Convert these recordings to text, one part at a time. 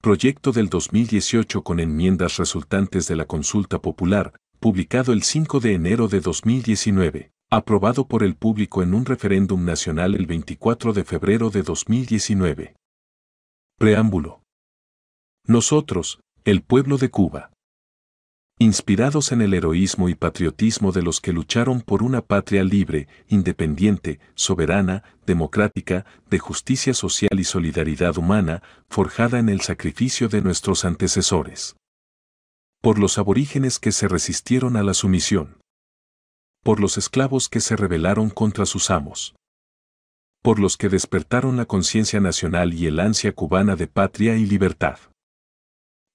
Proyecto del 2018 con enmiendas resultantes de la consulta popular, publicado el 5 de enero de 2019, aprobado por el público en un referéndum nacional el 24 de febrero de 2019. Preámbulo. Nosotros, el pueblo de Cuba, inspirados en el heroísmo y patriotismo de los que lucharon por una patria libre, independiente, soberana, democrática, de justicia social y solidaridad humana, forjada en el sacrificio de nuestros antecesores. Por los aborígenes que se resistieron a la sumisión. Por los esclavos que se rebelaron contra sus amos. Por los que despertaron la conciencia nacional y el ansia cubana de patria y libertad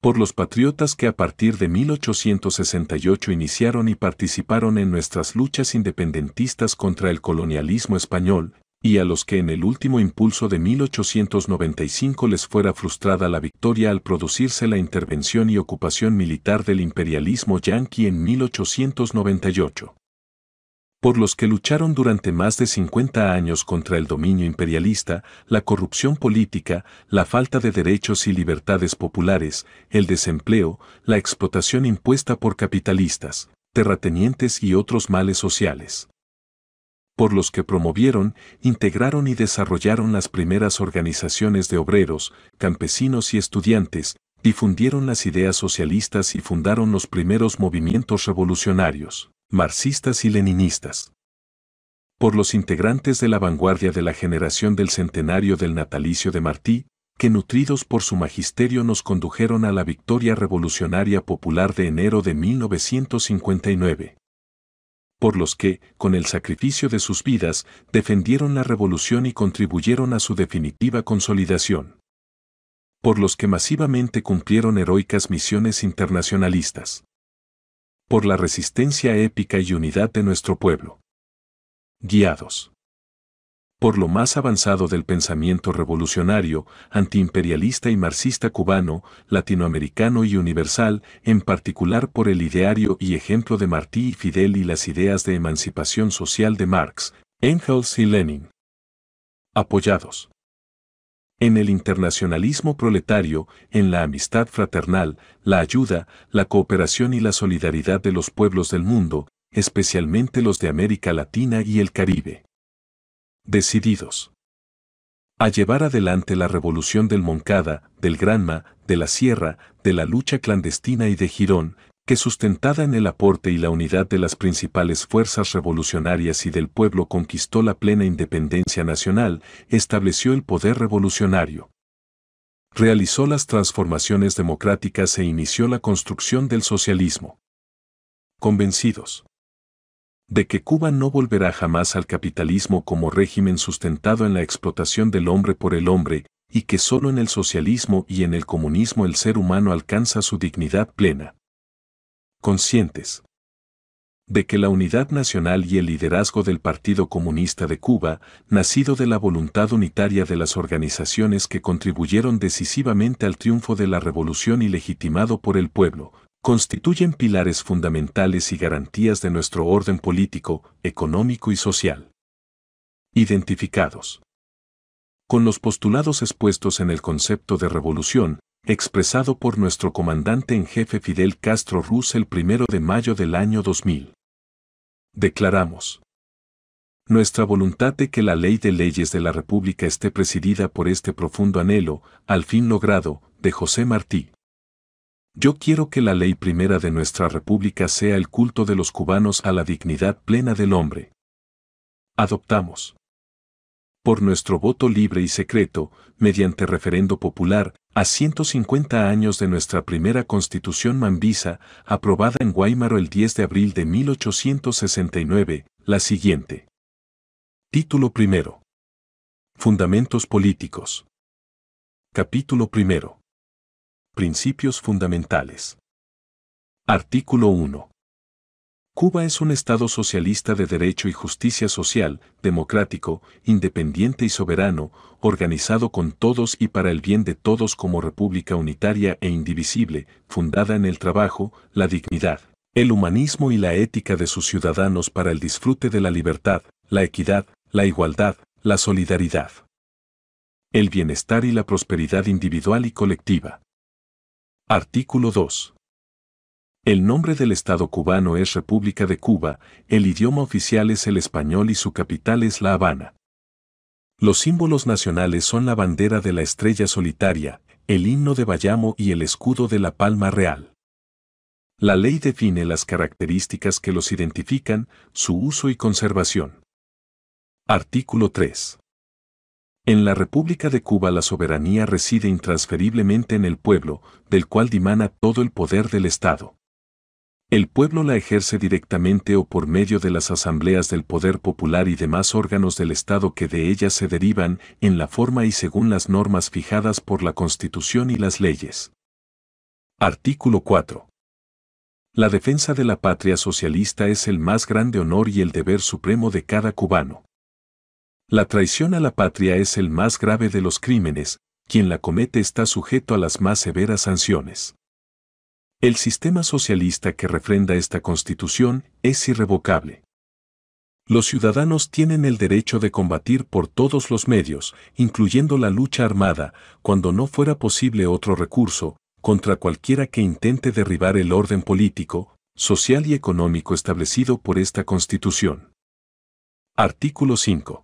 por los patriotas que a partir de 1868 iniciaron y participaron en nuestras luchas independentistas contra el colonialismo español, y a los que en el último impulso de 1895 les fuera frustrada la victoria al producirse la intervención y ocupación militar del imperialismo yanqui en 1898 por los que lucharon durante más de 50 años contra el dominio imperialista, la corrupción política, la falta de derechos y libertades populares, el desempleo, la explotación impuesta por capitalistas, terratenientes y otros males sociales. Por los que promovieron, integraron y desarrollaron las primeras organizaciones de obreros, campesinos y estudiantes, difundieron las ideas socialistas y fundaron los primeros movimientos revolucionarios marxistas y leninistas. Por los integrantes de la vanguardia de la generación del centenario del natalicio de Martí, que nutridos por su magisterio nos condujeron a la victoria revolucionaria popular de enero de 1959. Por los que, con el sacrificio de sus vidas, defendieron la revolución y contribuyeron a su definitiva consolidación. Por los que masivamente cumplieron heroicas misiones internacionalistas por la resistencia épica y unidad de nuestro pueblo. Guiados por lo más avanzado del pensamiento revolucionario, antiimperialista y marxista cubano, latinoamericano y universal, en particular por el ideario y ejemplo de Martí y Fidel y las ideas de emancipación social de Marx, Engels y Lenin. Apoyados en el internacionalismo proletario, en la amistad fraternal, la ayuda, la cooperación y la solidaridad de los pueblos del mundo, especialmente los de América Latina y el Caribe. Decididos. A llevar adelante la revolución del Moncada, del Granma, de la Sierra, de la lucha clandestina y de Girón, que sustentada en el aporte y la unidad de las principales fuerzas revolucionarias y del pueblo conquistó la plena independencia nacional, estableció el poder revolucionario. Realizó las transformaciones democráticas e inició la construcción del socialismo. Convencidos de que Cuba no volverá jamás al capitalismo como régimen sustentado en la explotación del hombre por el hombre, y que solo en el socialismo y en el comunismo el ser humano alcanza su dignidad plena conscientes de que la unidad nacional y el liderazgo del Partido Comunista de Cuba, nacido de la voluntad unitaria de las organizaciones que contribuyeron decisivamente al triunfo de la revolución y legitimado por el pueblo, constituyen pilares fundamentales y garantías de nuestro orden político, económico y social. Identificados. Con los postulados expuestos en el concepto de revolución, expresado por nuestro comandante en jefe Fidel Castro Ruz el 1 de mayo del año 2000. Declaramos. Nuestra voluntad de que la ley de leyes de la República esté presidida por este profundo anhelo, al fin logrado, de José Martí. Yo quiero que la ley primera de nuestra República sea el culto de los cubanos a la dignidad plena del hombre. Adoptamos por nuestro voto libre y secreto, mediante referendo popular, a 150 años de nuestra primera constitución mambisa, aprobada en Guaymaro el 10 de abril de 1869, la siguiente. Título primero. Fundamentos políticos. Capítulo primero. Principios fundamentales. Artículo 1. Cuba es un Estado socialista de derecho y justicia social, democrático, independiente y soberano, organizado con todos y para el bien de todos como república unitaria e indivisible, fundada en el trabajo, la dignidad, el humanismo y la ética de sus ciudadanos para el disfrute de la libertad, la equidad, la igualdad, la solidaridad, el bienestar y la prosperidad individual y colectiva. Artículo 2. El nombre del Estado cubano es República de Cuba, el idioma oficial es el español y su capital es La Habana. Los símbolos nacionales son la bandera de la estrella solitaria, el himno de Bayamo y el escudo de la palma real. La ley define las características que los identifican, su uso y conservación. Artículo 3. En la República de Cuba la soberanía reside intransferiblemente en el pueblo, del cual dimana todo el poder del Estado. El pueblo la ejerce directamente o por medio de las asambleas del poder popular y demás órganos del Estado que de ellas se derivan en la forma y según las normas fijadas por la Constitución y las leyes. Artículo 4. La defensa de la patria socialista es el más grande honor y el deber supremo de cada cubano. La traición a la patria es el más grave de los crímenes, quien la comete está sujeto a las más severas sanciones. El sistema socialista que refrenda esta constitución es irrevocable. Los ciudadanos tienen el derecho de combatir por todos los medios, incluyendo la lucha armada, cuando no fuera posible otro recurso, contra cualquiera que intente derribar el orden político, social y económico establecido por esta Constitución. Artículo 5.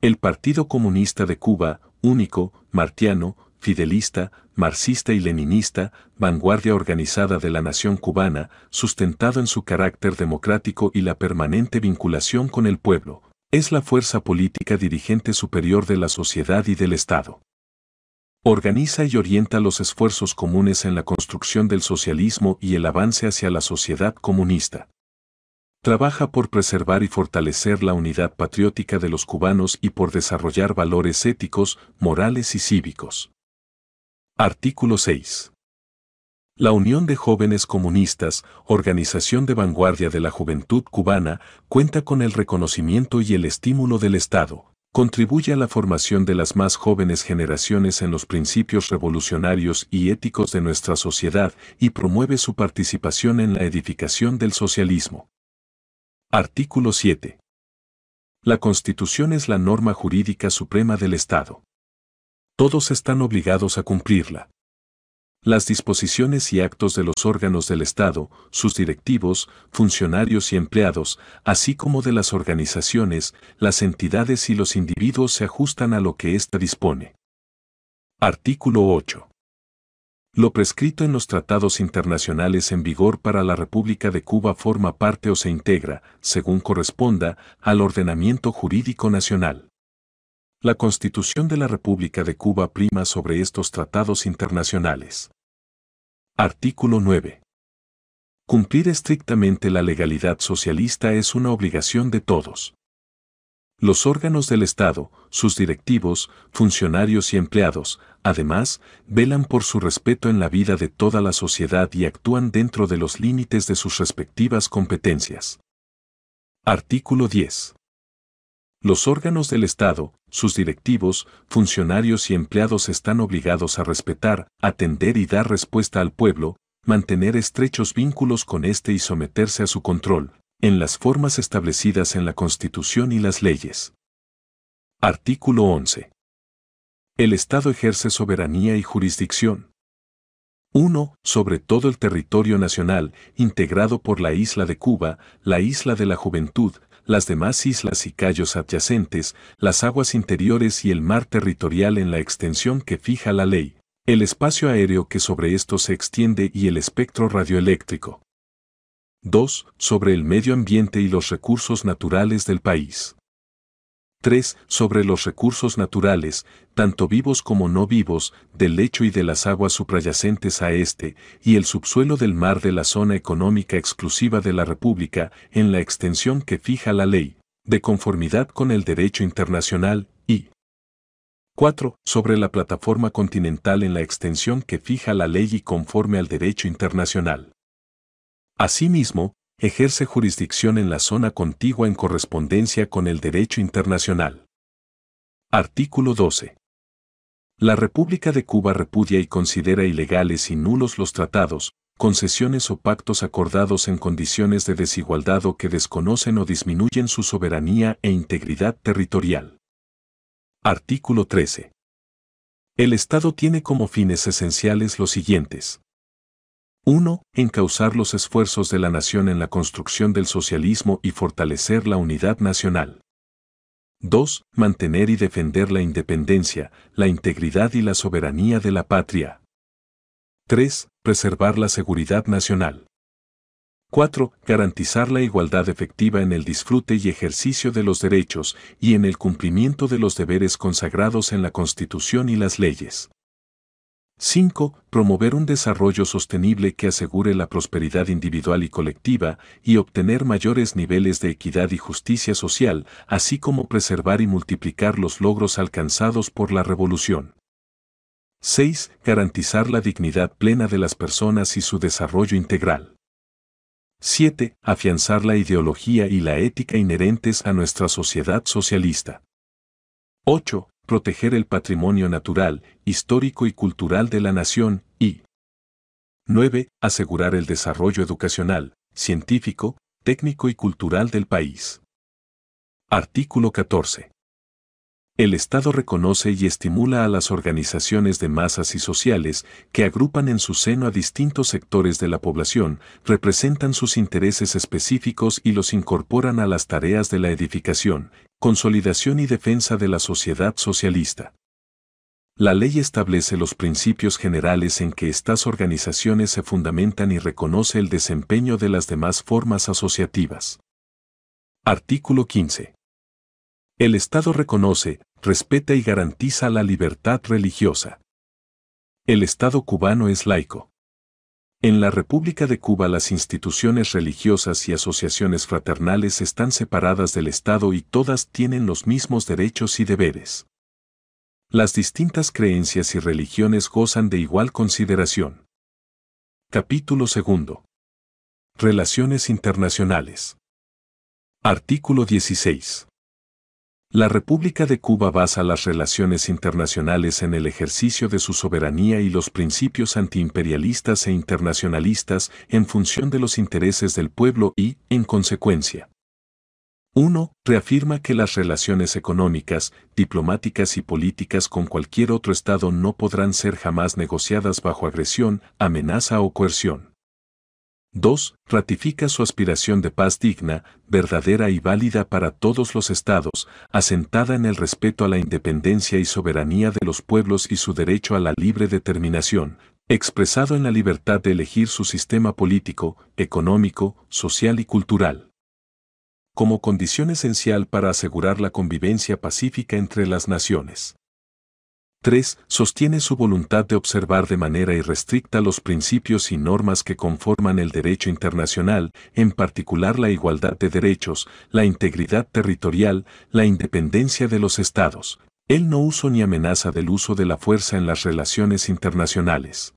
El Partido Comunista de Cuba, único, martiano, fidelista, marxista y leninista, vanguardia organizada de la nación cubana, sustentado en su carácter democrático y la permanente vinculación con el pueblo, es la fuerza política dirigente superior de la sociedad y del Estado. Organiza y orienta los esfuerzos comunes en la construcción del socialismo y el avance hacia la sociedad comunista. Trabaja por preservar y fortalecer la unidad patriótica de los cubanos y por desarrollar valores éticos, morales y cívicos. Artículo 6. La Unión de Jóvenes Comunistas, organización de vanguardia de la juventud cubana, cuenta con el reconocimiento y el estímulo del Estado, contribuye a la formación de las más jóvenes generaciones en los principios revolucionarios y éticos de nuestra sociedad y promueve su participación en la edificación del socialismo. Artículo 7. La Constitución es la norma jurídica suprema del Estado todos están obligados a cumplirla. Las disposiciones y actos de los órganos del Estado, sus directivos, funcionarios y empleados, así como de las organizaciones, las entidades y los individuos se ajustan a lo que ésta dispone. Artículo 8. Lo prescrito en los tratados internacionales en vigor para la República de Cuba forma parte o se integra, según corresponda, al ordenamiento jurídico nacional la Constitución de la República de Cuba prima sobre estos tratados internacionales. Artículo 9. Cumplir estrictamente la legalidad socialista es una obligación de todos. Los órganos del Estado, sus directivos, funcionarios y empleados, además, velan por su respeto en la vida de toda la sociedad y actúan dentro de los límites de sus respectivas competencias. Artículo 10. Los órganos del Estado, sus directivos, funcionarios y empleados están obligados a respetar, atender y dar respuesta al pueblo, mantener estrechos vínculos con éste y someterse a su control, en las formas establecidas en la Constitución y las leyes. Artículo 11. El Estado ejerce soberanía y jurisdicción. 1. Sobre todo el territorio nacional, integrado por la isla de Cuba, la isla de la Juventud, las demás islas y cayos adyacentes, las aguas interiores y el mar territorial en la extensión que fija la ley, el espacio aéreo que sobre esto se extiende y el espectro radioeléctrico. 2. Sobre el medio ambiente y los recursos naturales del país. 3. Sobre los recursos naturales, tanto vivos como no vivos, del lecho y de las aguas suprayacentes a este, y el subsuelo del mar de la zona económica exclusiva de la República, en la extensión que fija la ley, de conformidad con el derecho internacional, y 4. Sobre la plataforma continental en la extensión que fija la ley y conforme al derecho internacional. Asimismo, ejerce jurisdicción en la zona contigua en correspondencia con el derecho internacional. Artículo 12. La República de Cuba repudia y considera ilegales y nulos los tratados, concesiones o pactos acordados en condiciones de desigualdad o que desconocen o disminuyen su soberanía e integridad territorial. Artículo 13. El Estado tiene como fines esenciales los siguientes. 1. Encauzar los esfuerzos de la nación en la construcción del socialismo y fortalecer la unidad nacional. 2. Mantener y defender la independencia, la integridad y la soberanía de la patria. 3. Preservar la seguridad nacional. 4. Garantizar la igualdad efectiva en el disfrute y ejercicio de los derechos y en el cumplimiento de los deberes consagrados en la Constitución y las leyes. 5. Promover un desarrollo sostenible que asegure la prosperidad individual y colectiva y obtener mayores niveles de equidad y justicia social, así como preservar y multiplicar los logros alcanzados por la revolución. 6. Garantizar la dignidad plena de las personas y su desarrollo integral. 7. Afianzar la ideología y la ética inherentes a nuestra sociedad socialista. 8 proteger el patrimonio natural, histórico y cultural de la nación, y 9. Asegurar el desarrollo educacional, científico, técnico y cultural del país. Artículo 14. El Estado reconoce y estimula a las organizaciones de masas y sociales que agrupan en su seno a distintos sectores de la población, representan sus intereses específicos y los incorporan a las tareas de la edificación, consolidación y defensa de la sociedad socialista. La ley establece los principios generales en que estas organizaciones se fundamentan y reconoce el desempeño de las demás formas asociativas. Artículo 15. El Estado reconoce, respeta y garantiza la libertad religiosa. El Estado cubano es laico. En la República de Cuba las instituciones religiosas y asociaciones fraternales están separadas del Estado y todas tienen los mismos derechos y deberes. Las distintas creencias y religiones gozan de igual consideración. Capítulo 2. Relaciones internacionales. Artículo 16. La República de Cuba basa las relaciones internacionales en el ejercicio de su soberanía y los principios antiimperialistas e internacionalistas en función de los intereses del pueblo y, en consecuencia, 1. Reafirma que las relaciones económicas, diplomáticas y políticas con cualquier otro Estado no podrán ser jamás negociadas bajo agresión, amenaza o coerción. 2. Ratifica su aspiración de paz digna, verdadera y válida para todos los estados, asentada en el respeto a la independencia y soberanía de los pueblos y su derecho a la libre determinación, expresado en la libertad de elegir su sistema político, económico, social y cultural. Como condición esencial para asegurar la convivencia pacífica entre las naciones. 3. Sostiene su voluntad de observar de manera irrestricta los principios y normas que conforman el derecho internacional, en particular la igualdad de derechos, la integridad territorial, la independencia de los estados. Él no uso ni amenaza del uso de la fuerza en las relaciones internacionales.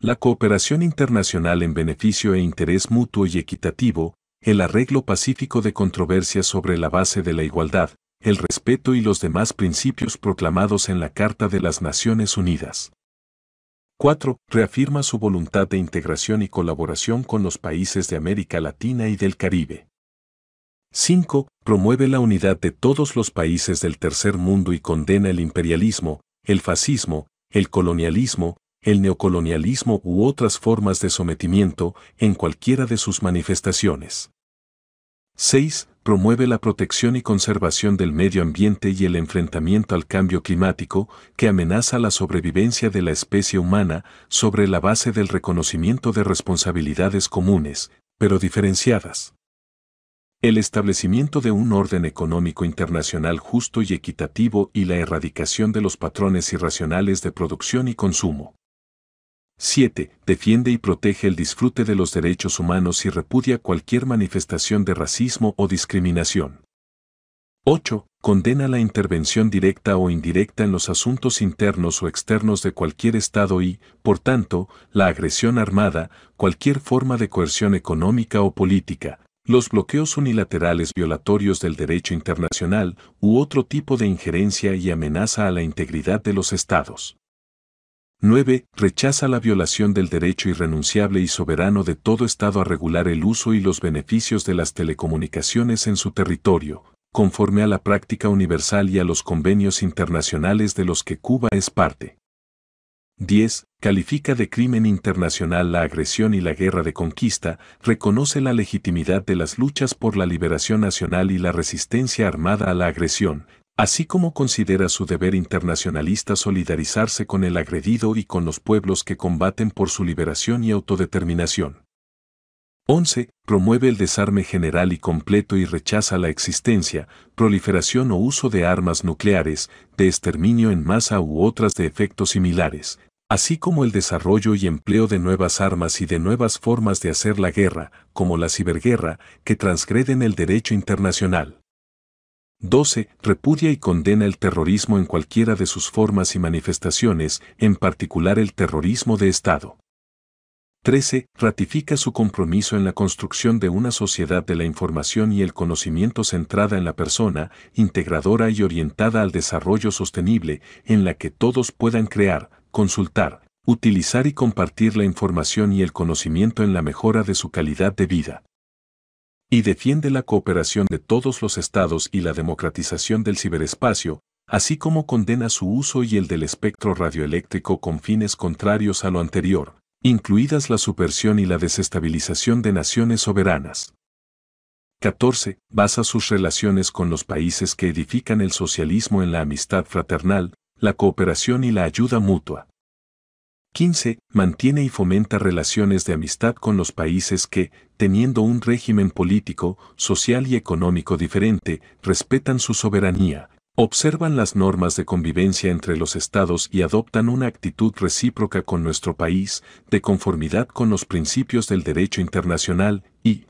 La cooperación internacional en beneficio e interés mutuo y equitativo, el arreglo pacífico de controversias sobre la base de la igualdad, el respeto y los demás principios proclamados en la Carta de las Naciones Unidas. 4. Reafirma su voluntad de integración y colaboración con los países de América Latina y del Caribe. 5. Promueve la unidad de todos los países del tercer mundo y condena el imperialismo, el fascismo, el colonialismo, el neocolonialismo u otras formas de sometimiento en cualquiera de sus manifestaciones. 6 promueve la protección y conservación del medio ambiente y el enfrentamiento al cambio climático que amenaza la sobrevivencia de la especie humana sobre la base del reconocimiento de responsabilidades comunes, pero diferenciadas. El establecimiento de un orden económico internacional justo y equitativo y la erradicación de los patrones irracionales de producción y consumo. 7. Defiende y protege el disfrute de los derechos humanos y repudia cualquier manifestación de racismo o discriminación. 8. Condena la intervención directa o indirecta en los asuntos internos o externos de cualquier Estado y, por tanto, la agresión armada, cualquier forma de coerción económica o política, los bloqueos unilaterales violatorios del derecho internacional u otro tipo de injerencia y amenaza a la integridad de los Estados. 9. Rechaza la violación del derecho irrenunciable y soberano de todo Estado a regular el uso y los beneficios de las telecomunicaciones en su territorio, conforme a la práctica universal y a los convenios internacionales de los que Cuba es parte. 10. Califica de crimen internacional la agresión y la guerra de conquista, reconoce la legitimidad de las luchas por la liberación nacional y la resistencia armada a la agresión, así como considera su deber internacionalista solidarizarse con el agredido y con los pueblos que combaten por su liberación y autodeterminación. 11. Promueve el desarme general y completo y rechaza la existencia, proliferación o uso de armas nucleares, de exterminio en masa u otras de efectos similares, así como el desarrollo y empleo de nuevas armas y de nuevas formas de hacer la guerra, como la ciberguerra, que transgreden el derecho internacional. 12. Repudia y condena el terrorismo en cualquiera de sus formas y manifestaciones, en particular el terrorismo de Estado. 13. Ratifica su compromiso en la construcción de una sociedad de la información y el conocimiento centrada en la persona, integradora y orientada al desarrollo sostenible, en la que todos puedan crear, consultar, utilizar y compartir la información y el conocimiento en la mejora de su calidad de vida y defiende la cooperación de todos los estados y la democratización del ciberespacio, así como condena su uso y el del espectro radioeléctrico con fines contrarios a lo anterior, incluidas la supersión y la desestabilización de naciones soberanas. 14. Basa sus relaciones con los países que edifican el socialismo en la amistad fraternal, la cooperación y la ayuda mutua. 15. Mantiene y fomenta relaciones de amistad con los países que, teniendo un régimen político, social y económico diferente, respetan su soberanía, observan las normas de convivencia entre los estados y adoptan una actitud recíproca con nuestro país, de conformidad con los principios del derecho internacional, y,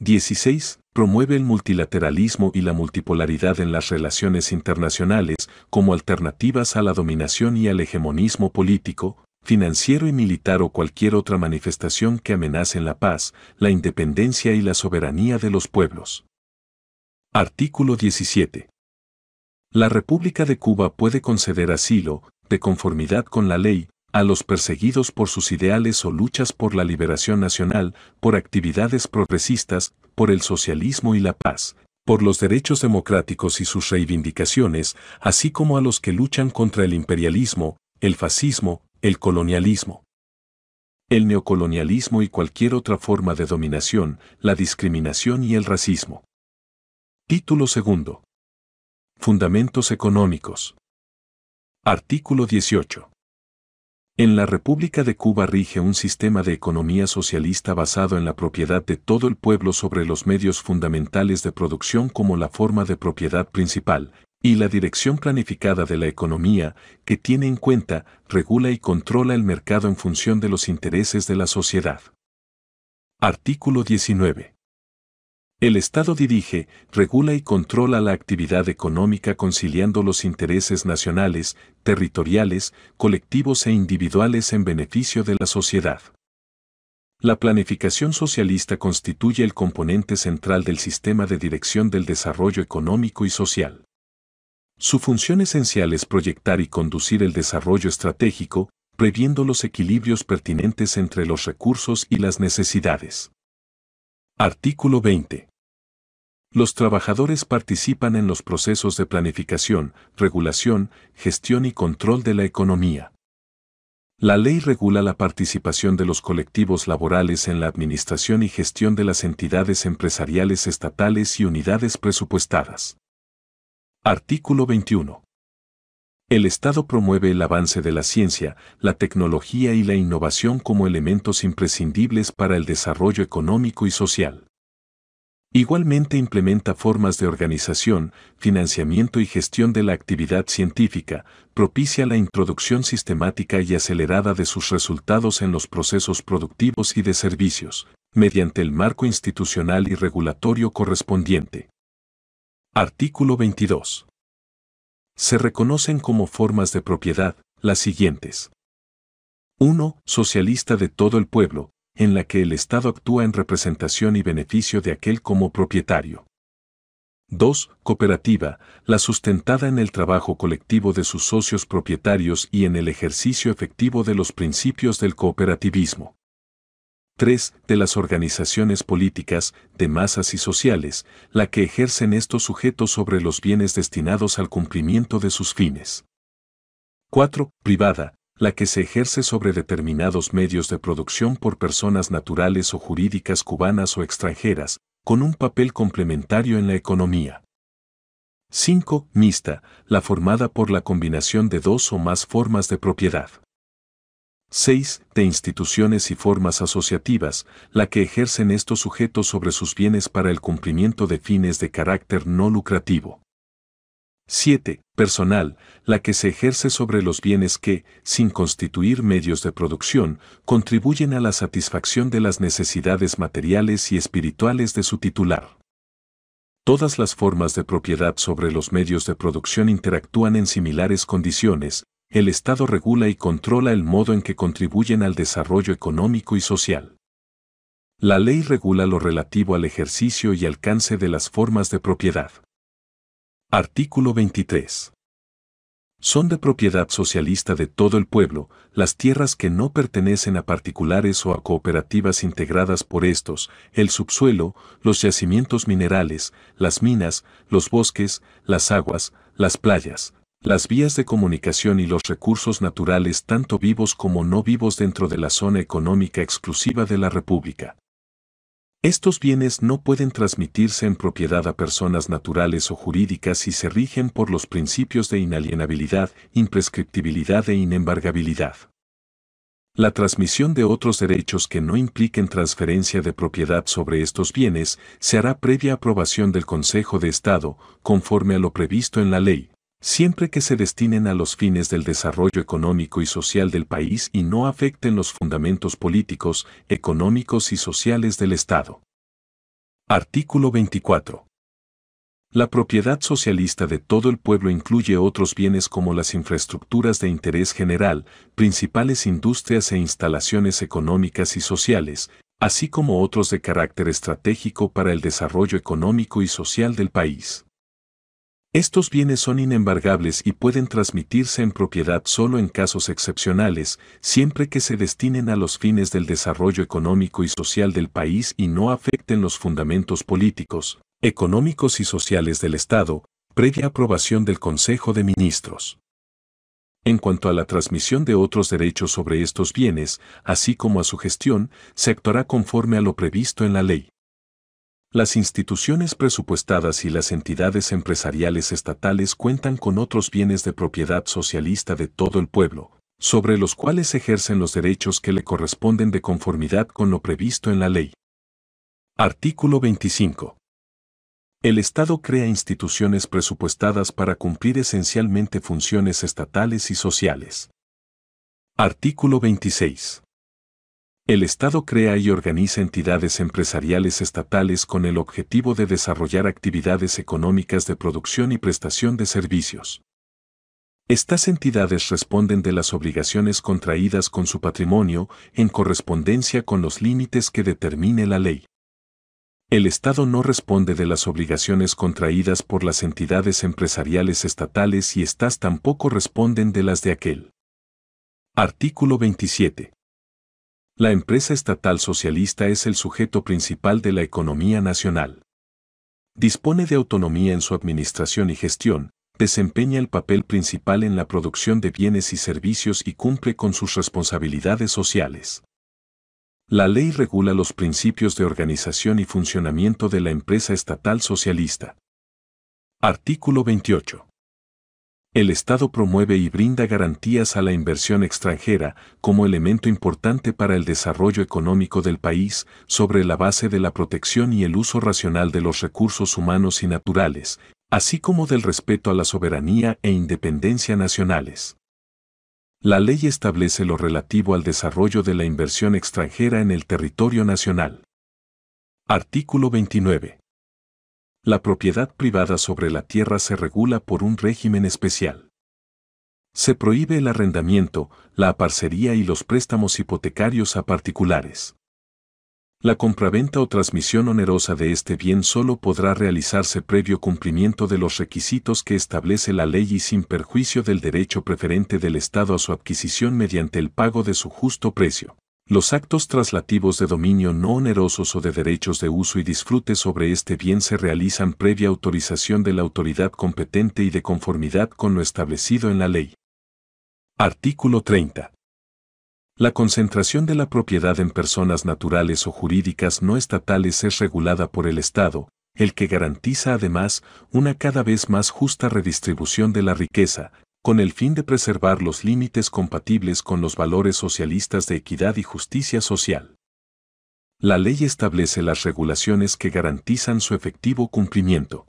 16. Promueve el multilateralismo y la multipolaridad en las relaciones internacionales como alternativas a la dominación y al hegemonismo político, financiero y militar o cualquier otra manifestación que amenacen la paz, la independencia y la soberanía de los pueblos. Artículo 17. La República de Cuba puede conceder asilo, de conformidad con la ley, a los perseguidos por sus ideales o luchas por la liberación nacional, por actividades progresistas, por el socialismo y la paz, por los derechos democráticos y sus reivindicaciones, así como a los que luchan contra el imperialismo, el fascismo, el colonialismo. El neocolonialismo y cualquier otra forma de dominación, la discriminación y el racismo. Título segundo. Fundamentos económicos. Artículo 18. En la República de Cuba rige un sistema de economía socialista basado en la propiedad de todo el pueblo sobre los medios fundamentales de producción como la forma de propiedad principal, y la dirección planificada de la economía, que tiene en cuenta, regula y controla el mercado en función de los intereses de la sociedad. Artículo 19. El Estado dirige, regula y controla la actividad económica conciliando los intereses nacionales, territoriales, colectivos e individuales en beneficio de la sociedad. La planificación socialista constituye el componente central del sistema de dirección del desarrollo económico y social. Su función esencial es proyectar y conducir el desarrollo estratégico, previendo los equilibrios pertinentes entre los recursos y las necesidades. Artículo 20. Los trabajadores participan en los procesos de planificación, regulación, gestión y control de la economía. La ley regula la participación de los colectivos laborales en la administración y gestión de las entidades empresariales estatales y unidades presupuestadas. Artículo 21. El Estado promueve el avance de la ciencia, la tecnología y la innovación como elementos imprescindibles para el desarrollo económico y social. Igualmente implementa formas de organización, financiamiento y gestión de la actividad científica, propicia la introducción sistemática y acelerada de sus resultados en los procesos productivos y de servicios, mediante el marco institucional y regulatorio correspondiente. Artículo 22. Se reconocen como formas de propiedad las siguientes. 1. Socialista de todo el pueblo, en la que el Estado actúa en representación y beneficio de aquel como propietario. 2. Cooperativa, la sustentada en el trabajo colectivo de sus socios propietarios y en el ejercicio efectivo de los principios del cooperativismo. 3. De las organizaciones políticas, de masas y sociales, la que ejercen estos sujetos sobre los bienes destinados al cumplimiento de sus fines. 4. Privada, la que se ejerce sobre determinados medios de producción por personas naturales o jurídicas cubanas o extranjeras, con un papel complementario en la economía. 5. Mixta, la formada por la combinación de dos o más formas de propiedad. 6. De instituciones y formas asociativas, la que ejercen estos sujetos sobre sus bienes para el cumplimiento de fines de carácter no lucrativo. 7 personal, la que se ejerce sobre los bienes que, sin constituir medios de producción, contribuyen a la satisfacción de las necesidades materiales y espirituales de su titular. Todas las formas de propiedad sobre los medios de producción interactúan en similares condiciones, el Estado regula y controla el modo en que contribuyen al desarrollo económico y social. La ley regula lo relativo al ejercicio y alcance de las formas de propiedad. Artículo 23. Son de propiedad socialista de todo el pueblo las tierras que no pertenecen a particulares o a cooperativas integradas por estos, el subsuelo, los yacimientos minerales, las minas, los bosques, las aguas, las playas, las vías de comunicación y los recursos naturales tanto vivos como no vivos dentro de la zona económica exclusiva de la República. Estos bienes no pueden transmitirse en propiedad a personas naturales o jurídicas y se rigen por los principios de inalienabilidad, imprescriptibilidad e inembargabilidad. La transmisión de otros derechos que no impliquen transferencia de propiedad sobre estos bienes se hará previa aprobación del Consejo de Estado, conforme a lo previsto en la ley, siempre que se destinen a los fines del desarrollo económico y social del país y no afecten los fundamentos políticos, económicos y sociales del Estado. Artículo 24. La propiedad socialista de todo el pueblo incluye otros bienes como las infraestructuras de interés general, principales industrias e instalaciones económicas y sociales, así como otros de carácter estratégico para el desarrollo económico y social del país. Estos bienes son inembargables y pueden transmitirse en propiedad solo en casos excepcionales, siempre que se destinen a los fines del desarrollo económico y social del país y no afecten los fundamentos políticos, económicos y sociales del Estado, previa aprobación del Consejo de Ministros. En cuanto a la transmisión de otros derechos sobre estos bienes, así como a su gestión, se actuará conforme a lo previsto en la ley. Las instituciones presupuestadas y las entidades empresariales estatales cuentan con otros bienes de propiedad socialista de todo el pueblo, sobre los cuales ejercen los derechos que le corresponden de conformidad con lo previsto en la ley. Artículo 25. El Estado crea instituciones presupuestadas para cumplir esencialmente funciones estatales y sociales. Artículo 26. El Estado crea y organiza entidades empresariales estatales con el objetivo de desarrollar actividades económicas de producción y prestación de servicios. Estas entidades responden de las obligaciones contraídas con su patrimonio en correspondencia con los límites que determine la ley. El Estado no responde de las obligaciones contraídas por las entidades empresariales estatales y estas tampoco responden de las de aquel. Artículo 27. La empresa estatal socialista es el sujeto principal de la economía nacional. Dispone de autonomía en su administración y gestión, desempeña el papel principal en la producción de bienes y servicios y cumple con sus responsabilidades sociales. La ley regula los principios de organización y funcionamiento de la empresa estatal socialista. Artículo 28. El Estado promueve y brinda garantías a la inversión extranjera como elemento importante para el desarrollo económico del país sobre la base de la protección y el uso racional de los recursos humanos y naturales, así como del respeto a la soberanía e independencia nacionales. La ley establece lo relativo al desarrollo de la inversión extranjera en el territorio nacional. Artículo 29 la propiedad privada sobre la tierra se regula por un régimen especial. Se prohíbe el arrendamiento, la aparcería y los préstamos hipotecarios a particulares. La compraventa o transmisión onerosa de este bien solo podrá realizarse previo cumplimiento de los requisitos que establece la ley y sin perjuicio del derecho preferente del Estado a su adquisición mediante el pago de su justo precio. Los actos traslativos de dominio no onerosos o de derechos de uso y disfrute sobre este bien se realizan previa autorización de la autoridad competente y de conformidad con lo establecido en la ley. Artículo 30. La concentración de la propiedad en personas naturales o jurídicas no estatales es regulada por el Estado, el que garantiza además una cada vez más justa redistribución de la riqueza, con el fin de preservar los límites compatibles con los valores socialistas de equidad y justicia social. La ley establece las regulaciones que garantizan su efectivo cumplimiento.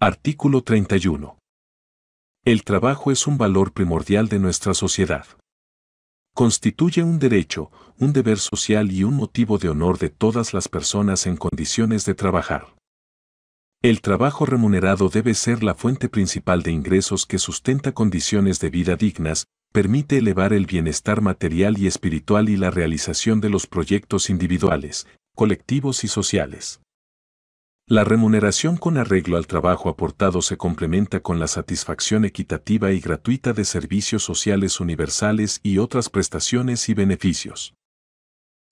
Artículo 31. El trabajo es un valor primordial de nuestra sociedad. Constituye un derecho, un deber social y un motivo de honor de todas las personas en condiciones de trabajar. El trabajo remunerado debe ser la fuente principal de ingresos que sustenta condiciones de vida dignas, permite elevar el bienestar material y espiritual y la realización de los proyectos individuales, colectivos y sociales. La remuneración con arreglo al trabajo aportado se complementa con la satisfacción equitativa y gratuita de servicios sociales universales y otras prestaciones y beneficios.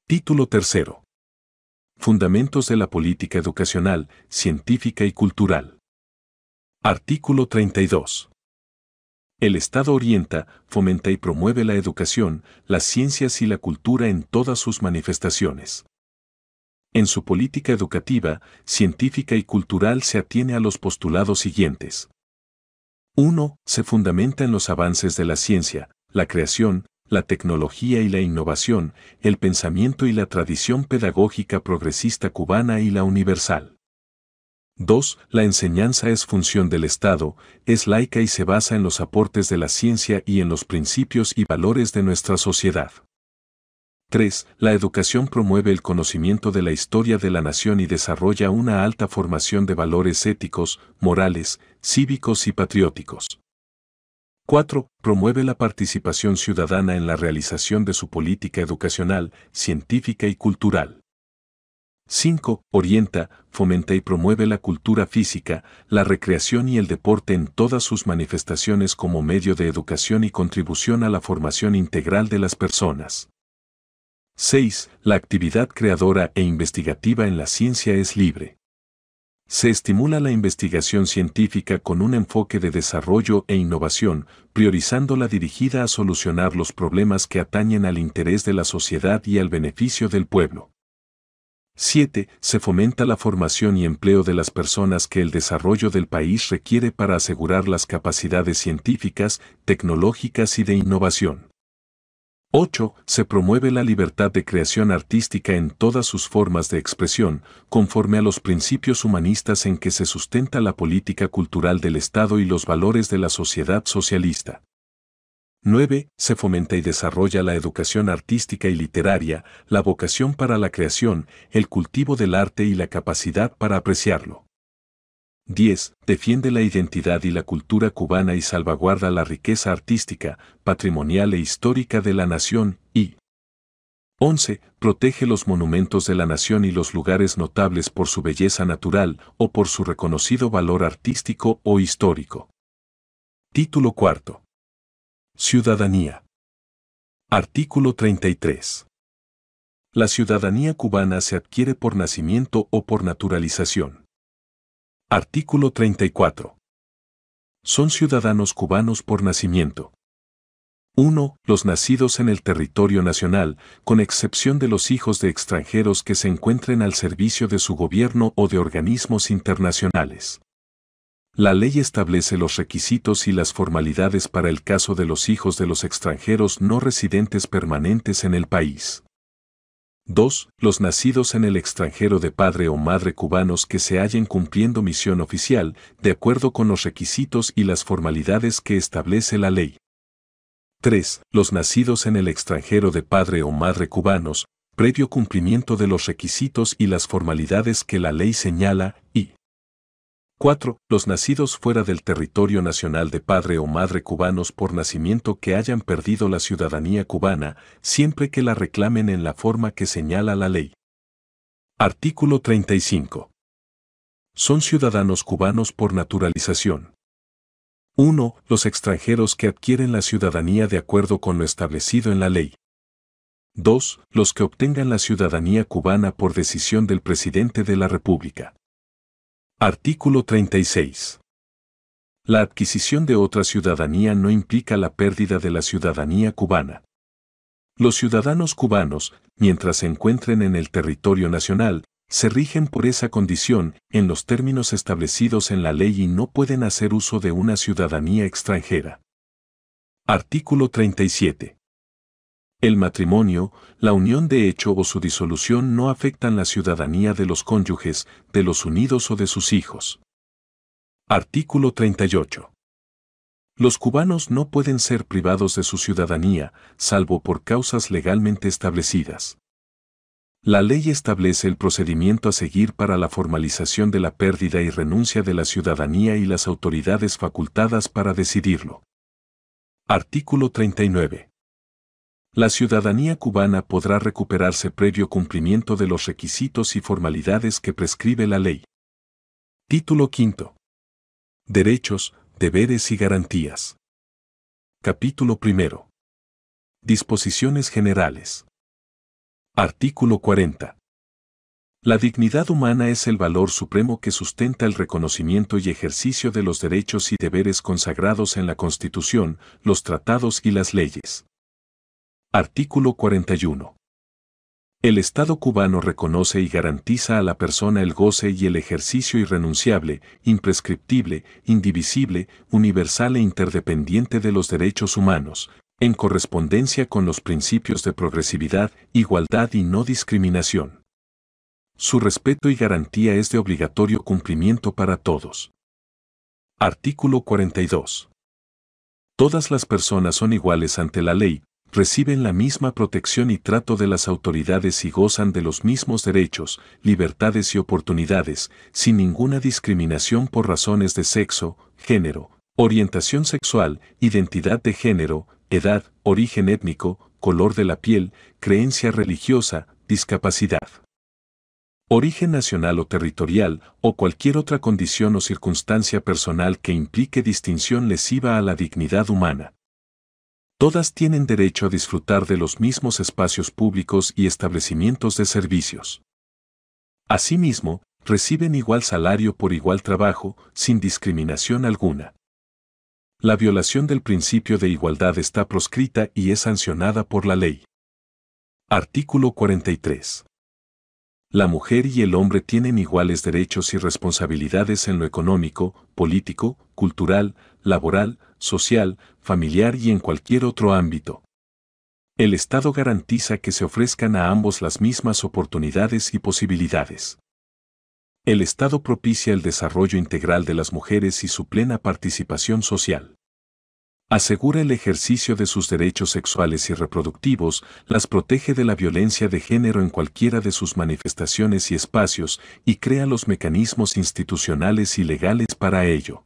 Título tercero. Fundamentos de la política educacional, científica y cultural. Artículo 32. El Estado orienta, fomenta y promueve la educación, las ciencias y la cultura en todas sus manifestaciones. En su política educativa, científica y cultural se atiene a los postulados siguientes. 1. Se fundamenta en los avances de la ciencia, la creación, la tecnología y la innovación, el pensamiento y la tradición pedagógica progresista cubana y la universal. 2. La enseñanza es función del Estado, es laica y se basa en los aportes de la ciencia y en los principios y valores de nuestra sociedad. 3. La educación promueve el conocimiento de la historia de la nación y desarrolla una alta formación de valores éticos, morales, cívicos y patrióticos. 4. Promueve la participación ciudadana en la realización de su política educacional, científica y cultural. 5. Orienta, fomenta y promueve la cultura física, la recreación y el deporte en todas sus manifestaciones como medio de educación y contribución a la formación integral de las personas. 6. La actividad creadora e investigativa en la ciencia es libre. Se estimula la investigación científica con un enfoque de desarrollo e innovación, priorizando la dirigida a solucionar los problemas que atañen al interés de la sociedad y al beneficio del pueblo. 7. Se fomenta la formación y empleo de las personas que el desarrollo del país requiere para asegurar las capacidades científicas, tecnológicas y de innovación. 8. Se promueve la libertad de creación artística en todas sus formas de expresión, conforme a los principios humanistas en que se sustenta la política cultural del Estado y los valores de la sociedad socialista. 9. Se fomenta y desarrolla la educación artística y literaria, la vocación para la creación, el cultivo del arte y la capacidad para apreciarlo. 10. Defiende la identidad y la cultura cubana y salvaguarda la riqueza artística, patrimonial e histórica de la nación. Y 11. Protege los monumentos de la nación y los lugares notables por su belleza natural o por su reconocido valor artístico o histórico. Título 4. Ciudadanía. Artículo 33. La ciudadanía cubana se adquiere por nacimiento o por naturalización. Artículo 34. Son ciudadanos cubanos por nacimiento. 1. Los nacidos en el territorio nacional, con excepción de los hijos de extranjeros que se encuentren al servicio de su gobierno o de organismos internacionales. La ley establece los requisitos y las formalidades para el caso de los hijos de los extranjeros no residentes permanentes en el país. 2. Los nacidos en el extranjero de padre o madre cubanos que se hallen cumpliendo misión oficial, de acuerdo con los requisitos y las formalidades que establece la ley. 3. Los nacidos en el extranjero de padre o madre cubanos, previo cumplimiento de los requisitos y las formalidades que la ley señala, y 4. Los nacidos fuera del territorio nacional de padre o madre cubanos por nacimiento que hayan perdido la ciudadanía cubana, siempre que la reclamen en la forma que señala la ley. Artículo 35. Son ciudadanos cubanos por naturalización. 1. Los extranjeros que adquieren la ciudadanía de acuerdo con lo establecido en la ley. 2. Los que obtengan la ciudadanía cubana por decisión del presidente de la República. Artículo 36. La adquisición de otra ciudadanía no implica la pérdida de la ciudadanía cubana. Los ciudadanos cubanos, mientras se encuentren en el territorio nacional, se rigen por esa condición en los términos establecidos en la ley y no pueden hacer uso de una ciudadanía extranjera. Artículo 37. El matrimonio, la unión de hecho o su disolución no afectan la ciudadanía de los cónyuges, de los unidos o de sus hijos. Artículo 38. Los cubanos no pueden ser privados de su ciudadanía, salvo por causas legalmente establecidas. La ley establece el procedimiento a seguir para la formalización de la pérdida y renuncia de la ciudadanía y las autoridades facultadas para decidirlo. Artículo 39. La ciudadanía cubana podrá recuperarse previo cumplimiento de los requisitos y formalidades que prescribe la ley. Título V. Derechos, deberes y garantías. Capítulo I. Disposiciones generales. Artículo 40. La dignidad humana es el valor supremo que sustenta el reconocimiento y ejercicio de los derechos y deberes consagrados en la Constitución, los tratados y las leyes. Artículo 41. El Estado cubano reconoce y garantiza a la persona el goce y el ejercicio irrenunciable, imprescriptible, indivisible, universal e interdependiente de los derechos humanos, en correspondencia con los principios de progresividad, igualdad y no discriminación. Su respeto y garantía es de obligatorio cumplimiento para todos. Artículo 42. Todas las personas son iguales ante la ley, reciben la misma protección y trato de las autoridades y gozan de los mismos derechos, libertades y oportunidades, sin ninguna discriminación por razones de sexo, género, orientación sexual, identidad de género, edad, origen étnico, color de la piel, creencia religiosa, discapacidad origen nacional o territorial, o cualquier otra condición o circunstancia personal que implique distinción lesiva a la dignidad humana. Todas tienen derecho a disfrutar de los mismos espacios públicos y establecimientos de servicios. Asimismo, reciben igual salario por igual trabajo, sin discriminación alguna. La violación del principio de igualdad está proscrita y es sancionada por la ley. Artículo 43. La mujer y el hombre tienen iguales derechos y responsabilidades en lo económico, político, cultural, laboral, social, familiar y en cualquier otro ámbito. El Estado garantiza que se ofrezcan a ambos las mismas oportunidades y posibilidades. El Estado propicia el desarrollo integral de las mujeres y su plena participación social. Asegura el ejercicio de sus derechos sexuales y reproductivos, las protege de la violencia de género en cualquiera de sus manifestaciones y espacios y crea los mecanismos institucionales y legales para ello.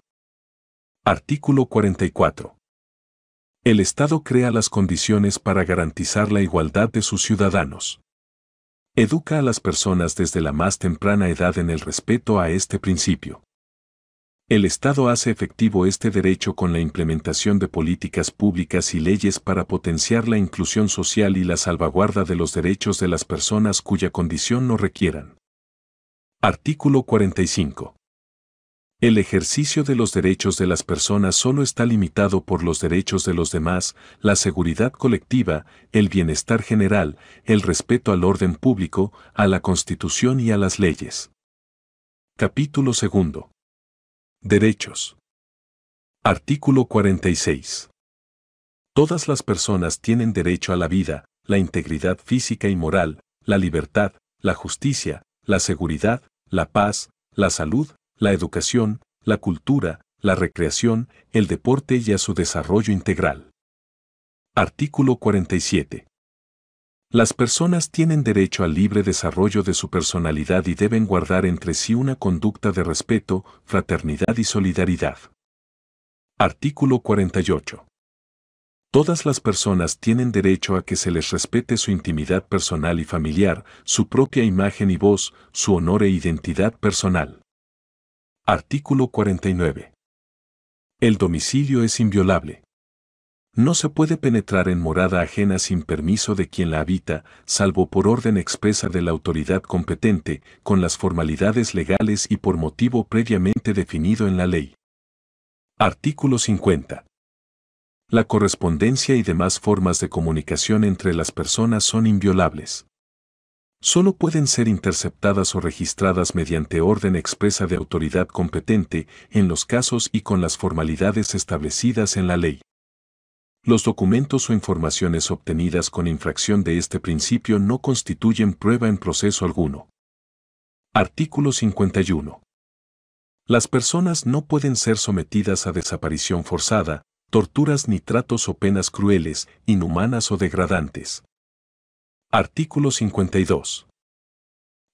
Artículo 44. El Estado crea las condiciones para garantizar la igualdad de sus ciudadanos. Educa a las personas desde la más temprana edad en el respeto a este principio. El Estado hace efectivo este derecho con la implementación de políticas públicas y leyes para potenciar la inclusión social y la salvaguarda de los derechos de las personas cuya condición no requieran. Artículo 45. El ejercicio de los derechos de las personas solo está limitado por los derechos de los demás, la seguridad colectiva, el bienestar general, el respeto al orden público, a la Constitución y a las leyes. Capítulo 2. Derechos. Artículo 46. Todas las personas tienen derecho a la vida, la integridad física y moral, la libertad, la justicia, la seguridad, la paz, la salud, la educación, la cultura, la recreación, el deporte y a su desarrollo integral. Artículo 47. Las personas tienen derecho al libre desarrollo de su personalidad y deben guardar entre sí una conducta de respeto, fraternidad y solidaridad. Artículo 48. Todas las personas tienen derecho a que se les respete su intimidad personal y familiar, su propia imagen y voz, su honor e identidad personal. Artículo 49. El domicilio es inviolable. No se puede penetrar en morada ajena sin permiso de quien la habita, salvo por orden expresa de la autoridad competente, con las formalidades legales y por motivo previamente definido en la ley. Artículo 50. La correspondencia y demás formas de comunicación entre las personas son inviolables solo pueden ser interceptadas o registradas mediante orden expresa de autoridad competente en los casos y con las formalidades establecidas en la ley. Los documentos o informaciones obtenidas con infracción de este principio no constituyen prueba en proceso alguno. Artículo 51. Las personas no pueden ser sometidas a desaparición forzada, torturas ni tratos o penas crueles, inhumanas o degradantes. Artículo 52.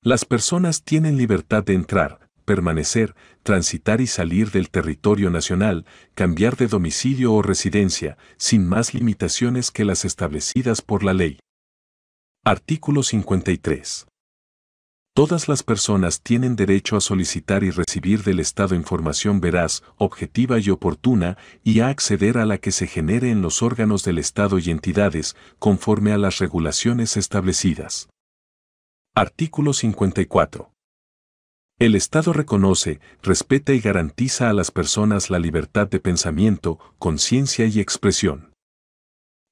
Las personas tienen libertad de entrar, permanecer, transitar y salir del territorio nacional, cambiar de domicilio o residencia, sin más limitaciones que las establecidas por la ley. Artículo 53. Todas las personas tienen derecho a solicitar y recibir del Estado información veraz, objetiva y oportuna y a acceder a la que se genere en los órganos del Estado y entidades, conforme a las regulaciones establecidas. Artículo 54. El Estado reconoce, respeta y garantiza a las personas la libertad de pensamiento, conciencia y expresión.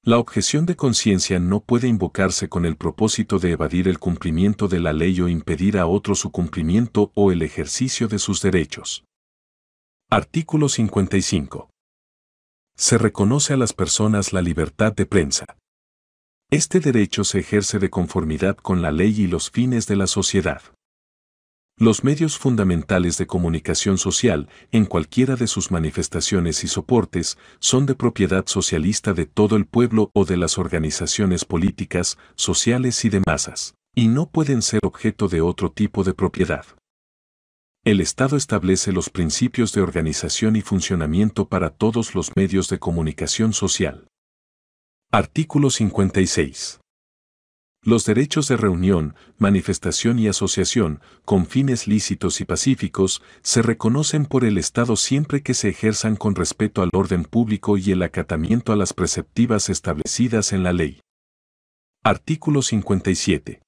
La objeción de conciencia no puede invocarse con el propósito de evadir el cumplimiento de la ley o impedir a otro su cumplimiento o el ejercicio de sus derechos. Artículo 55. Se reconoce a las personas la libertad de prensa. Este derecho se ejerce de conformidad con la ley y los fines de la sociedad. Los medios fundamentales de comunicación social, en cualquiera de sus manifestaciones y soportes, son de propiedad socialista de todo el pueblo o de las organizaciones políticas, sociales y de masas, y no pueden ser objeto de otro tipo de propiedad. El Estado establece los principios de organización y funcionamiento para todos los medios de comunicación social. Artículo 56. Los derechos de reunión, manifestación y asociación, con fines lícitos y pacíficos, se reconocen por el Estado siempre que se ejerzan con respeto al orden público y el acatamiento a las preceptivas establecidas en la ley. Artículo 57.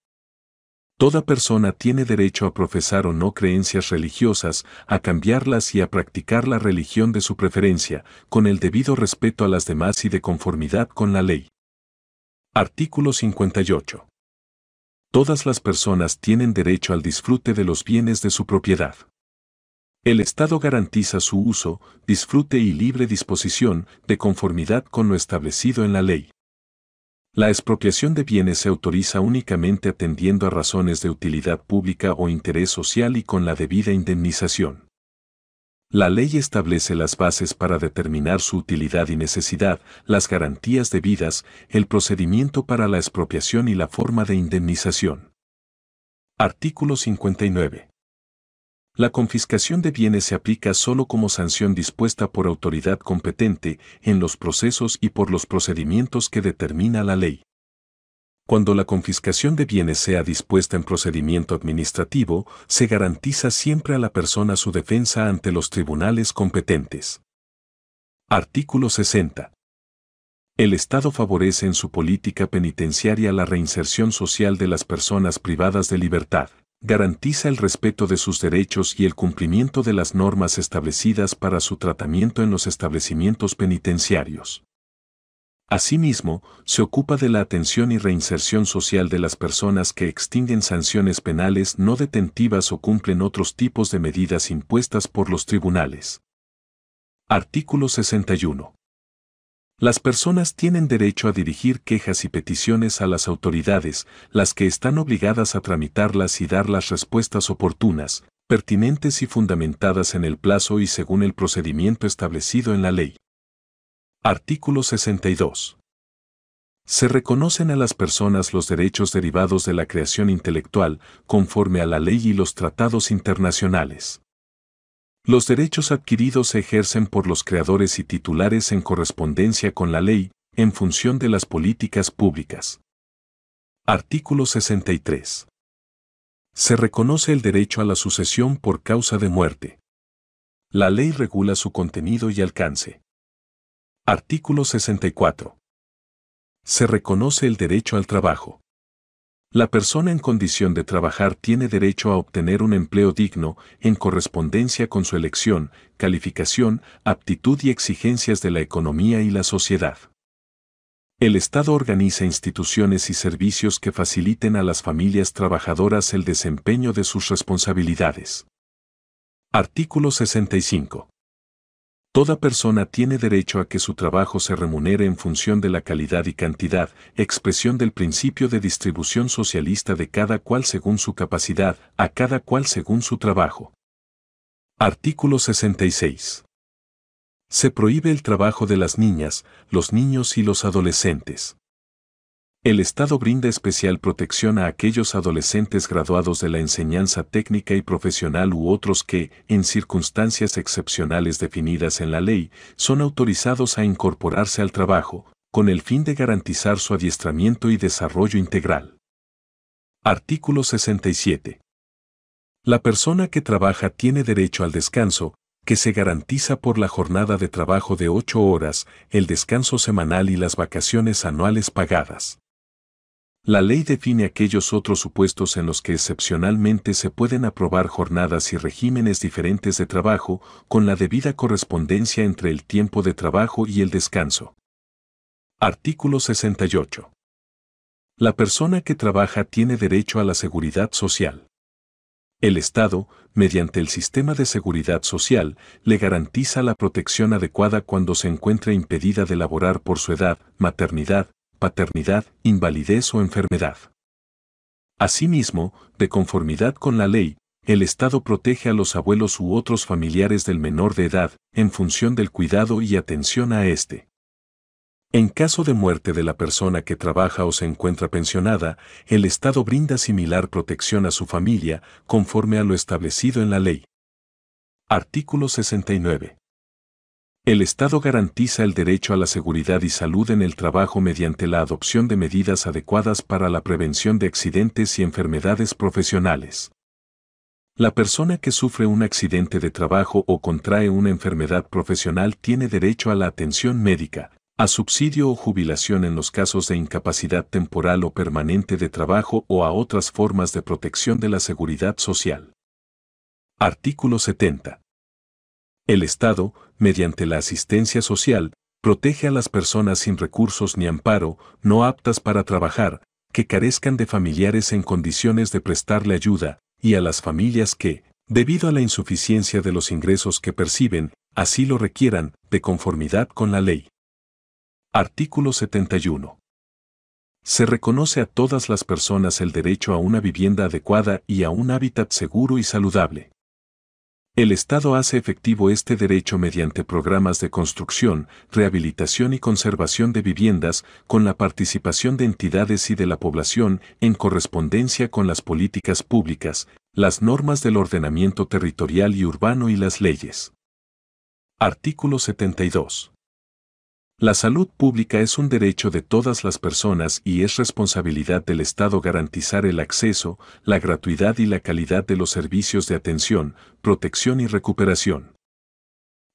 Toda persona tiene derecho a profesar o no creencias religiosas, a cambiarlas y a practicar la religión de su preferencia, con el debido respeto a las demás y de conformidad con la ley. Artículo 58 todas las personas tienen derecho al disfrute de los bienes de su propiedad. El Estado garantiza su uso, disfrute y libre disposición de conformidad con lo establecido en la ley. La expropiación de bienes se autoriza únicamente atendiendo a razones de utilidad pública o interés social y con la debida indemnización. La ley establece las bases para determinar su utilidad y necesidad, las garantías debidas, el procedimiento para la expropiación y la forma de indemnización. Artículo 59. La confiscación de bienes se aplica solo como sanción dispuesta por autoridad competente en los procesos y por los procedimientos que determina la ley. Cuando la confiscación de bienes sea dispuesta en procedimiento administrativo, se garantiza siempre a la persona su defensa ante los tribunales competentes. Artículo 60. El Estado favorece en su política penitenciaria la reinserción social de las personas privadas de libertad, garantiza el respeto de sus derechos y el cumplimiento de las normas establecidas para su tratamiento en los establecimientos penitenciarios. Asimismo, se ocupa de la atención y reinserción social de las personas que extinguen sanciones penales no detentivas o cumplen otros tipos de medidas impuestas por los tribunales. Artículo 61. Las personas tienen derecho a dirigir quejas y peticiones a las autoridades, las que están obligadas a tramitarlas y dar las respuestas oportunas, pertinentes y fundamentadas en el plazo y según el procedimiento establecido en la ley. Artículo 62. Se reconocen a las personas los derechos derivados de la creación intelectual conforme a la ley y los tratados internacionales. Los derechos adquiridos se ejercen por los creadores y titulares en correspondencia con la ley, en función de las políticas públicas. Artículo 63. Se reconoce el derecho a la sucesión por causa de muerte. La ley regula su contenido y alcance. Artículo 64. Se reconoce el derecho al trabajo. La persona en condición de trabajar tiene derecho a obtener un empleo digno en correspondencia con su elección, calificación, aptitud y exigencias de la economía y la sociedad. El Estado organiza instituciones y servicios que faciliten a las familias trabajadoras el desempeño de sus responsabilidades. Artículo 65. Toda persona tiene derecho a que su trabajo se remunere en función de la calidad y cantidad, expresión del principio de distribución socialista de cada cual según su capacidad, a cada cual según su trabajo. Artículo 66. Se prohíbe el trabajo de las niñas, los niños y los adolescentes. El Estado brinda especial protección a aquellos adolescentes graduados de la enseñanza técnica y profesional u otros que, en circunstancias excepcionales definidas en la ley, son autorizados a incorporarse al trabajo, con el fin de garantizar su adiestramiento y desarrollo integral. Artículo 67. La persona que trabaja tiene derecho al descanso, que se garantiza por la jornada de trabajo de 8 horas, el descanso semanal y las vacaciones anuales pagadas. La ley define aquellos otros supuestos en los que excepcionalmente se pueden aprobar jornadas y regímenes diferentes de trabajo con la debida correspondencia entre el tiempo de trabajo y el descanso. Artículo 68. La persona que trabaja tiene derecho a la seguridad social. El Estado, mediante el sistema de seguridad social, le garantiza la protección adecuada cuando se encuentra impedida de laborar por su edad, maternidad, paternidad, invalidez o enfermedad. Asimismo, de conformidad con la ley, el Estado protege a los abuelos u otros familiares del menor de edad, en función del cuidado y atención a éste. En caso de muerte de la persona que trabaja o se encuentra pensionada, el Estado brinda similar protección a su familia, conforme a lo establecido en la ley. Artículo 69. El Estado garantiza el derecho a la seguridad y salud en el trabajo mediante la adopción de medidas adecuadas para la prevención de accidentes y enfermedades profesionales. La persona que sufre un accidente de trabajo o contrae una enfermedad profesional tiene derecho a la atención médica, a subsidio o jubilación en los casos de incapacidad temporal o permanente de trabajo o a otras formas de protección de la seguridad social. Artículo 70. El Estado, mediante la asistencia social, protege a las personas sin recursos ni amparo, no aptas para trabajar, que carezcan de familiares en condiciones de prestarle ayuda, y a las familias que, debido a la insuficiencia de los ingresos que perciben, así lo requieran, de conformidad con la ley. Artículo 71. Se reconoce a todas las personas el derecho a una vivienda adecuada y a un hábitat seguro y saludable. El Estado hace efectivo este derecho mediante programas de construcción, rehabilitación y conservación de viviendas con la participación de entidades y de la población en correspondencia con las políticas públicas, las normas del ordenamiento territorial y urbano y las leyes. Artículo 72. La salud pública es un derecho de todas las personas y es responsabilidad del Estado garantizar el acceso, la gratuidad y la calidad de los servicios de atención, protección y recuperación.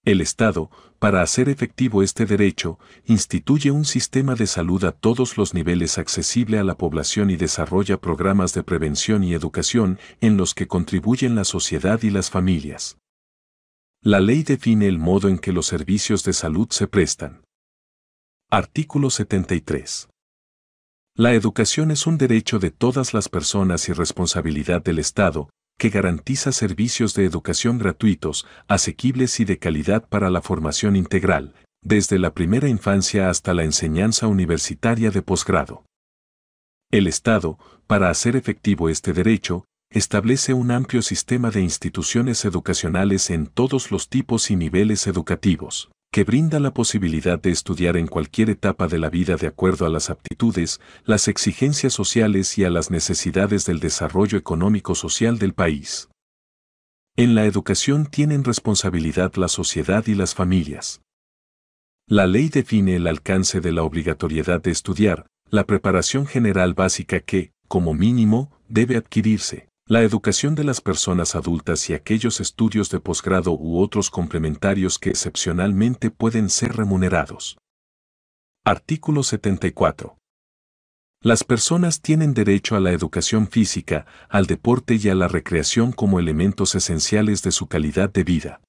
El Estado, para hacer efectivo este derecho, instituye un sistema de salud a todos los niveles accesible a la población y desarrolla programas de prevención y educación en los que contribuyen la sociedad y las familias. La ley define el modo en que los servicios de salud se prestan. Artículo 73. La educación es un derecho de todas las personas y responsabilidad del Estado, que garantiza servicios de educación gratuitos, asequibles y de calidad para la formación integral, desde la primera infancia hasta la enseñanza universitaria de posgrado. El Estado, para hacer efectivo este derecho, establece un amplio sistema de instituciones educacionales en todos los tipos y niveles educativos, que brinda la posibilidad de estudiar en cualquier etapa de la vida de acuerdo a las aptitudes, las exigencias sociales y a las necesidades del desarrollo económico-social del país. En la educación tienen responsabilidad la sociedad y las familias. La ley define el alcance de la obligatoriedad de estudiar, la preparación general básica que, como mínimo, debe adquirirse. La educación de las personas adultas y aquellos estudios de posgrado u otros complementarios que excepcionalmente pueden ser remunerados. Artículo 74. Las personas tienen derecho a la educación física, al deporte y a la recreación como elementos esenciales de su calidad de vida.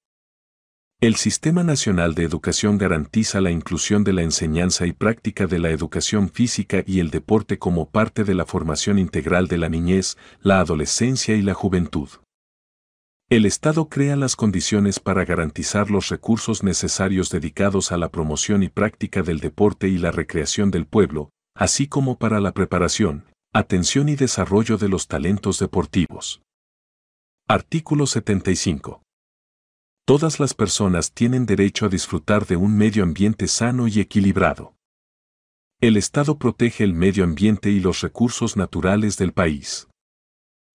El Sistema Nacional de Educación garantiza la inclusión de la enseñanza y práctica de la educación física y el deporte como parte de la formación integral de la niñez, la adolescencia y la juventud. El Estado crea las condiciones para garantizar los recursos necesarios dedicados a la promoción y práctica del deporte y la recreación del pueblo, así como para la preparación, atención y desarrollo de los talentos deportivos. Artículo 75. Todas las personas tienen derecho a disfrutar de un medio ambiente sano y equilibrado. El Estado protege el medio ambiente y los recursos naturales del país.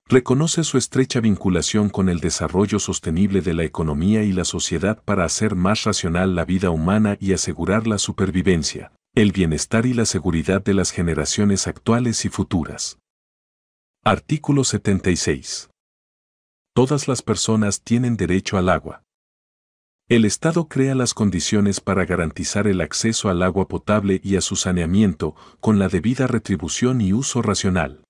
Reconoce su estrecha vinculación con el desarrollo sostenible de la economía y la sociedad para hacer más racional la vida humana y asegurar la supervivencia, el bienestar y la seguridad de las generaciones actuales y futuras. Artículo 76. Todas las personas tienen derecho al agua. El Estado crea las condiciones para garantizar el acceso al agua potable y a su saneamiento con la debida retribución y uso racional.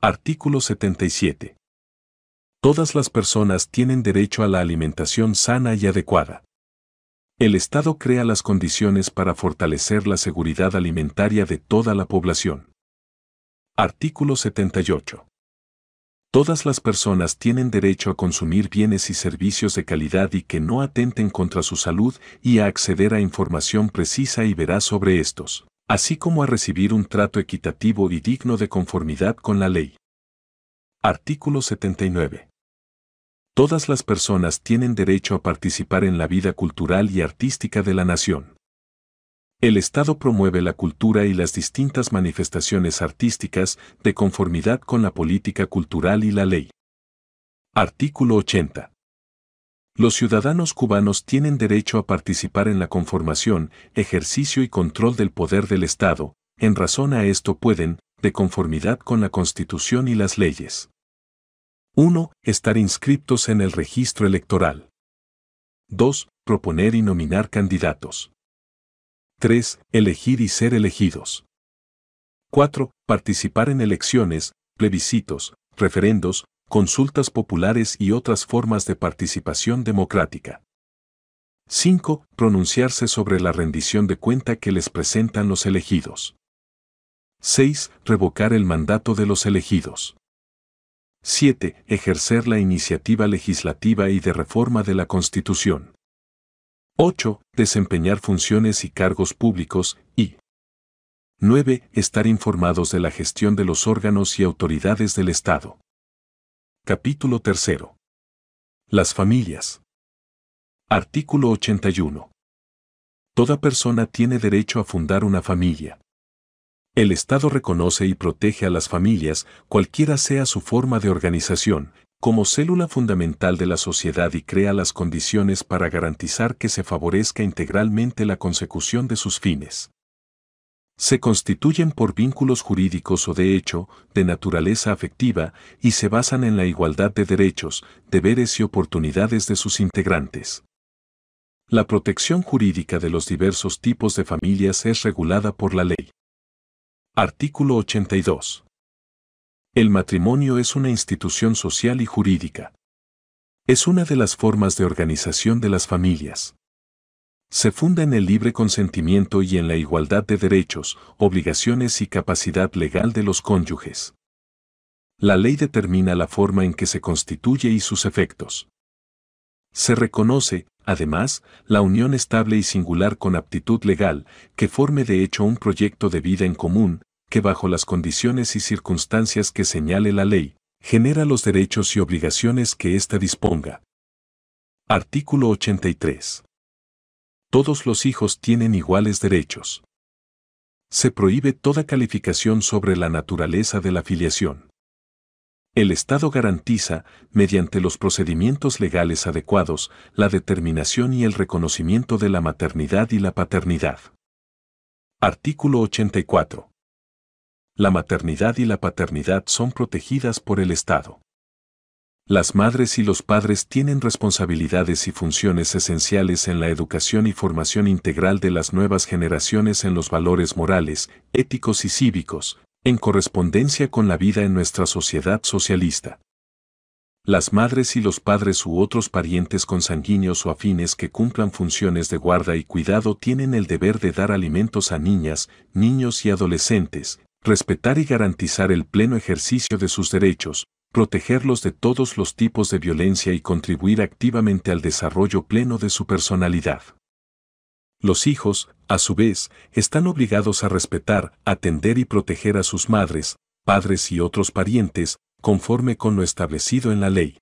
Artículo 77. Todas las personas tienen derecho a la alimentación sana y adecuada. El Estado crea las condiciones para fortalecer la seguridad alimentaria de toda la población. Artículo 78. Todas las personas tienen derecho a consumir bienes y servicios de calidad y que no atenten contra su salud y a acceder a información precisa y veraz sobre estos, así como a recibir un trato equitativo y digno de conformidad con la ley. Artículo 79. Todas las personas tienen derecho a participar en la vida cultural y artística de la nación. El Estado promueve la cultura y las distintas manifestaciones artísticas de conformidad con la política cultural y la ley. Artículo 80. Los ciudadanos cubanos tienen derecho a participar en la conformación, ejercicio y control del poder del Estado, en razón a esto pueden, de conformidad con la Constitución y las leyes. 1. Estar inscriptos en el registro electoral. 2. Proponer y nominar candidatos. 3. Elegir y ser elegidos. 4. Participar en elecciones, plebiscitos, referendos, consultas populares y otras formas de participación democrática. 5. Pronunciarse sobre la rendición de cuenta que les presentan los elegidos. 6. Revocar el mandato de los elegidos. 7. Ejercer la iniciativa legislativa y de reforma de la Constitución. 8. Desempeñar funciones y cargos públicos y 9. Estar informados de la gestión de los órganos y autoridades del Estado. Capítulo 3. Las familias. Artículo 81. Toda persona tiene derecho a fundar una familia. El Estado reconoce y protege a las familias, cualquiera sea su forma de organización, como célula fundamental de la sociedad y crea las condiciones para garantizar que se favorezca integralmente la consecución de sus fines. Se constituyen por vínculos jurídicos o de hecho, de naturaleza afectiva, y se basan en la igualdad de derechos, deberes y oportunidades de sus integrantes. La protección jurídica de los diversos tipos de familias es regulada por la ley. Artículo 82. El matrimonio es una institución social y jurídica. Es una de las formas de organización de las familias. Se funda en el libre consentimiento y en la igualdad de derechos, obligaciones y capacidad legal de los cónyuges. La ley determina la forma en que se constituye y sus efectos. Se reconoce, además, la unión estable y singular con aptitud legal, que forme de hecho un proyecto de vida en común, que bajo las condiciones y circunstancias que señale la ley, genera los derechos y obligaciones que ésta disponga. Artículo 83. Todos los hijos tienen iguales derechos. Se prohíbe toda calificación sobre la naturaleza de la filiación. El Estado garantiza, mediante los procedimientos legales adecuados, la determinación y el reconocimiento de la maternidad y la paternidad. Artículo 84. La maternidad y la paternidad son protegidas por el Estado. Las madres y los padres tienen responsabilidades y funciones esenciales en la educación y formación integral de las nuevas generaciones en los valores morales, éticos y cívicos, en correspondencia con la vida en nuestra sociedad socialista. Las madres y los padres u otros parientes consanguíneos o afines que cumplan funciones de guarda y cuidado tienen el deber de dar alimentos a niñas, niños y adolescentes, respetar y garantizar el pleno ejercicio de sus derechos, protegerlos de todos los tipos de violencia y contribuir activamente al desarrollo pleno de su personalidad. Los hijos, a su vez, están obligados a respetar, atender y proteger a sus madres, padres y otros parientes, conforme con lo establecido en la ley.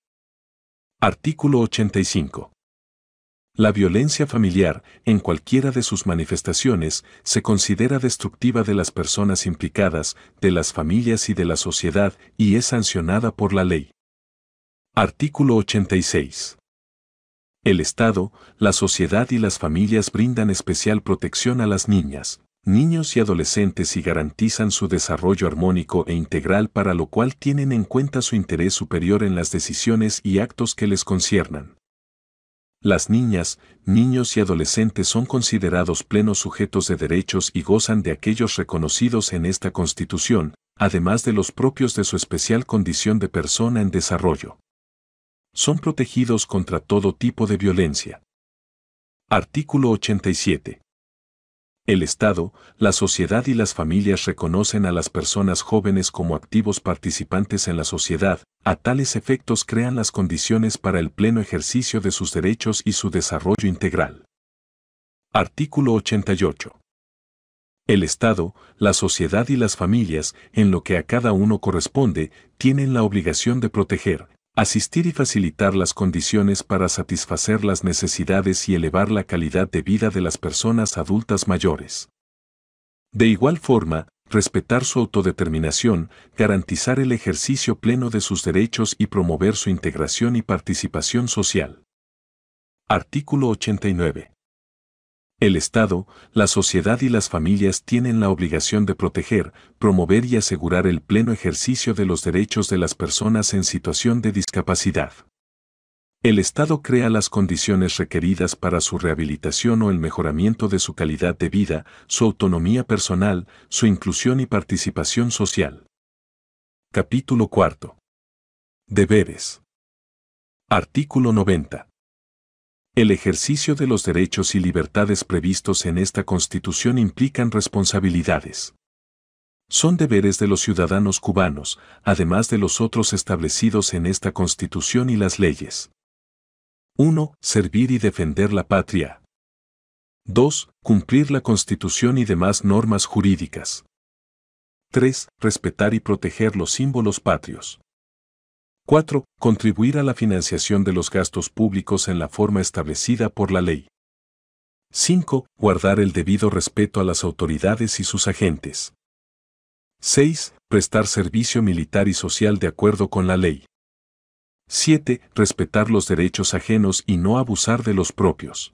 Artículo 85. La violencia familiar, en cualquiera de sus manifestaciones, se considera destructiva de las personas implicadas, de las familias y de la sociedad y es sancionada por la ley. Artículo 86. El Estado, la sociedad y las familias brindan especial protección a las niñas, niños y adolescentes y garantizan su desarrollo armónico e integral para lo cual tienen en cuenta su interés superior en las decisiones y actos que les conciernan. Las niñas, niños y adolescentes son considerados plenos sujetos de derechos y gozan de aquellos reconocidos en esta Constitución, además de los propios de su especial condición de persona en desarrollo. Son protegidos contra todo tipo de violencia. Artículo 87. El Estado, la sociedad y las familias reconocen a las personas jóvenes como activos participantes en la sociedad, a tales efectos crean las condiciones para el pleno ejercicio de sus derechos y su desarrollo integral. Artículo 88. El Estado, la sociedad y las familias, en lo que a cada uno corresponde, tienen la obligación de proteger, asistir y facilitar las condiciones para satisfacer las necesidades y elevar la calidad de vida de las personas adultas mayores. De igual forma, respetar su autodeterminación, garantizar el ejercicio pleno de sus derechos y promover su integración y participación social. Artículo 89. El Estado, la sociedad y las familias tienen la obligación de proteger, promover y asegurar el pleno ejercicio de los derechos de las personas en situación de discapacidad. El Estado crea las condiciones requeridas para su rehabilitación o el mejoramiento de su calidad de vida, su autonomía personal, su inclusión y participación social. Capítulo 4. Deberes. Artículo 90. El ejercicio de los derechos y libertades previstos en esta Constitución implican responsabilidades. Son deberes de los ciudadanos cubanos, además de los otros establecidos en esta Constitución y las leyes. 1. Servir y defender la patria. 2. Cumplir la Constitución y demás normas jurídicas. 3. Respetar y proteger los símbolos patrios. 4. Contribuir a la financiación de los gastos públicos en la forma establecida por la ley. 5. Guardar el debido respeto a las autoridades y sus agentes. 6. Prestar servicio militar y social de acuerdo con la ley. 7. Respetar los derechos ajenos y no abusar de los propios.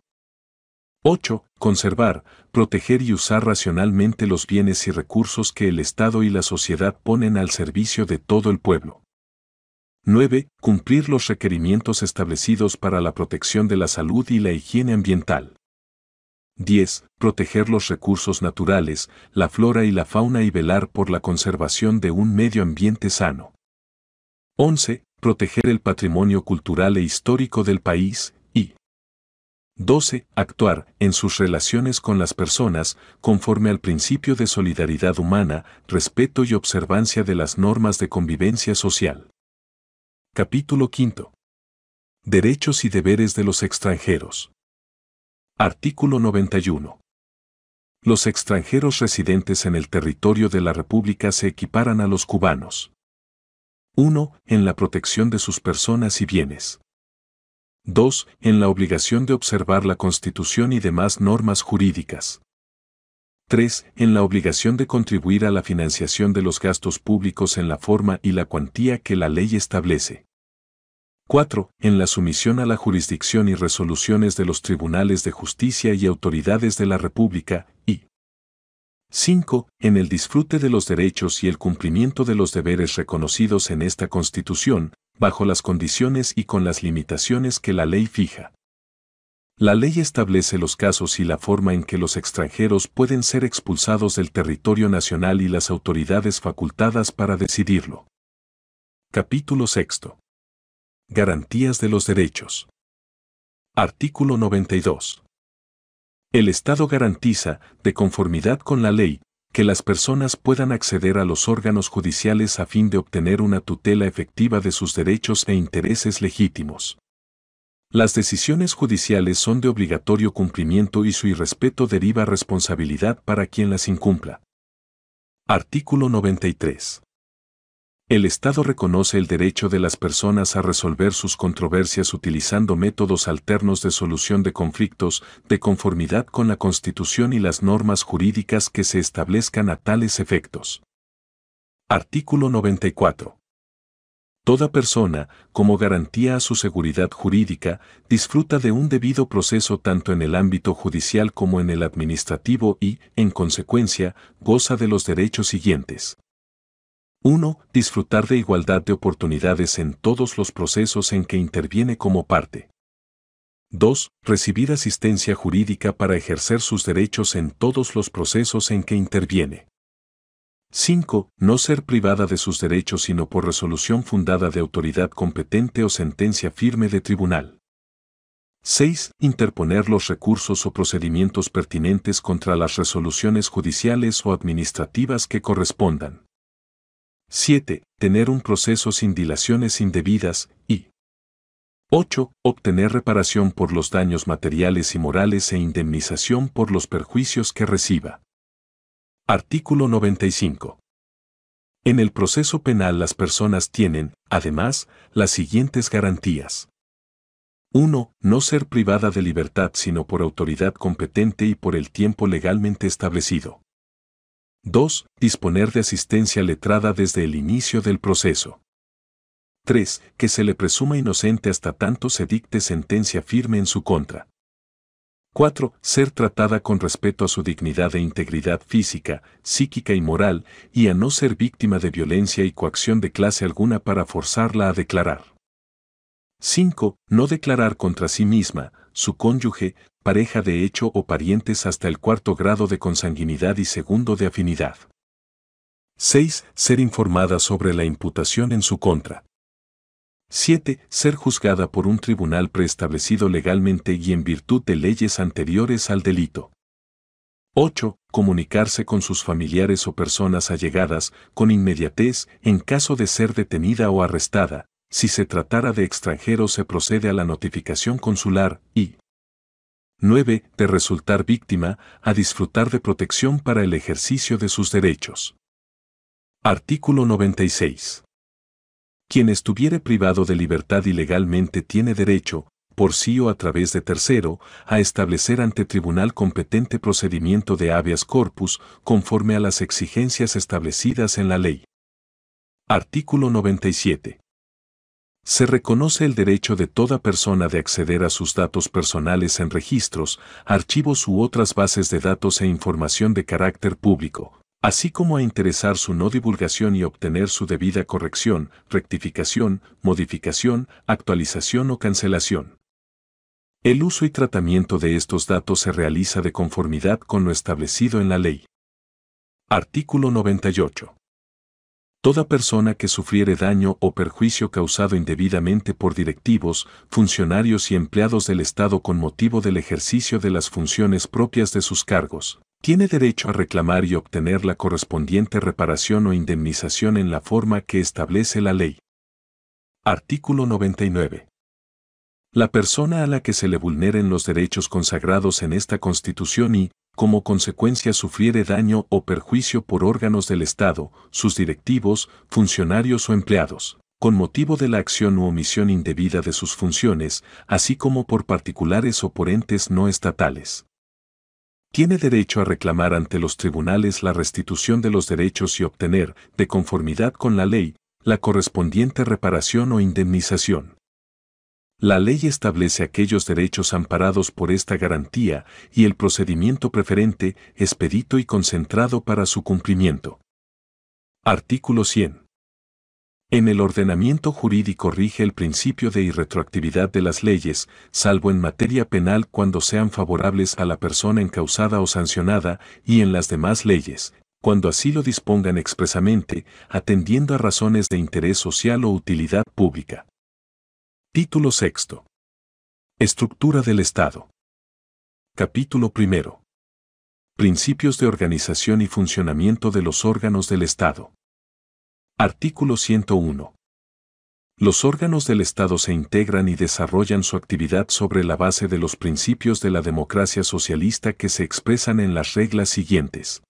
8. Conservar, proteger y usar racionalmente los bienes y recursos que el Estado y la sociedad ponen al servicio de todo el pueblo. 9. Cumplir los requerimientos establecidos para la protección de la salud y la higiene ambiental. 10. Proteger los recursos naturales, la flora y la fauna y velar por la conservación de un medio ambiente sano. 11. Proteger el patrimonio cultural e histórico del país. Y 12. Actuar en sus relaciones con las personas conforme al principio de solidaridad humana, respeto y observancia de las normas de convivencia social. Capítulo V Derechos y deberes de los extranjeros. Artículo 91. Los extranjeros residentes en el territorio de la República se equiparan a los cubanos. 1. En la protección de sus personas y bienes. 2. En la obligación de observar la Constitución y demás normas jurídicas. 3. En la obligación de contribuir a la financiación de los gastos públicos en la forma y la cuantía que la ley establece. 4. En la sumisión a la jurisdicción y resoluciones de los tribunales de justicia y autoridades de la República, y 5. En el disfrute de los derechos y el cumplimiento de los deberes reconocidos en esta Constitución, bajo las condiciones y con las limitaciones que la ley fija. La ley establece los casos y la forma en que los extranjeros pueden ser expulsados del territorio nacional y las autoridades facultadas para decidirlo. Capítulo 6. Garantías de los derechos. Artículo 92. El Estado garantiza, de conformidad con la ley, que las personas puedan acceder a los órganos judiciales a fin de obtener una tutela efectiva de sus derechos e intereses legítimos. Las decisiones judiciales son de obligatorio cumplimiento y su irrespeto deriva responsabilidad para quien las incumpla. Artículo 93. El Estado reconoce el derecho de las personas a resolver sus controversias utilizando métodos alternos de solución de conflictos de conformidad con la Constitución y las normas jurídicas que se establezcan a tales efectos. Artículo 94. Toda persona, como garantía a su seguridad jurídica, disfruta de un debido proceso tanto en el ámbito judicial como en el administrativo y, en consecuencia, goza de los derechos siguientes. 1. Disfrutar de igualdad de oportunidades en todos los procesos en que interviene como parte. 2. Recibir asistencia jurídica para ejercer sus derechos en todos los procesos en que interviene. 5. No ser privada de sus derechos sino por resolución fundada de autoridad competente o sentencia firme de tribunal. 6. Interponer los recursos o procedimientos pertinentes contra las resoluciones judiciales o administrativas que correspondan. 7. Tener un proceso sin dilaciones indebidas y 8. Obtener reparación por los daños materiales y morales e indemnización por los perjuicios que reciba. Artículo 95. En el proceso penal las personas tienen, además, las siguientes garantías. 1. No ser privada de libertad sino por autoridad competente y por el tiempo legalmente establecido. 2. Disponer de asistencia letrada desde el inicio del proceso. 3. Que se le presuma inocente hasta tanto se dicte sentencia firme en su contra. 4. Ser tratada con respeto a su dignidad e integridad física, psíquica y moral, y a no ser víctima de violencia y coacción de clase alguna para forzarla a declarar. 5. No declarar contra sí misma, su cónyuge, pareja de hecho o parientes hasta el cuarto grado de consanguinidad y segundo de afinidad. 6. Ser informada sobre la imputación en su contra. 7. Ser juzgada por un tribunal preestablecido legalmente y en virtud de leyes anteriores al delito. 8. Comunicarse con sus familiares o personas allegadas con inmediatez en caso de ser detenida o arrestada. Si se tratara de extranjero se procede a la notificación consular y 9. De resultar víctima, a disfrutar de protección para el ejercicio de sus derechos. Artículo 96. Quien estuviere privado de libertad ilegalmente tiene derecho, por sí o a través de tercero, a establecer ante tribunal competente procedimiento de habeas corpus conforme a las exigencias establecidas en la ley. Artículo 97. Se reconoce el derecho de toda persona de acceder a sus datos personales en registros, archivos u otras bases de datos e información de carácter público, así como a interesar su no divulgación y obtener su debida corrección, rectificación, modificación, actualización o cancelación. El uso y tratamiento de estos datos se realiza de conformidad con lo establecido en la ley. Artículo 98. Toda persona que sufriere daño o perjuicio causado indebidamente por directivos, funcionarios y empleados del Estado con motivo del ejercicio de las funciones propias de sus cargos, tiene derecho a reclamar y obtener la correspondiente reparación o indemnización en la forma que establece la ley. Artículo 99. La persona a la que se le vulneren los derechos consagrados en esta Constitución y, como consecuencia, sufriere daño o perjuicio por órganos del Estado, sus directivos, funcionarios o empleados, con motivo de la acción u omisión indebida de sus funciones, así como por particulares o por entes no estatales tiene derecho a reclamar ante los tribunales la restitución de los derechos y obtener, de conformidad con la ley, la correspondiente reparación o indemnización. La ley establece aquellos derechos amparados por esta garantía y el procedimiento preferente, expedito y concentrado para su cumplimiento. Artículo 100. En el ordenamiento jurídico rige el principio de irretroactividad de las leyes, salvo en materia penal cuando sean favorables a la persona encausada o sancionada, y en las demás leyes, cuando así lo dispongan expresamente, atendiendo a razones de interés social o utilidad pública. Título VI Estructura del Estado. Capítulo primero. Principios de organización y funcionamiento de los órganos del Estado. Artículo 101. Los órganos del Estado se integran y desarrollan su actividad sobre la base de los principios de la democracia socialista que se expresan en las reglas siguientes.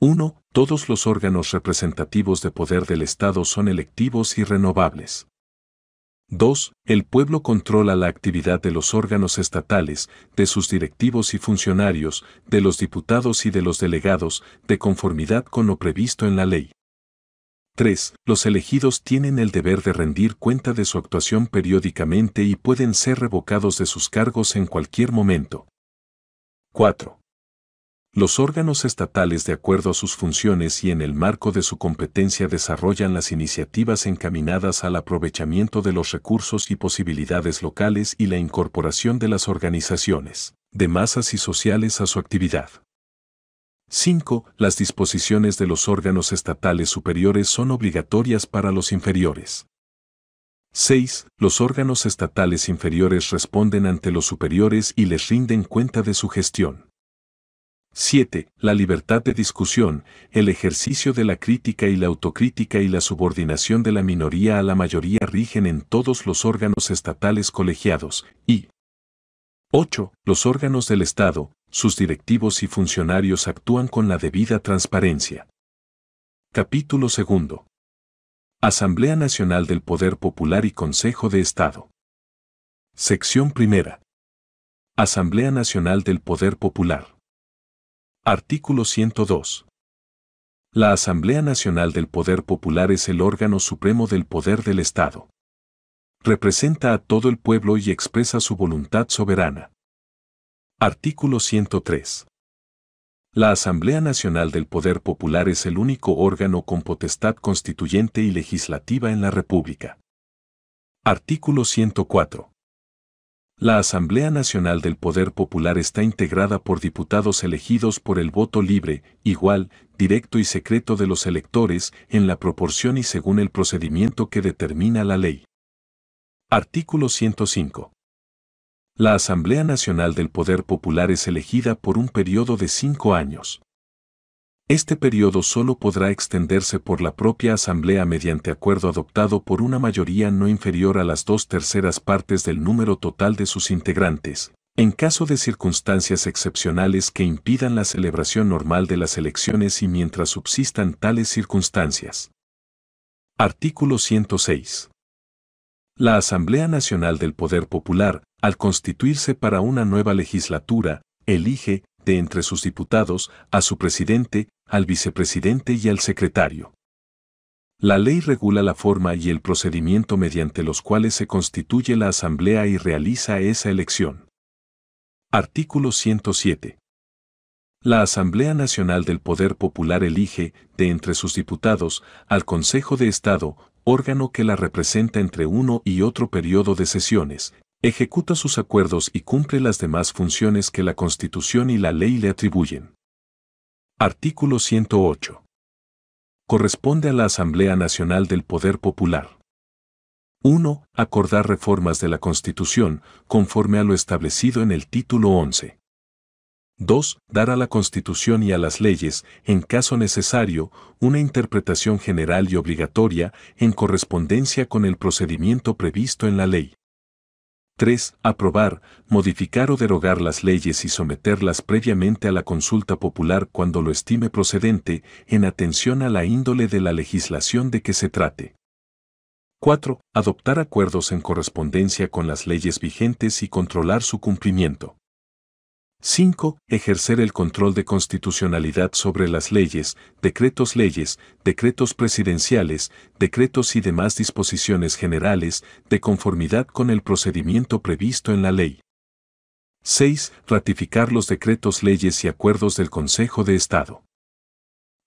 1. Todos los órganos representativos de poder del Estado son electivos y renovables. 2. El pueblo controla la actividad de los órganos estatales, de sus directivos y funcionarios, de los diputados y de los delegados, de conformidad con lo previsto en la ley. 3. Los elegidos tienen el deber de rendir cuenta de su actuación periódicamente y pueden ser revocados de sus cargos en cualquier momento. 4. Los órganos estatales de acuerdo a sus funciones y en el marco de su competencia desarrollan las iniciativas encaminadas al aprovechamiento de los recursos y posibilidades locales y la incorporación de las organizaciones de masas y sociales a su actividad. 5. Las disposiciones de los órganos estatales superiores son obligatorias para los inferiores. 6. Los órganos estatales inferiores responden ante los superiores y les rinden cuenta de su gestión. 7. La libertad de discusión, el ejercicio de la crítica y la autocrítica y la subordinación de la minoría a la mayoría rigen en todos los órganos estatales colegiados. Y 8. Los órganos del Estado, sus directivos y funcionarios actúan con la debida transparencia. Capítulo 2. Asamblea Nacional del Poder Popular y Consejo de Estado. Sección primera. Asamblea Nacional del Poder Popular. Artículo 102. La Asamblea Nacional del Poder Popular es el órgano supremo del poder del Estado. Representa a todo el pueblo y expresa su voluntad soberana. Artículo 103. La Asamblea Nacional del Poder Popular es el único órgano con potestad constituyente y legislativa en la República. Artículo 104. La Asamblea Nacional del Poder Popular está integrada por diputados elegidos por el voto libre, igual, directo y secreto de los electores, en la proporción y según el procedimiento que determina la ley. Artículo 105. La Asamblea Nacional del Poder Popular es elegida por un periodo de cinco años. Este periodo solo podrá extenderse por la propia Asamblea mediante acuerdo adoptado por una mayoría no inferior a las dos terceras partes del número total de sus integrantes, en caso de circunstancias excepcionales que impidan la celebración normal de las elecciones y mientras subsistan tales circunstancias. Artículo 106. La Asamblea Nacional del Poder Popular, al constituirse para una nueva legislatura, elige, de entre sus diputados, a su presidente, al vicepresidente y al secretario. La ley regula la forma y el procedimiento mediante los cuales se constituye la Asamblea y realiza esa elección. Artículo 107. La Asamblea Nacional del Poder Popular elige, de entre sus diputados, al Consejo de Estado, órgano que la representa entre uno y otro periodo de sesiones, ejecuta sus acuerdos y cumple las demás funciones que la Constitución y la ley le atribuyen. Artículo 108. Corresponde a la Asamblea Nacional del Poder Popular. 1. Acordar reformas de la Constitución, conforme a lo establecido en el título 11. 2. Dar a la Constitución y a las leyes, en caso necesario, una interpretación general y obligatoria en correspondencia con el procedimiento previsto en la ley. 3. Aprobar, modificar o derogar las leyes y someterlas previamente a la consulta popular cuando lo estime procedente, en atención a la índole de la legislación de que se trate. 4. Adoptar acuerdos en correspondencia con las leyes vigentes y controlar su cumplimiento. 5. Ejercer el control de constitucionalidad sobre las leyes, decretos leyes, decretos presidenciales, decretos y demás disposiciones generales, de conformidad con el procedimiento previsto en la ley. 6. Ratificar los decretos leyes y acuerdos del Consejo de Estado.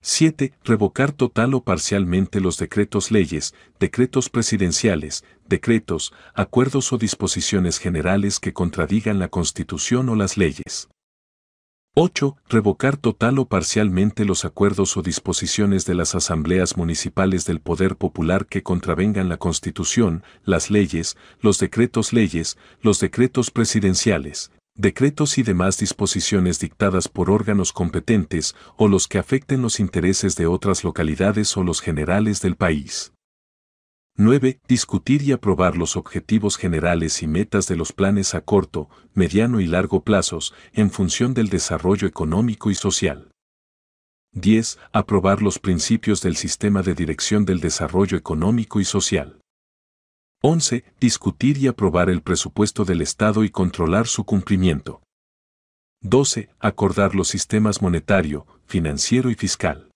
7. Revocar total o parcialmente los decretos leyes, decretos presidenciales, decretos, acuerdos o disposiciones generales que contradigan la Constitución o las leyes. 8. Revocar total o parcialmente los acuerdos o disposiciones de las asambleas municipales del Poder Popular que contravengan la Constitución, las leyes, los decretos leyes, los decretos presidenciales, decretos y demás disposiciones dictadas por órganos competentes o los que afecten los intereses de otras localidades o los generales del país. 9. Discutir y aprobar los objetivos generales y metas de los planes a corto, mediano y largo plazos en función del desarrollo económico y social. 10. Aprobar los principios del sistema de dirección del desarrollo económico y social. 11. Discutir y aprobar el presupuesto del Estado y controlar su cumplimiento. 12. Acordar los sistemas monetario, financiero y fiscal.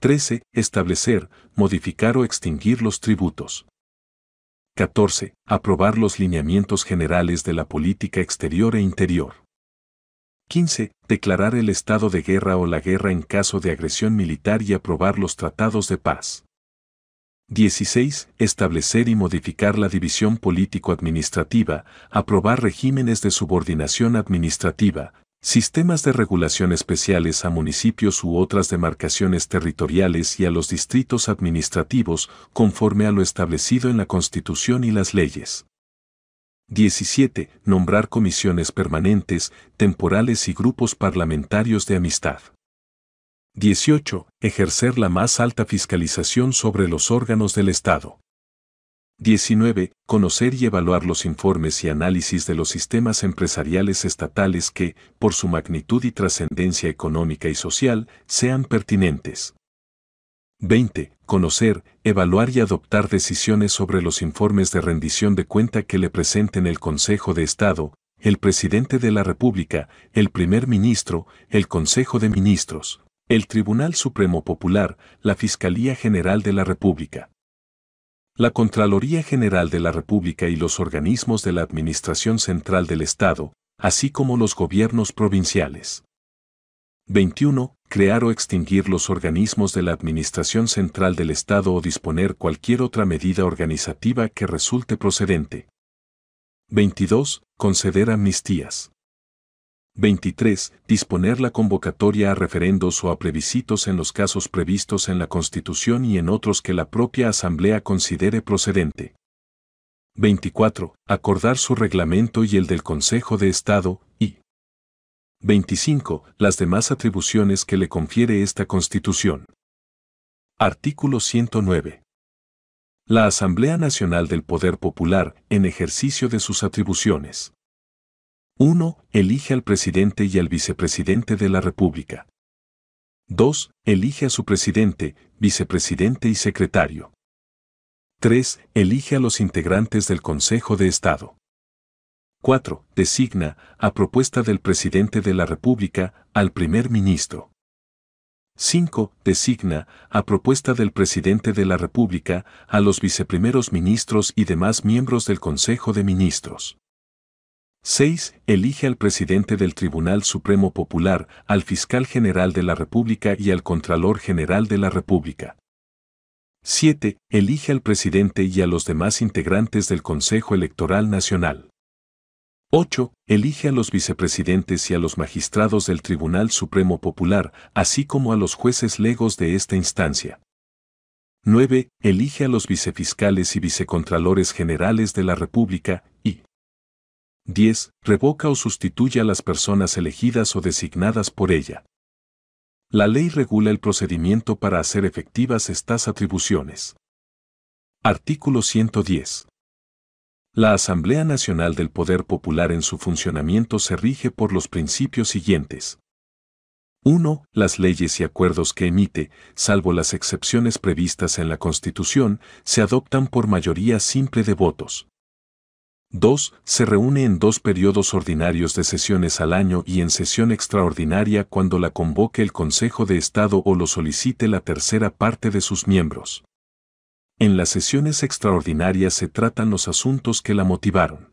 13. Establecer, modificar o extinguir los tributos. 14. Aprobar los lineamientos generales de la política exterior e interior. 15. Declarar el estado de guerra o la guerra en caso de agresión militar y aprobar los tratados de paz. 16. Establecer y modificar la división político-administrativa, aprobar regímenes de subordinación administrativa, sistemas de regulación especiales a municipios u otras demarcaciones territoriales y a los distritos administrativos conforme a lo establecido en la Constitución y las leyes. 17. Nombrar comisiones permanentes, temporales y grupos parlamentarios de amistad. 18. Ejercer la más alta fiscalización sobre los órganos del Estado. 19. Conocer y evaluar los informes y análisis de los sistemas empresariales estatales que, por su magnitud y trascendencia económica y social, sean pertinentes. 20. Conocer, evaluar y adoptar decisiones sobre los informes de rendición de cuenta que le presenten el Consejo de Estado, el Presidente de la República, el Primer Ministro, el Consejo de Ministros el Tribunal Supremo Popular, la Fiscalía General de la República, la Contraloría General de la República y los organismos de la Administración Central del Estado, así como los gobiernos provinciales. 21. Crear o extinguir los organismos de la Administración Central del Estado o disponer cualquier otra medida organizativa que resulte procedente. 22. Conceder amnistías. 23. Disponer la convocatoria a referendos o a plebiscitos en los casos previstos en la Constitución y en otros que la propia Asamblea considere procedente. 24. Acordar su reglamento y el del Consejo de Estado, y 25. Las demás atribuciones que le confiere esta Constitución. Artículo 109. La Asamblea Nacional del Poder Popular, en ejercicio de sus atribuciones 1. Elige al presidente y al vicepresidente de la República. 2. Elige a su presidente, vicepresidente y secretario. 3. Elige a los integrantes del Consejo de Estado. 4. Designa, a propuesta del presidente de la República, al primer ministro. 5. Designa, a propuesta del presidente de la República, a los viceprimeros ministros y demás miembros del Consejo de Ministros. 6. Elige al presidente del Tribunal Supremo Popular, al fiscal general de la República y al Contralor General de la República. 7. Elige al presidente y a los demás integrantes del Consejo Electoral Nacional. 8. Elige a los vicepresidentes y a los magistrados del Tribunal Supremo Popular, así como a los jueces legos de esta instancia. 9. Elige a los vicefiscales y vicecontralores generales de la República 10. Revoca o sustituye a las personas elegidas o designadas por ella. La ley regula el procedimiento para hacer efectivas estas atribuciones. Artículo 110. La Asamblea Nacional del Poder Popular en su funcionamiento se rige por los principios siguientes. 1. Las leyes y acuerdos que emite, salvo las excepciones previstas en la Constitución, se adoptan por mayoría simple de votos. 2. Se reúne en dos periodos ordinarios de sesiones al año y en sesión extraordinaria cuando la convoque el Consejo de Estado o lo solicite la tercera parte de sus miembros. En las sesiones extraordinarias se tratan los asuntos que la motivaron.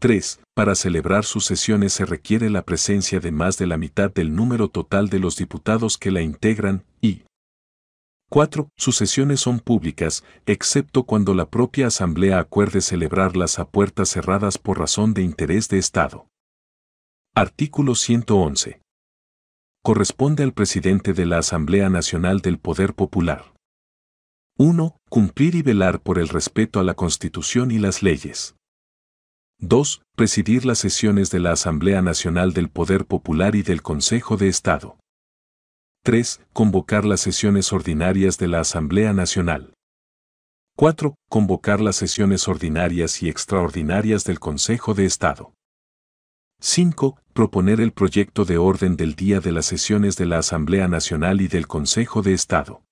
3. Para celebrar sus sesiones se requiere la presencia de más de la mitad del número total de los diputados que la integran y 4. Sus sesiones son públicas, excepto cuando la propia Asamblea acuerde celebrarlas a puertas cerradas por razón de interés de Estado. Artículo 111. Corresponde al presidente de la Asamblea Nacional del Poder Popular. 1. Cumplir y velar por el respeto a la Constitución y las leyes. 2. Presidir las sesiones de la Asamblea Nacional del Poder Popular y del Consejo de Estado. 3. Convocar las sesiones ordinarias de la Asamblea Nacional. 4. Convocar las sesiones ordinarias y extraordinarias del Consejo de Estado. 5. Proponer el proyecto de orden del día de las sesiones de la Asamblea Nacional y del Consejo de Estado.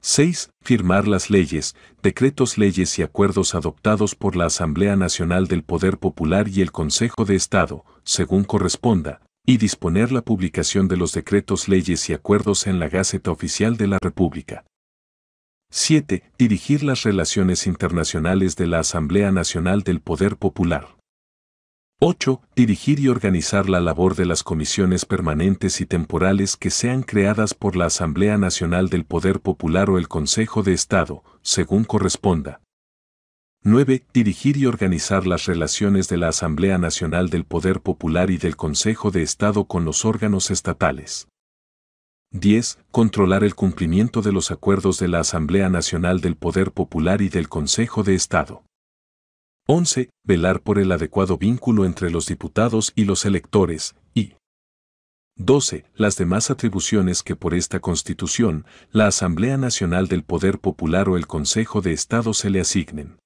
6. Firmar las leyes, decretos, leyes y acuerdos adoptados por la Asamblea Nacional del Poder Popular y el Consejo de Estado, según corresponda, y disponer la publicación de los decretos, leyes y acuerdos en la Gaceta Oficial de la República. 7. Dirigir las relaciones internacionales de la Asamblea Nacional del Poder Popular. 8. Dirigir y organizar la labor de las comisiones permanentes y temporales que sean creadas por la Asamblea Nacional del Poder Popular o el Consejo de Estado, según corresponda, 9. Dirigir y organizar las relaciones de la Asamblea Nacional del Poder Popular y del Consejo de Estado con los órganos estatales. 10. Controlar el cumplimiento de los acuerdos de la Asamblea Nacional del Poder Popular y del Consejo de Estado. 11. Velar por el adecuado vínculo entre los diputados y los electores. Y 12. Las demás atribuciones que por esta Constitución, la Asamblea Nacional del Poder Popular o el Consejo de Estado se le asignen.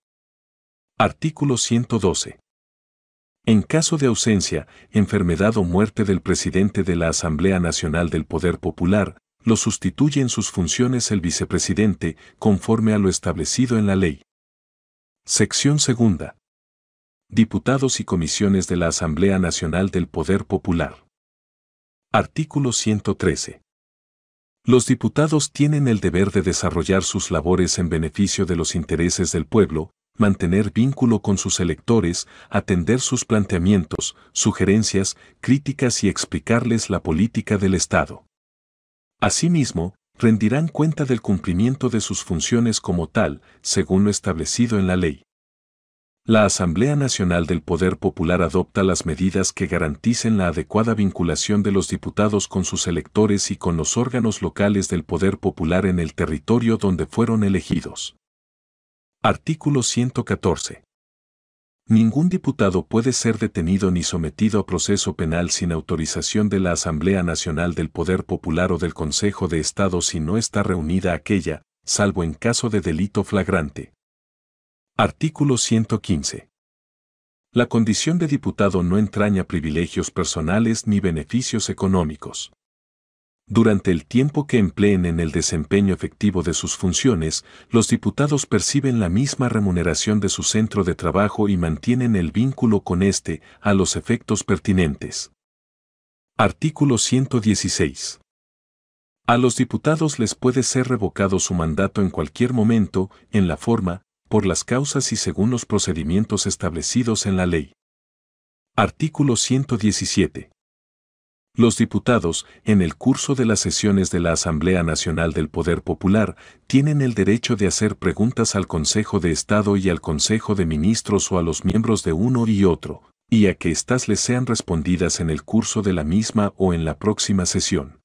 Artículo 112. En caso de ausencia, enfermedad o muerte del presidente de la Asamblea Nacional del Poder Popular, lo sustituye en sus funciones el vicepresidente, conforme a lo establecido en la ley. Sección segunda. Diputados y comisiones de la Asamblea Nacional del Poder Popular. Artículo 113. Los diputados tienen el deber de desarrollar sus labores en beneficio de los intereses del pueblo, mantener vínculo con sus electores, atender sus planteamientos, sugerencias, críticas y explicarles la política del Estado. Asimismo, rendirán cuenta del cumplimiento de sus funciones como tal, según lo establecido en la ley. La Asamblea Nacional del Poder Popular adopta las medidas que garanticen la adecuada vinculación de los diputados con sus electores y con los órganos locales del Poder Popular en el territorio donde fueron elegidos. Artículo 114. Ningún diputado puede ser detenido ni sometido a proceso penal sin autorización de la Asamblea Nacional del Poder Popular o del Consejo de Estado si no está reunida aquella, salvo en caso de delito flagrante. Artículo 115. La condición de diputado no entraña privilegios personales ni beneficios económicos. Durante el tiempo que empleen en el desempeño efectivo de sus funciones, los diputados perciben la misma remuneración de su centro de trabajo y mantienen el vínculo con éste a los efectos pertinentes. Artículo 116. A los diputados les puede ser revocado su mandato en cualquier momento, en la forma, por las causas y según los procedimientos establecidos en la ley. Artículo 117. Los diputados, en el curso de las sesiones de la Asamblea Nacional del Poder Popular, tienen el derecho de hacer preguntas al Consejo de Estado y al Consejo de Ministros o a los miembros de uno y otro, y a que éstas les sean respondidas en el curso de la misma o en la próxima sesión.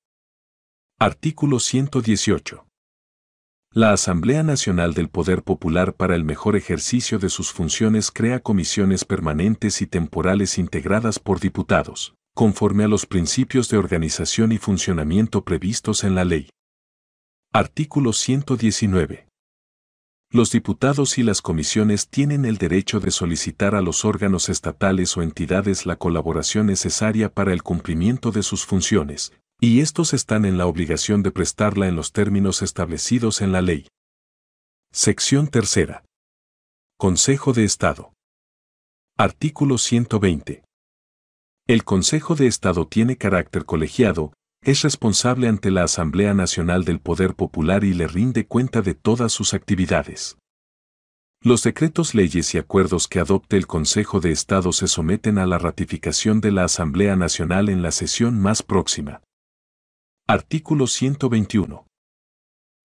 Artículo 118. La Asamblea Nacional del Poder Popular para el mejor ejercicio de sus funciones crea comisiones permanentes y temporales integradas por diputados conforme a los principios de organización y funcionamiento previstos en la ley. Artículo 119. Los diputados y las comisiones tienen el derecho de solicitar a los órganos estatales o entidades la colaboración necesaria para el cumplimiento de sus funciones, y estos están en la obligación de prestarla en los términos establecidos en la ley. Sección 3. Consejo de Estado. Artículo 120. El Consejo de Estado tiene carácter colegiado, es responsable ante la Asamblea Nacional del Poder Popular y le rinde cuenta de todas sus actividades. Los decretos, leyes y acuerdos que adopte el Consejo de Estado se someten a la ratificación de la Asamblea Nacional en la sesión más próxima. Artículo 121.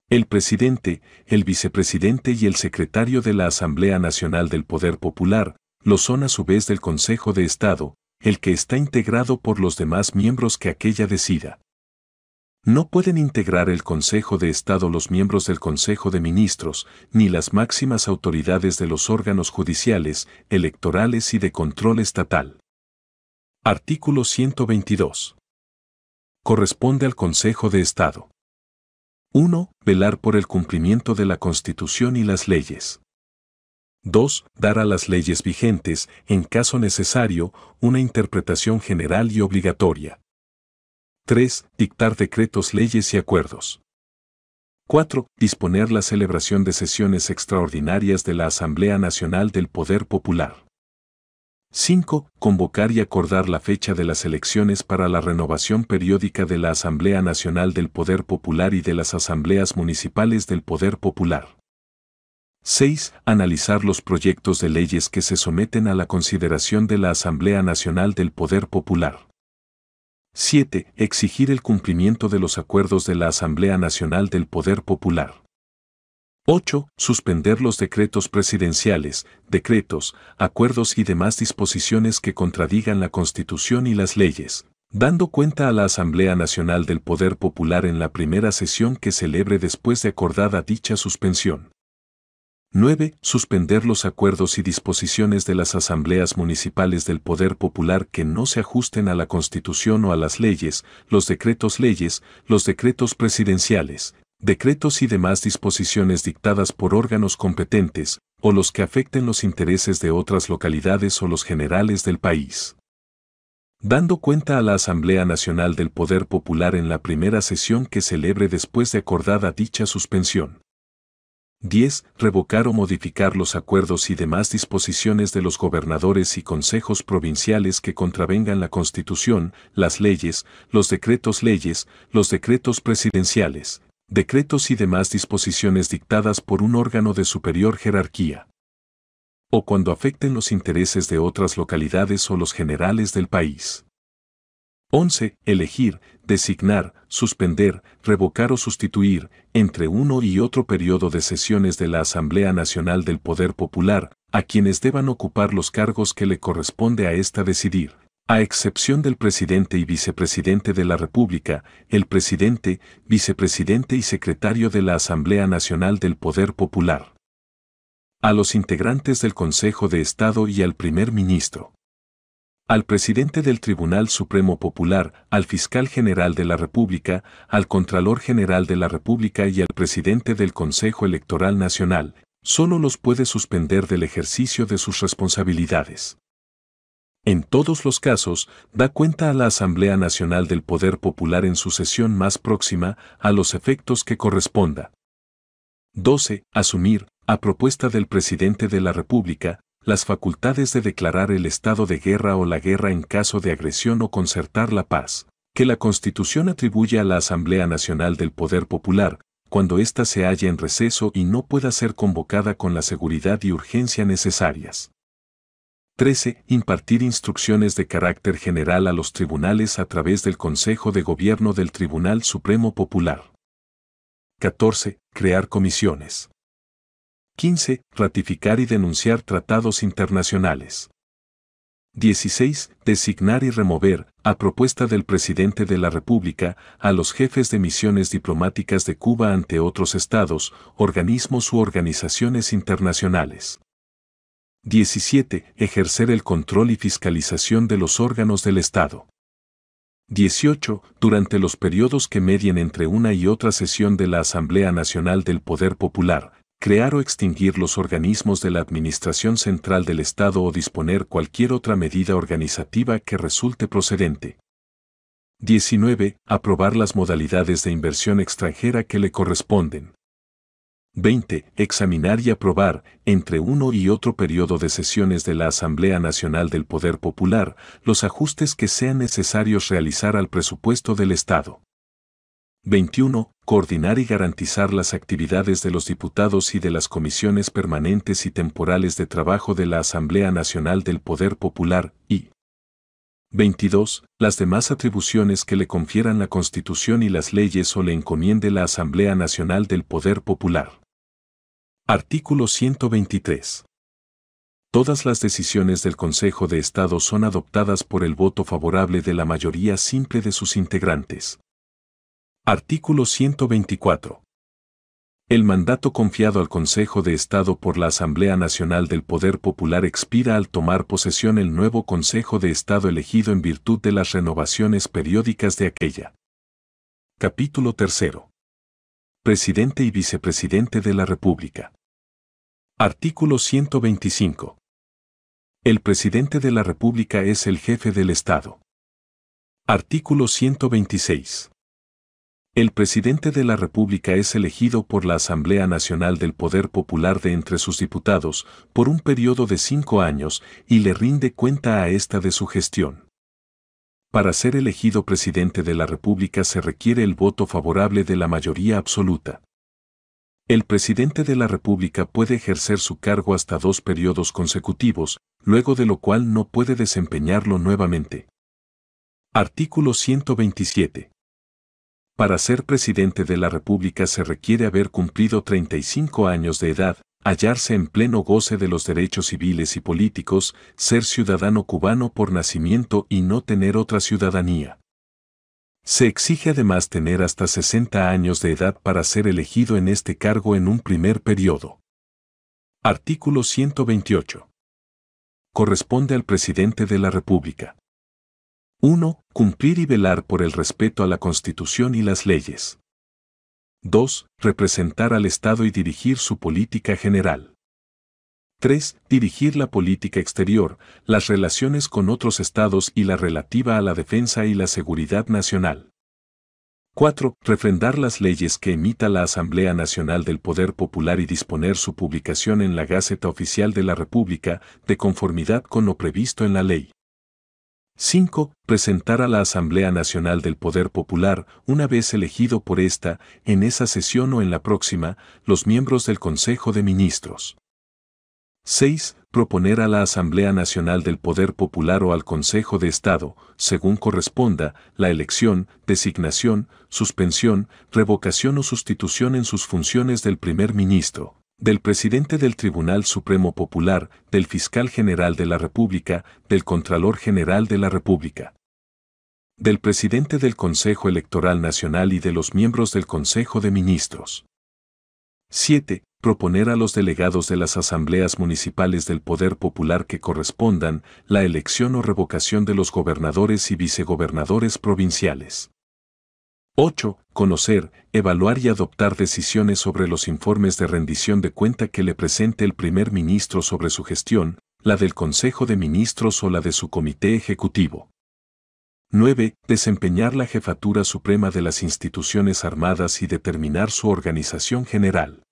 El presidente, el vicepresidente y el secretario de la Asamblea Nacional del Poder Popular lo son a su vez del Consejo de Estado, el que está integrado por los demás miembros que aquella decida. No pueden integrar el Consejo de Estado los miembros del Consejo de Ministros, ni las máximas autoridades de los órganos judiciales, electorales y de control estatal. Artículo 122. Corresponde al Consejo de Estado. 1. Velar por el cumplimiento de la Constitución y las leyes. 2. Dar a las leyes vigentes, en caso necesario, una interpretación general y obligatoria. 3. Dictar decretos, leyes y acuerdos. 4. Disponer la celebración de sesiones extraordinarias de la Asamblea Nacional del Poder Popular. 5. Convocar y acordar la fecha de las elecciones para la renovación periódica de la Asamblea Nacional del Poder Popular y de las Asambleas Municipales del Poder Popular. 6. Analizar los proyectos de leyes que se someten a la consideración de la Asamblea Nacional del Poder Popular. 7. Exigir el cumplimiento de los acuerdos de la Asamblea Nacional del Poder Popular. 8. Suspender los decretos presidenciales, decretos, acuerdos y demás disposiciones que contradigan la Constitución y las leyes, dando cuenta a la Asamblea Nacional del Poder Popular en la primera sesión que celebre después de acordada dicha suspensión. 9. Suspender los acuerdos y disposiciones de las asambleas municipales del Poder Popular que no se ajusten a la Constitución o a las leyes, los decretos leyes, los decretos presidenciales, decretos y demás disposiciones dictadas por órganos competentes, o los que afecten los intereses de otras localidades o los generales del país. Dando cuenta a la Asamblea Nacional del Poder Popular en la primera sesión que celebre después de acordada dicha suspensión. 10. Revocar o modificar los acuerdos y demás disposiciones de los gobernadores y consejos provinciales que contravengan la Constitución, las leyes, los decretos leyes, los decretos presidenciales, decretos y demás disposiciones dictadas por un órgano de superior jerarquía. O cuando afecten los intereses de otras localidades o los generales del país. 11. Elegir, designar, suspender, revocar o sustituir, entre uno y otro periodo de sesiones de la Asamblea Nacional del Poder Popular, a quienes deban ocupar los cargos que le corresponde a esta decidir. A excepción del presidente y vicepresidente de la República, el presidente, vicepresidente y secretario de la Asamblea Nacional del Poder Popular. A los integrantes del Consejo de Estado y al primer ministro al presidente del Tribunal Supremo Popular, al fiscal general de la República, al Contralor General de la República y al presidente del Consejo Electoral Nacional, solo los puede suspender del ejercicio de sus responsabilidades. En todos los casos, da cuenta a la Asamblea Nacional del Poder Popular en su sesión más próxima a los efectos que corresponda. 12. Asumir, a propuesta del presidente de la República, las facultades de declarar el estado de guerra o la guerra en caso de agresión o concertar la paz, que la Constitución atribuye a la Asamblea Nacional del Poder Popular, cuando ésta se halla en receso y no pueda ser convocada con la seguridad y urgencia necesarias. 13. Impartir instrucciones de carácter general a los tribunales a través del Consejo de Gobierno del Tribunal Supremo Popular. 14. Crear comisiones. 15. Ratificar y denunciar tratados internacionales. 16. Designar y remover, a propuesta del presidente de la República, a los jefes de misiones diplomáticas de Cuba ante otros estados, organismos u organizaciones internacionales. 17. Ejercer el control y fiscalización de los órganos del Estado. 18. Durante los periodos que medien entre una y otra sesión de la Asamblea Nacional del Poder Popular, crear o extinguir los organismos de la Administración Central del Estado o disponer cualquier otra medida organizativa que resulte procedente. 19. Aprobar las modalidades de inversión extranjera que le corresponden. 20. Examinar y aprobar, entre uno y otro periodo de sesiones de la Asamblea Nacional del Poder Popular, los ajustes que sean necesarios realizar al presupuesto del Estado. 21. Coordinar y garantizar las actividades de los diputados y de las comisiones permanentes y temporales de trabajo de la Asamblea Nacional del Poder Popular, y 22. Las demás atribuciones que le confieran la Constitución y las leyes o le encomiende la Asamblea Nacional del Poder Popular. Artículo 123. Todas las decisiones del Consejo de Estado son adoptadas por el voto favorable de la mayoría simple de sus integrantes. Artículo 124. El mandato confiado al Consejo de Estado por la Asamblea Nacional del Poder Popular expira al tomar posesión el nuevo Consejo de Estado elegido en virtud de las renovaciones periódicas de aquella. Capítulo 3. Presidente y Vicepresidente de la República. Artículo 125. El Presidente de la República es el jefe del Estado. Artículo 126. El presidente de la República es elegido por la Asamblea Nacional del Poder Popular de entre sus diputados por un periodo de cinco años y le rinde cuenta a esta de su gestión. Para ser elegido presidente de la República se requiere el voto favorable de la mayoría absoluta. El presidente de la República puede ejercer su cargo hasta dos periodos consecutivos, luego de lo cual no puede desempeñarlo nuevamente. Artículo 127. Para ser presidente de la República se requiere haber cumplido 35 años de edad, hallarse en pleno goce de los derechos civiles y políticos, ser ciudadano cubano por nacimiento y no tener otra ciudadanía. Se exige además tener hasta 60 años de edad para ser elegido en este cargo en un primer periodo. Artículo 128. Corresponde al presidente de la República. 1. Cumplir y velar por el respeto a la Constitución y las leyes. 2. Representar al Estado y dirigir su política general. 3. Dirigir la política exterior, las relaciones con otros estados y la relativa a la defensa y la seguridad nacional. 4. Refrendar las leyes que emita la Asamblea Nacional del Poder Popular y disponer su publicación en la Gaceta Oficial de la República, de conformidad con lo previsto en la ley. 5. Presentar a la Asamblea Nacional del Poder Popular, una vez elegido por esta, en esa sesión o en la próxima, los miembros del Consejo de Ministros. 6. Proponer a la Asamblea Nacional del Poder Popular o al Consejo de Estado, según corresponda, la elección, designación, suspensión, revocación o sustitución en sus funciones del primer ministro del presidente del Tribunal Supremo Popular, del fiscal general de la República, del Contralor General de la República, del presidente del Consejo Electoral Nacional y de los miembros del Consejo de Ministros. 7. Proponer a los delegados de las asambleas municipales del Poder Popular que correspondan la elección o revocación de los gobernadores y vicegobernadores provinciales. 8. Conocer, evaluar y adoptar decisiones sobre los informes de rendición de cuenta que le presente el primer ministro sobre su gestión, la del Consejo de Ministros o la de su Comité Ejecutivo. 9. Desempeñar la jefatura suprema de las instituciones armadas y determinar su organización general.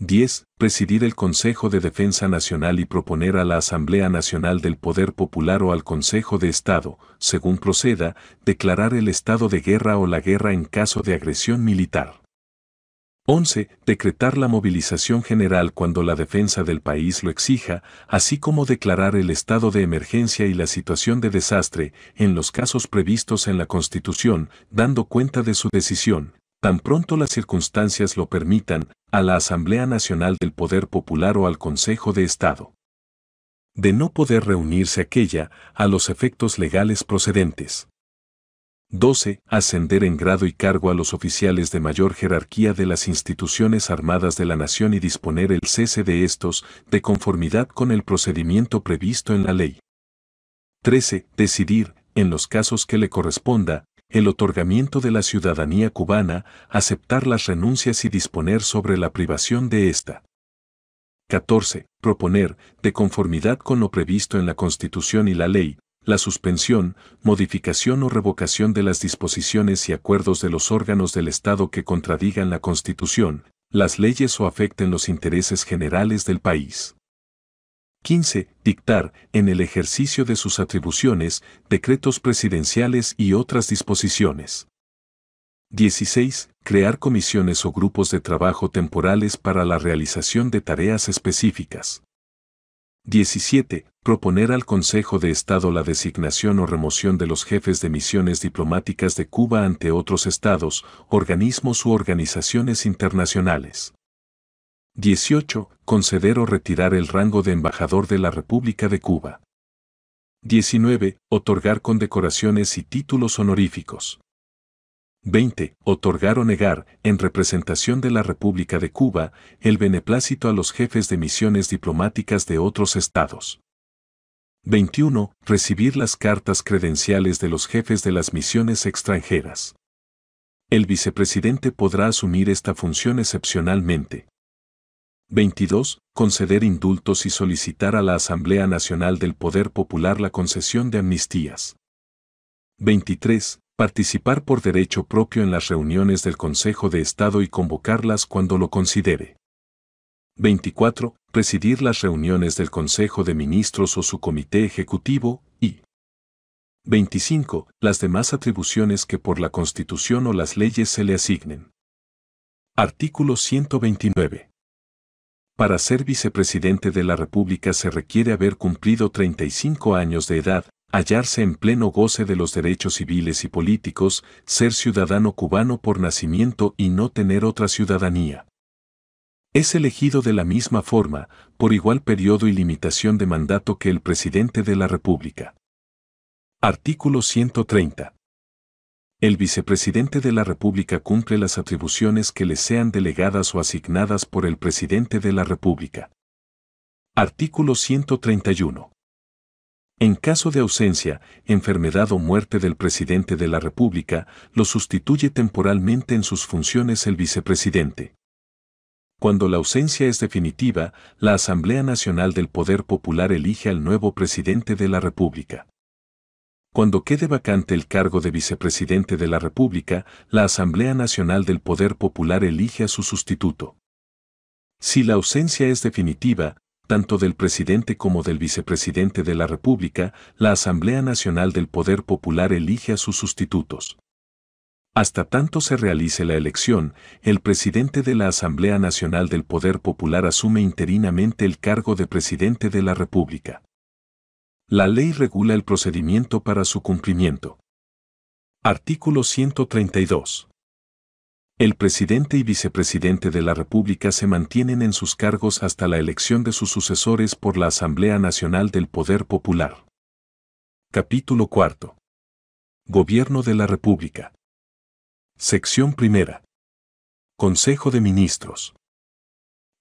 10. Presidir el Consejo de Defensa Nacional y proponer a la Asamblea Nacional del Poder Popular o al Consejo de Estado, según proceda, declarar el estado de guerra o la guerra en caso de agresión militar. 11. Decretar la movilización general cuando la defensa del país lo exija, así como declarar el estado de emergencia y la situación de desastre, en los casos previstos en la Constitución, dando cuenta de su decisión, tan pronto las circunstancias lo permitan, a la Asamblea Nacional del Poder Popular o al Consejo de Estado. De no poder reunirse aquella, a los efectos legales procedentes. 12. Ascender en grado y cargo a los oficiales de mayor jerarquía de las instituciones armadas de la nación y disponer el cese de estos, de conformidad con el procedimiento previsto en la ley. 13. Decidir, en los casos que le corresponda, el otorgamiento de la ciudadanía cubana, aceptar las renuncias y disponer sobre la privación de esta. 14. Proponer, de conformidad con lo previsto en la Constitución y la ley, la suspensión, modificación o revocación de las disposiciones y acuerdos de los órganos del Estado que contradigan la Constitución, las leyes o afecten los intereses generales del país. 15. Dictar, en el ejercicio de sus atribuciones, decretos presidenciales y otras disposiciones. 16. Crear comisiones o grupos de trabajo temporales para la realización de tareas específicas. 17. Proponer al Consejo de Estado la designación o remoción de los jefes de misiones diplomáticas de Cuba ante otros estados, organismos u organizaciones internacionales. 18. Conceder o retirar el rango de embajador de la República de Cuba. 19. Otorgar condecoraciones y títulos honoríficos. 20. Otorgar o negar, en representación de la República de Cuba, el beneplácito a los jefes de misiones diplomáticas de otros estados. 21. Recibir las cartas credenciales de los jefes de las misiones extranjeras. El vicepresidente podrá asumir esta función excepcionalmente. 22. Conceder indultos y solicitar a la Asamblea Nacional del Poder Popular la concesión de amnistías. 23. Participar por derecho propio en las reuniones del Consejo de Estado y convocarlas cuando lo considere. 24. Presidir las reuniones del Consejo de Ministros o su Comité Ejecutivo, y 25. Las demás atribuciones que por la Constitución o las leyes se le asignen. Artículo 129. Para ser vicepresidente de la República se requiere haber cumplido 35 años de edad, hallarse en pleno goce de los derechos civiles y políticos, ser ciudadano cubano por nacimiento y no tener otra ciudadanía. Es elegido de la misma forma, por igual periodo y limitación de mandato que el presidente de la República. Artículo 130. El vicepresidente de la República cumple las atribuciones que le sean delegadas o asignadas por el presidente de la República. Artículo 131. En caso de ausencia, enfermedad o muerte del presidente de la República, lo sustituye temporalmente en sus funciones el vicepresidente. Cuando la ausencia es definitiva, la Asamblea Nacional del Poder Popular elige al nuevo presidente de la República cuando quede vacante el cargo de vicepresidente de la República, la Asamblea Nacional del Poder Popular elige a su sustituto. Si la ausencia es definitiva, tanto del presidente como del vicepresidente de la República, la Asamblea Nacional del Poder Popular elige a sus sustitutos. Hasta tanto se realice la elección, el presidente de la Asamblea Nacional del Poder Popular asume interinamente el cargo de presidente de la República. La ley regula el procedimiento para su cumplimiento. Artículo 132. El presidente y vicepresidente de la República se mantienen en sus cargos hasta la elección de sus sucesores por la Asamblea Nacional del Poder Popular. Capítulo 4. Gobierno de la República. Sección primera. Consejo de Ministros.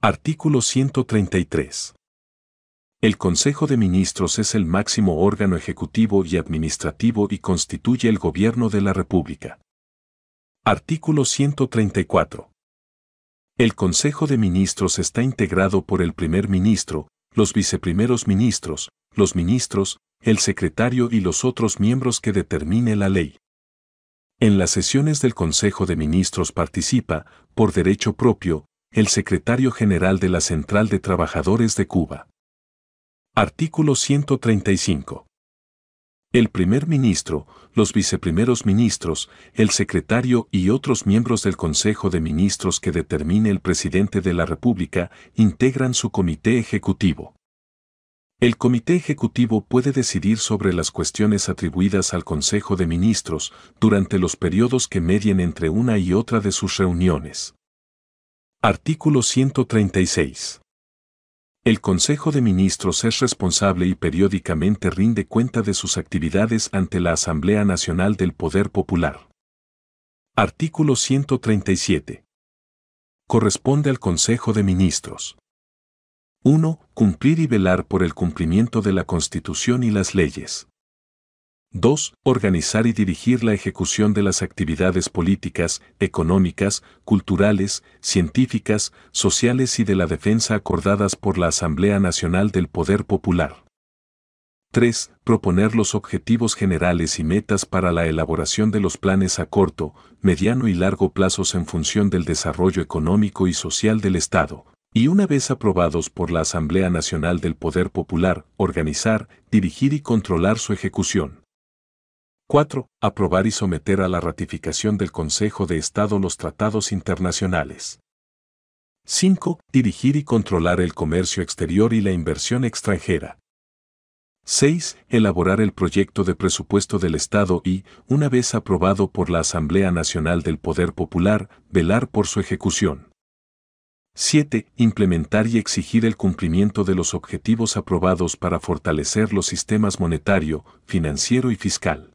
Artículo 133. El Consejo de Ministros es el máximo órgano ejecutivo y administrativo y constituye el gobierno de la República. Artículo 134. El Consejo de Ministros está integrado por el primer ministro, los viceprimeros ministros, los ministros, el secretario y los otros miembros que determine la ley. En las sesiones del Consejo de Ministros participa, por derecho propio, el secretario general de la Central de Trabajadores de Cuba. Artículo 135. El primer ministro, los viceprimeros ministros, el secretario y otros miembros del Consejo de Ministros que determine el presidente de la República integran su comité ejecutivo. El comité ejecutivo puede decidir sobre las cuestiones atribuidas al Consejo de Ministros durante los periodos que medien entre una y otra de sus reuniones. Artículo 136. El Consejo de Ministros es responsable y periódicamente rinde cuenta de sus actividades ante la Asamblea Nacional del Poder Popular. Artículo 137. Corresponde al Consejo de Ministros. 1. Cumplir y velar por el cumplimiento de la Constitución y las leyes. 2. Organizar y dirigir la ejecución de las actividades políticas, económicas, culturales, científicas, sociales y de la defensa acordadas por la Asamblea Nacional del Poder Popular. 3. Proponer los objetivos generales y metas para la elaboración de los planes a corto, mediano y largo plazos en función del desarrollo económico y social del Estado, y una vez aprobados por la Asamblea Nacional del Poder Popular, organizar, dirigir y controlar su ejecución. 4. Aprobar y someter a la ratificación del Consejo de Estado los tratados internacionales. 5. Dirigir y controlar el comercio exterior y la inversión extranjera. 6. Elaborar el proyecto de presupuesto del Estado y, una vez aprobado por la Asamblea Nacional del Poder Popular, velar por su ejecución. 7. Implementar y exigir el cumplimiento de los objetivos aprobados para fortalecer los sistemas monetario, financiero y fiscal.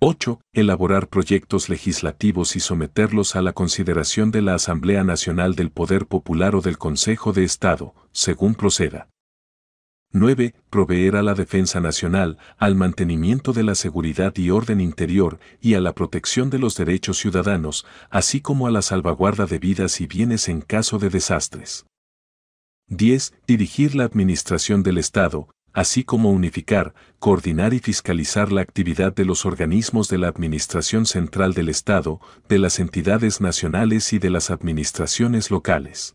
8. Elaborar proyectos legislativos y someterlos a la consideración de la Asamblea Nacional del Poder Popular o del Consejo de Estado, según proceda. 9. Proveer a la defensa nacional, al mantenimiento de la seguridad y orden interior y a la protección de los derechos ciudadanos, así como a la salvaguarda de vidas y bienes en caso de desastres. 10. Dirigir la administración del Estado, así como unificar, coordinar y fiscalizar la actividad de los organismos de la Administración Central del Estado, de las entidades nacionales y de las administraciones locales.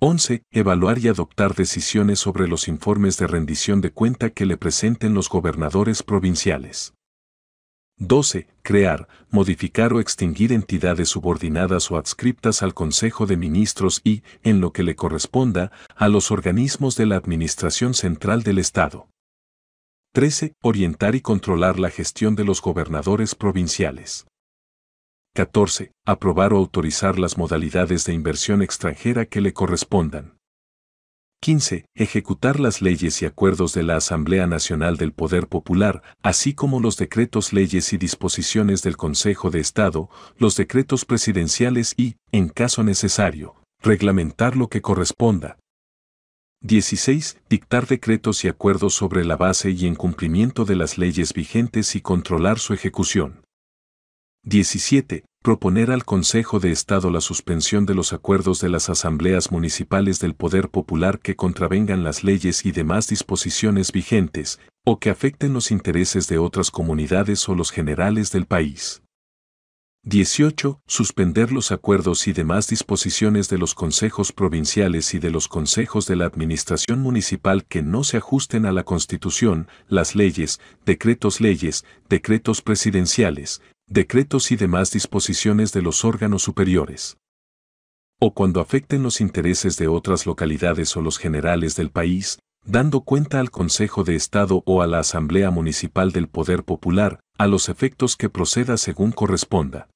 11. Evaluar y adoptar decisiones sobre los informes de rendición de cuenta que le presenten los gobernadores provinciales. 12. Crear, modificar o extinguir entidades subordinadas o adscriptas al Consejo de Ministros y, en lo que le corresponda, a los organismos de la Administración Central del Estado. 13. Orientar y controlar la gestión de los gobernadores provinciales. 14. Aprobar o autorizar las modalidades de inversión extranjera que le correspondan. 15. Ejecutar las leyes y acuerdos de la Asamblea Nacional del Poder Popular, así como los decretos, leyes y disposiciones del Consejo de Estado, los decretos presidenciales y, en caso necesario, reglamentar lo que corresponda. 16. Dictar decretos y acuerdos sobre la base y en cumplimiento de las leyes vigentes y controlar su ejecución. 17. Proponer al Consejo de Estado la suspensión de los acuerdos de las asambleas municipales del Poder Popular que contravengan las leyes y demás disposiciones vigentes, o que afecten los intereses de otras comunidades o los generales del país. 18. Suspender los acuerdos y demás disposiciones de los consejos provinciales y de los consejos de la administración municipal que no se ajusten a la Constitución, las leyes, decretos leyes, decretos presidenciales, decretos y demás disposiciones de los órganos superiores. O cuando afecten los intereses de otras localidades o los generales del país, dando cuenta al Consejo de Estado o a la Asamblea Municipal del Poder Popular, a los efectos que proceda según corresponda.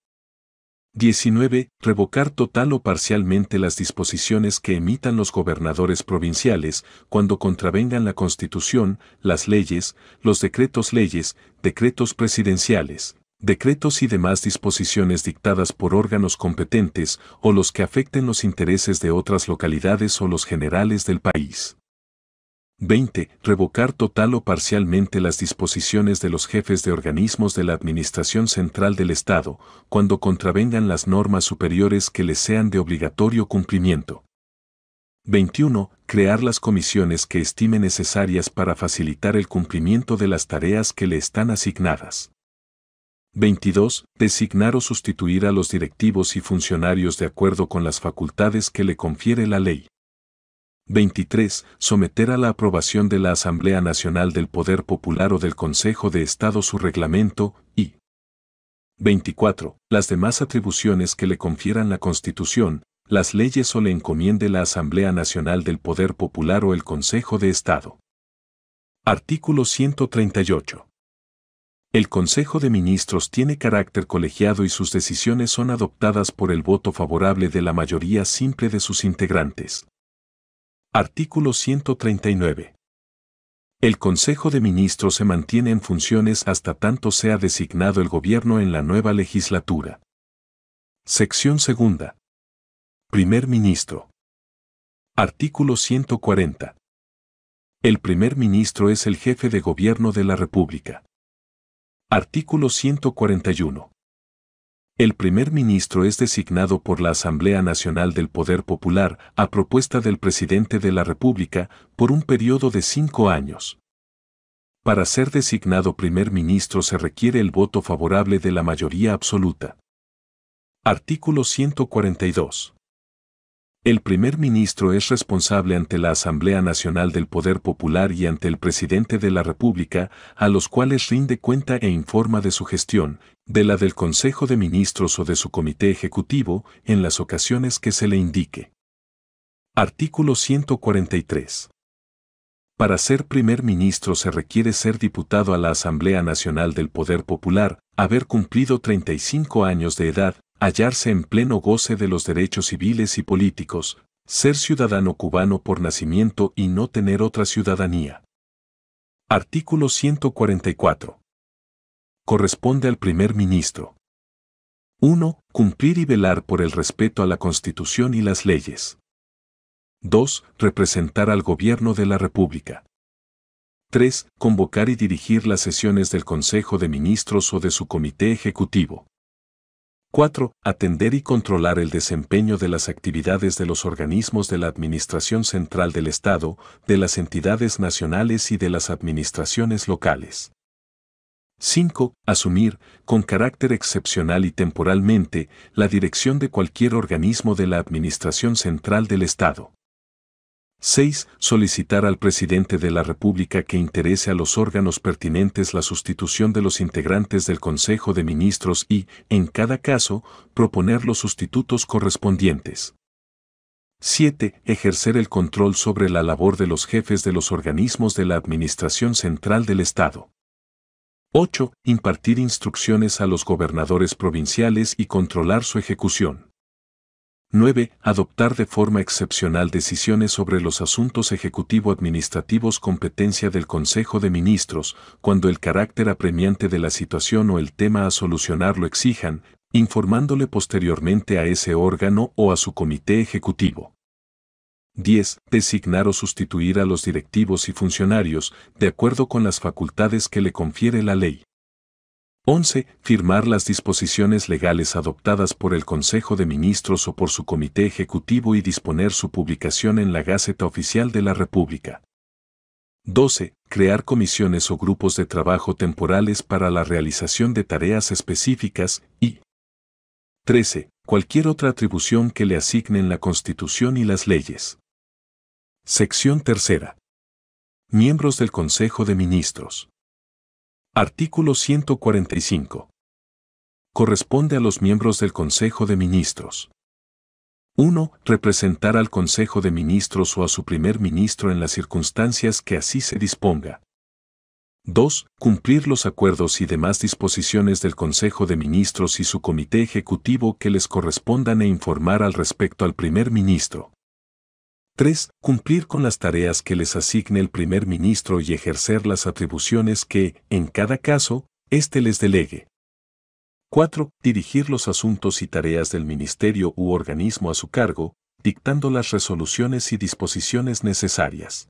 19. Revocar total o parcialmente las disposiciones que emitan los gobernadores provinciales cuando contravengan la Constitución, las leyes, los decretos leyes, decretos presidenciales, decretos y demás disposiciones dictadas por órganos competentes o los que afecten los intereses de otras localidades o los generales del país. 20. Revocar total o parcialmente las disposiciones de los jefes de organismos de la Administración Central del Estado, cuando contravengan las normas superiores que les sean de obligatorio cumplimiento. 21. Crear las comisiones que estime necesarias para facilitar el cumplimiento de las tareas que le están asignadas. 22. Designar o sustituir a los directivos y funcionarios de acuerdo con las facultades que le confiere la ley. 23. Someter a la aprobación de la Asamblea Nacional del Poder Popular o del Consejo de Estado su reglamento, y 24. Las demás atribuciones que le confieran la Constitución, las leyes o le encomiende la Asamblea Nacional del Poder Popular o el Consejo de Estado. Artículo 138. El Consejo de Ministros tiene carácter colegiado y sus decisiones son adoptadas por el voto favorable de la mayoría simple de sus integrantes. Artículo 139. El Consejo de Ministros se mantiene en funciones hasta tanto sea designado el gobierno en la nueva legislatura. Sección segunda. Primer ministro. Artículo 140. El primer ministro es el jefe de gobierno de la República. Artículo 141. El primer ministro es designado por la Asamblea Nacional del Poder Popular a propuesta del presidente de la República por un periodo de cinco años. Para ser designado primer ministro se requiere el voto favorable de la mayoría absoluta. Artículo 142. El primer ministro es responsable ante la Asamblea Nacional del Poder Popular y ante el presidente de la República, a los cuales rinde cuenta e informa de su gestión, de la del Consejo de Ministros o de su Comité Ejecutivo, en las ocasiones que se le indique. Artículo 143. Para ser primer ministro se requiere ser diputado a la Asamblea Nacional del Poder Popular, haber cumplido 35 años de edad, hallarse en pleno goce de los derechos civiles y políticos, ser ciudadano cubano por nacimiento y no tener otra ciudadanía. Artículo 144. Corresponde al primer ministro. 1. Cumplir y velar por el respeto a la Constitución y las leyes. 2. Representar al Gobierno de la República. 3. Convocar y dirigir las sesiones del Consejo de Ministros o de su Comité Ejecutivo. 4. Atender y controlar el desempeño de las actividades de los organismos de la Administración Central del Estado, de las entidades nacionales y de las administraciones locales. 5. Asumir, con carácter excepcional y temporalmente, la dirección de cualquier organismo de la Administración Central del Estado. 6. Solicitar al presidente de la República que interese a los órganos pertinentes la sustitución de los integrantes del Consejo de Ministros y, en cada caso, proponer los sustitutos correspondientes. 7. Ejercer el control sobre la labor de los jefes de los organismos de la Administración Central del Estado. 8. Impartir instrucciones a los gobernadores provinciales y controlar su ejecución. 9. Adoptar de forma excepcional decisiones sobre los asuntos ejecutivo-administrativos competencia del Consejo de Ministros, cuando el carácter apremiante de la situación o el tema a solucionar lo exijan, informándole posteriormente a ese órgano o a su comité ejecutivo. 10. Designar o sustituir a los directivos y funcionarios, de acuerdo con las facultades que le confiere la ley. 11. Firmar las disposiciones legales adoptadas por el Consejo de Ministros o por su Comité Ejecutivo y disponer su publicación en la Gaceta Oficial de la República. 12. Crear comisiones o grupos de trabajo temporales para la realización de tareas específicas y 13. Cualquier otra atribución que le asignen la Constitución y las leyes. Sección tercera. Miembros del Consejo de Ministros. Artículo 145. Corresponde a los miembros del Consejo de Ministros. 1. Representar al Consejo de Ministros o a su primer ministro en las circunstancias que así se disponga. 2. Cumplir los acuerdos y demás disposiciones del Consejo de Ministros y su Comité Ejecutivo que les correspondan e informar al respecto al primer ministro. 3. Cumplir con las tareas que les asigne el primer ministro y ejercer las atribuciones que, en cada caso, éste les delegue. 4. Dirigir los asuntos y tareas del ministerio u organismo a su cargo, dictando las resoluciones y disposiciones necesarias.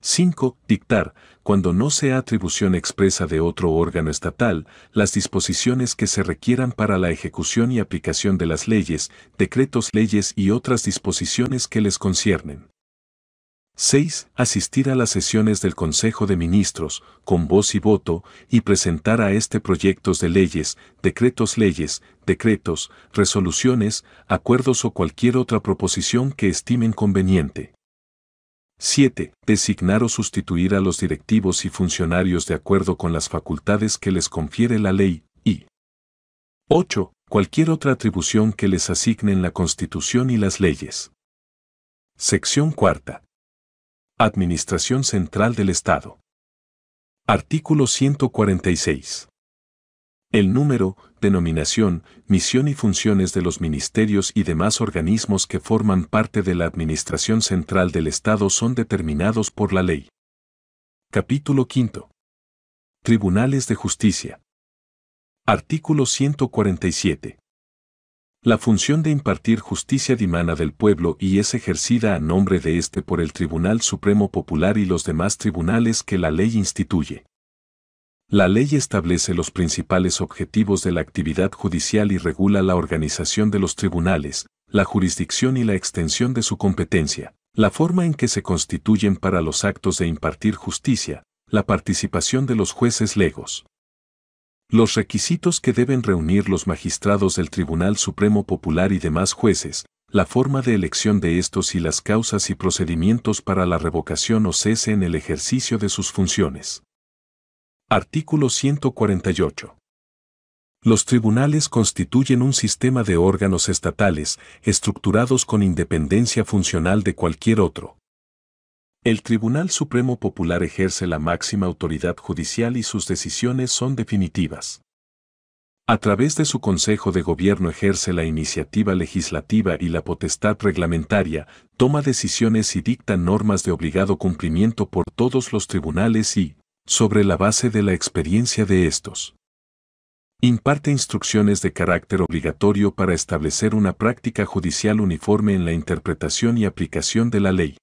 5. Dictar, cuando no sea atribución expresa de otro órgano estatal, las disposiciones que se requieran para la ejecución y aplicación de las leyes, decretos, leyes y otras disposiciones que les conciernen. 6. Asistir a las sesiones del Consejo de Ministros, con voz y voto, y presentar a este proyectos de leyes, decretos, leyes, decretos, resoluciones, acuerdos o cualquier otra proposición que estimen conveniente. 7. Designar o sustituir a los directivos y funcionarios de acuerdo con las facultades que les confiere la ley. Y 8. Cualquier otra atribución que les asignen la Constitución y las leyes. Sección cuarta. Administración Central del Estado. Artículo 146. El número, denominación, misión y funciones de los ministerios y demás organismos que forman parte de la Administración Central del Estado son determinados por la ley. Capítulo 5. Tribunales de Justicia. Artículo 147. La función de impartir justicia dimana del pueblo y es ejercida a nombre de éste por el Tribunal Supremo Popular y los demás tribunales que la ley instituye. La ley establece los principales objetivos de la actividad judicial y regula la organización de los tribunales, la jurisdicción y la extensión de su competencia, la forma en que se constituyen para los actos de impartir justicia, la participación de los jueces legos. Los requisitos que deben reunir los magistrados del Tribunal Supremo Popular y demás jueces, la forma de elección de estos y las causas y procedimientos para la revocación o cese en el ejercicio de sus funciones. Artículo 148. Los tribunales constituyen un sistema de órganos estatales estructurados con independencia funcional de cualquier otro. El Tribunal Supremo Popular ejerce la máxima autoridad judicial y sus decisiones son definitivas. A través de su Consejo de Gobierno ejerce la iniciativa legislativa y la potestad reglamentaria, toma decisiones y dicta normas de obligado cumplimiento por todos los tribunales y, sobre la base de la experiencia de estos. Imparte instrucciones de carácter obligatorio para establecer una práctica judicial uniforme en la interpretación y aplicación de la ley.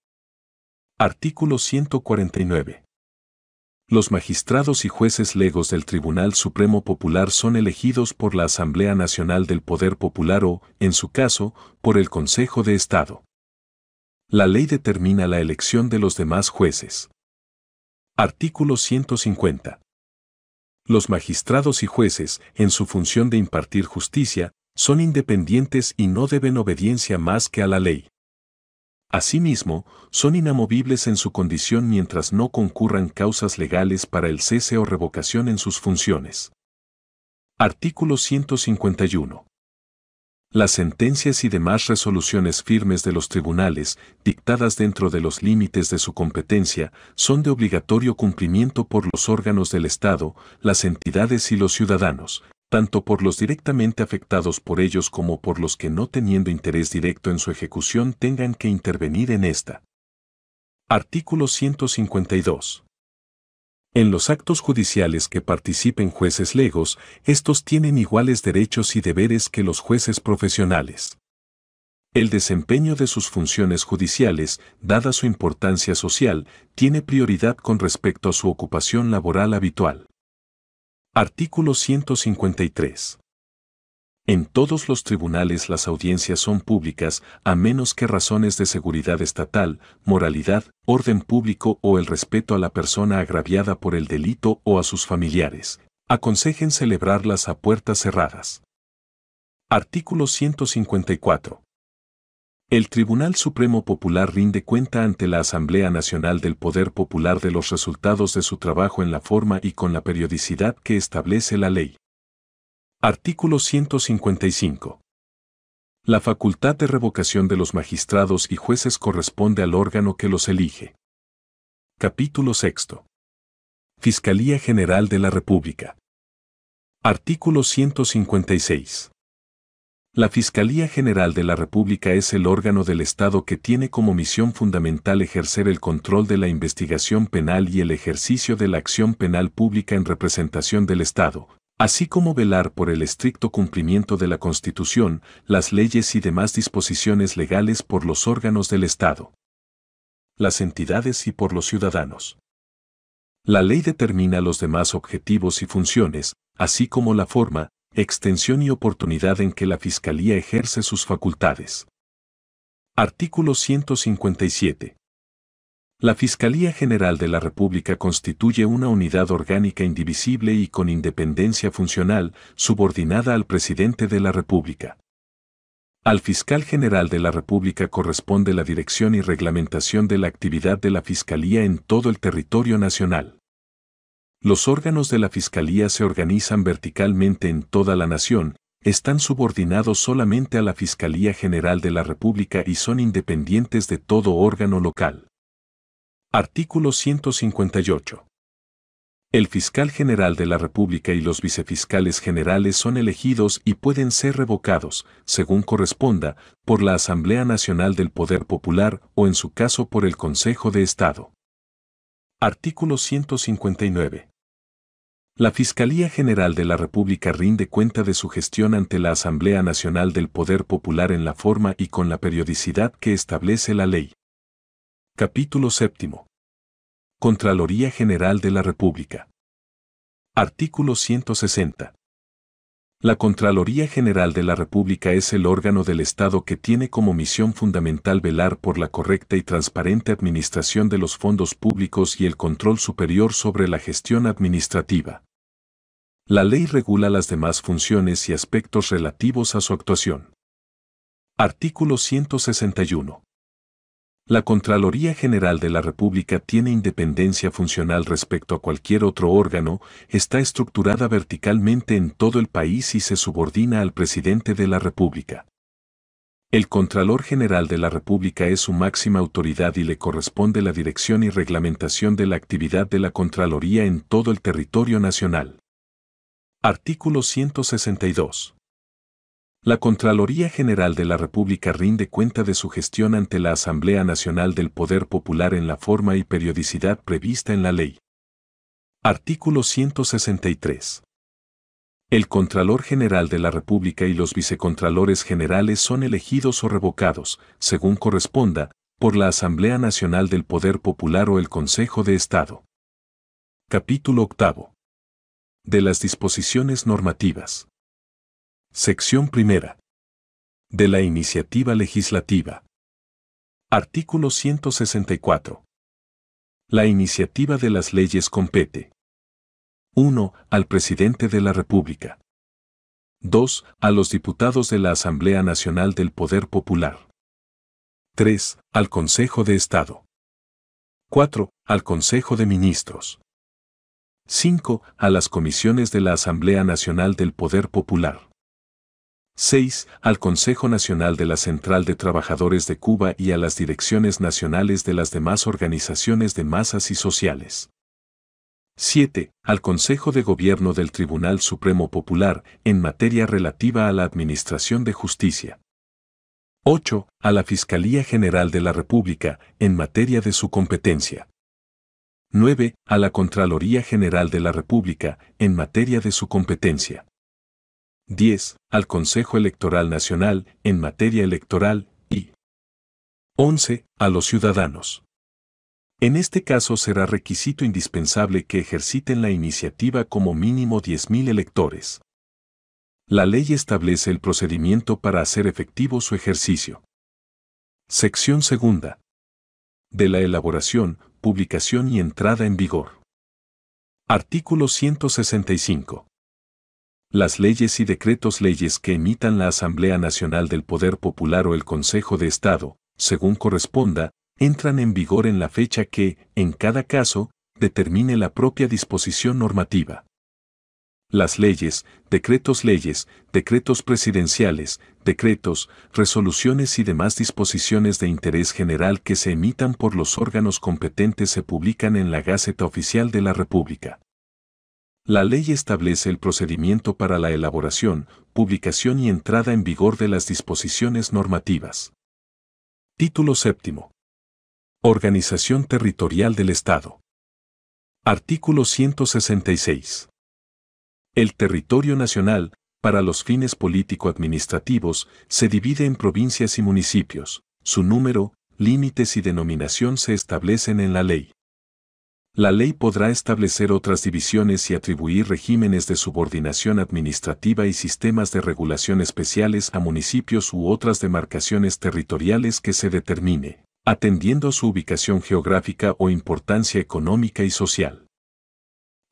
Artículo 149. Los magistrados y jueces legos del Tribunal Supremo Popular son elegidos por la Asamblea Nacional del Poder Popular o, en su caso, por el Consejo de Estado. La ley determina la elección de los demás jueces. Artículo 150. Los magistrados y jueces, en su función de impartir justicia, son independientes y no deben obediencia más que a la ley. Asimismo, son inamovibles en su condición mientras no concurran causas legales para el cese o revocación en sus funciones. Artículo 151 las sentencias y demás resoluciones firmes de los tribunales, dictadas dentro de los límites de su competencia, son de obligatorio cumplimiento por los órganos del Estado, las entidades y los ciudadanos, tanto por los directamente afectados por ellos como por los que no teniendo interés directo en su ejecución tengan que intervenir en esta. Artículo 152. En los actos judiciales que participen jueces legos, estos tienen iguales derechos y deberes que los jueces profesionales. El desempeño de sus funciones judiciales, dada su importancia social, tiene prioridad con respecto a su ocupación laboral habitual. Artículo 153. En todos los tribunales las audiencias son públicas a menos que razones de seguridad estatal, moralidad, orden público o el respeto a la persona agraviada por el delito o a sus familiares. Aconsejen celebrarlas a puertas cerradas. Artículo 154. El Tribunal Supremo Popular rinde cuenta ante la Asamblea Nacional del Poder Popular de los resultados de su trabajo en la forma y con la periodicidad que establece la ley. Artículo 155. La facultad de revocación de los magistrados y jueces corresponde al órgano que los elige. Capítulo 6. Fiscalía General de la República. Artículo 156. La Fiscalía General de la República es el órgano del Estado que tiene como misión fundamental ejercer el control de la investigación penal y el ejercicio de la acción penal pública en representación del Estado, así como velar por el estricto cumplimiento de la Constitución, las leyes y demás disposiciones legales por los órganos del Estado, las entidades y por los ciudadanos. La ley determina los demás objetivos y funciones, así como la forma, extensión y oportunidad en que la Fiscalía ejerce sus facultades. Artículo 157. La Fiscalía General de la República constituye una unidad orgánica indivisible y con independencia funcional, subordinada al presidente de la República. Al fiscal general de la República corresponde la dirección y reglamentación de la actividad de la Fiscalía en todo el territorio nacional. Los órganos de la Fiscalía se organizan verticalmente en toda la nación, están subordinados solamente a la Fiscalía General de la República y son independientes de todo órgano local. Artículo 158. El fiscal general de la República y los vicefiscales generales son elegidos y pueden ser revocados, según corresponda, por la Asamblea Nacional del Poder Popular o en su caso por el Consejo de Estado. Artículo 159. La Fiscalía General de la República rinde cuenta de su gestión ante la Asamblea Nacional del Poder Popular en la forma y con la periodicidad que establece la ley. Capítulo séptimo. Contraloría General de la República. Artículo 160. La Contraloría General de la República es el órgano del Estado que tiene como misión fundamental velar por la correcta y transparente administración de los fondos públicos y el control superior sobre la gestión administrativa. La ley regula las demás funciones y aspectos relativos a su actuación. Artículo 161. La Contraloría General de la República tiene independencia funcional respecto a cualquier otro órgano, está estructurada verticalmente en todo el país y se subordina al presidente de la República. El Contralor General de la República es su máxima autoridad y le corresponde la dirección y reglamentación de la actividad de la Contraloría en todo el territorio nacional. Artículo 162. La Contraloría General de la República rinde cuenta de su gestión ante la Asamblea Nacional del Poder Popular en la forma y periodicidad prevista en la ley. Artículo 163. El Contralor General de la República y los Vicecontralores Generales son elegidos o revocados, según corresponda, por la Asamblea Nacional del Poder Popular o el Consejo de Estado. Capítulo 8. De las disposiciones normativas. Sección primera. De la iniciativa legislativa. Artículo 164. La iniciativa de las leyes compete. 1. Al presidente de la República. 2. A los diputados de la Asamblea Nacional del Poder Popular. 3. Al Consejo de Estado. 4. Al Consejo de Ministros. 5. A las comisiones de la Asamblea Nacional del Poder Popular. 6. Al Consejo Nacional de la Central de Trabajadores de Cuba y a las direcciones nacionales de las demás organizaciones de masas y sociales. 7. Al Consejo de Gobierno del Tribunal Supremo Popular en materia relativa a la Administración de Justicia. 8. A la Fiscalía General de la República en materia de su competencia. 9. A la Contraloría General de la República en materia de su competencia. 10. Al Consejo Electoral Nacional en materia electoral y 11. A los ciudadanos. En este caso será requisito indispensable que ejerciten la iniciativa como mínimo 10.000 electores. La ley establece el procedimiento para hacer efectivo su ejercicio. Sección segunda. De la elaboración, publicación y entrada en vigor. Artículo 165. Las leyes y decretos leyes que emitan la Asamblea Nacional del Poder Popular o el Consejo de Estado, según corresponda, entran en vigor en la fecha que, en cada caso, determine la propia disposición normativa. Las leyes, decretos leyes, decretos presidenciales, decretos, resoluciones y demás disposiciones de interés general que se emitan por los órganos competentes se publican en la Gaceta Oficial de la República. La ley establece el procedimiento para la elaboración, publicación y entrada en vigor de las disposiciones normativas. Título séptimo. Organización territorial del Estado. Artículo 166. El territorio nacional, para los fines político-administrativos, se divide en provincias y municipios. Su número, límites y denominación se establecen en la ley la ley podrá establecer otras divisiones y atribuir regímenes de subordinación administrativa y sistemas de regulación especiales a municipios u otras demarcaciones territoriales que se determine, atendiendo su ubicación geográfica o importancia económica y social.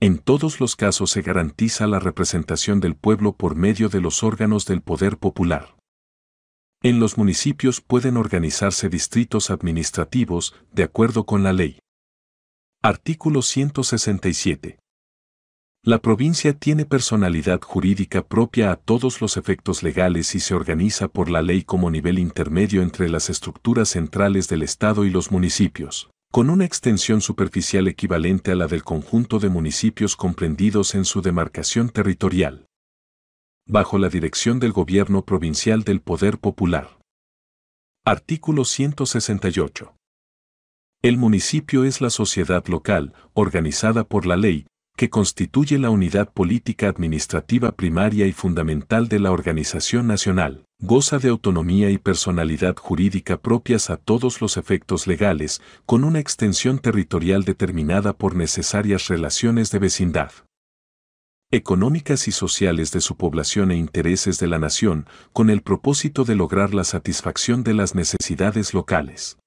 En todos los casos se garantiza la representación del pueblo por medio de los órganos del poder popular. En los municipios pueden organizarse distritos administrativos de acuerdo con la ley Artículo 167. La provincia tiene personalidad jurídica propia a todos los efectos legales y se organiza por la ley como nivel intermedio entre las estructuras centrales del Estado y los municipios, con una extensión superficial equivalente a la del conjunto de municipios comprendidos en su demarcación territorial, bajo la dirección del Gobierno Provincial del Poder Popular. Artículo 168. El municipio es la sociedad local, organizada por la ley, que constituye la unidad política administrativa primaria y fundamental de la organización nacional. Goza de autonomía y personalidad jurídica propias a todos los efectos legales, con una extensión territorial determinada por necesarias relaciones de vecindad económicas y sociales de su población e intereses de la nación, con el propósito de lograr la satisfacción de las necesidades locales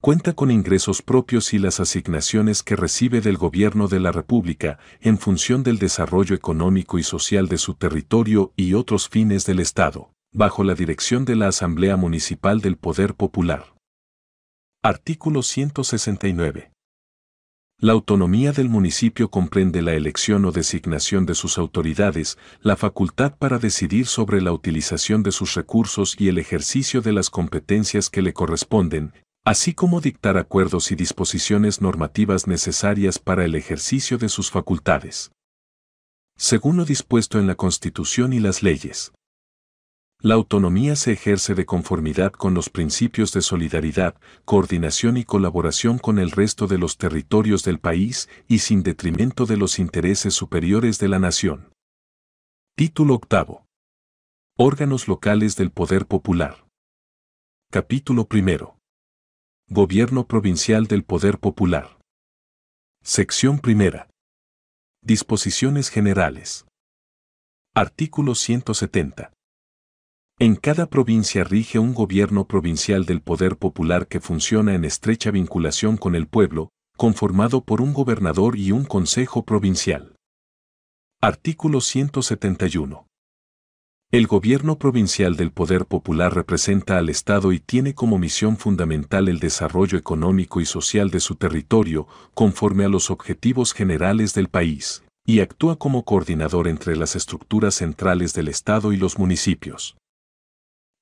cuenta con ingresos propios y las asignaciones que recibe del Gobierno de la República en función del desarrollo económico y social de su territorio y otros fines del Estado, bajo la dirección de la Asamblea Municipal del Poder Popular. Artículo 169. La autonomía del municipio comprende la elección o designación de sus autoridades, la facultad para decidir sobre la utilización de sus recursos y el ejercicio de las competencias que le corresponden, así como dictar acuerdos y disposiciones normativas necesarias para el ejercicio de sus facultades. Según lo dispuesto en la Constitución y las leyes. La autonomía se ejerce de conformidad con los principios de solidaridad, coordinación y colaboración con el resto de los territorios del país y sin detrimento de los intereses superiores de la nación. Título octavo. Órganos locales del Poder Popular. Capítulo primero. Gobierno Provincial del Poder Popular. Sección primera. Disposiciones generales. Artículo 170. En cada provincia rige un gobierno provincial del poder popular que funciona en estrecha vinculación con el pueblo, conformado por un gobernador y un consejo provincial. Artículo 171. El gobierno provincial del Poder Popular representa al Estado y tiene como misión fundamental el desarrollo económico y social de su territorio, conforme a los objetivos generales del país, y actúa como coordinador entre las estructuras centrales del Estado y los municipios.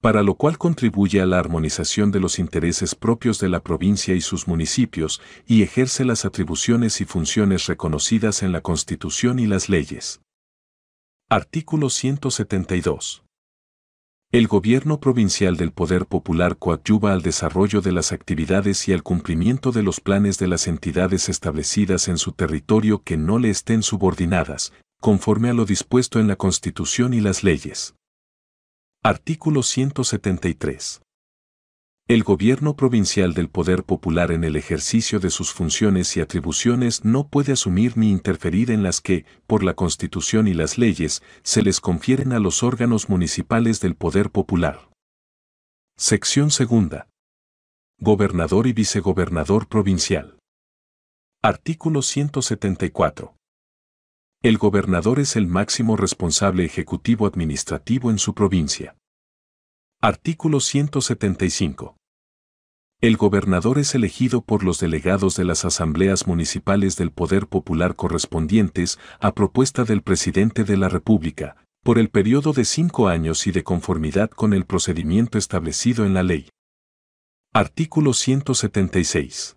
Para lo cual contribuye a la armonización de los intereses propios de la provincia y sus municipios y ejerce las atribuciones y funciones reconocidas en la Constitución y las leyes. Artículo 172. El gobierno provincial del Poder Popular coadyuva al desarrollo de las actividades y al cumplimiento de los planes de las entidades establecidas en su territorio que no le estén subordinadas, conforme a lo dispuesto en la Constitución y las leyes. Artículo 173. El gobierno provincial del poder popular en el ejercicio de sus funciones y atribuciones no puede asumir ni interferir en las que, por la Constitución y las leyes, se les confieren a los órganos municipales del poder popular. Sección segunda. Gobernador y vicegobernador provincial. Artículo 174. El gobernador es el máximo responsable ejecutivo administrativo en su provincia. Artículo 175. El gobernador es elegido por los delegados de las asambleas municipales del Poder Popular correspondientes a propuesta del presidente de la República, por el periodo de cinco años y de conformidad con el procedimiento establecido en la ley. Artículo 176.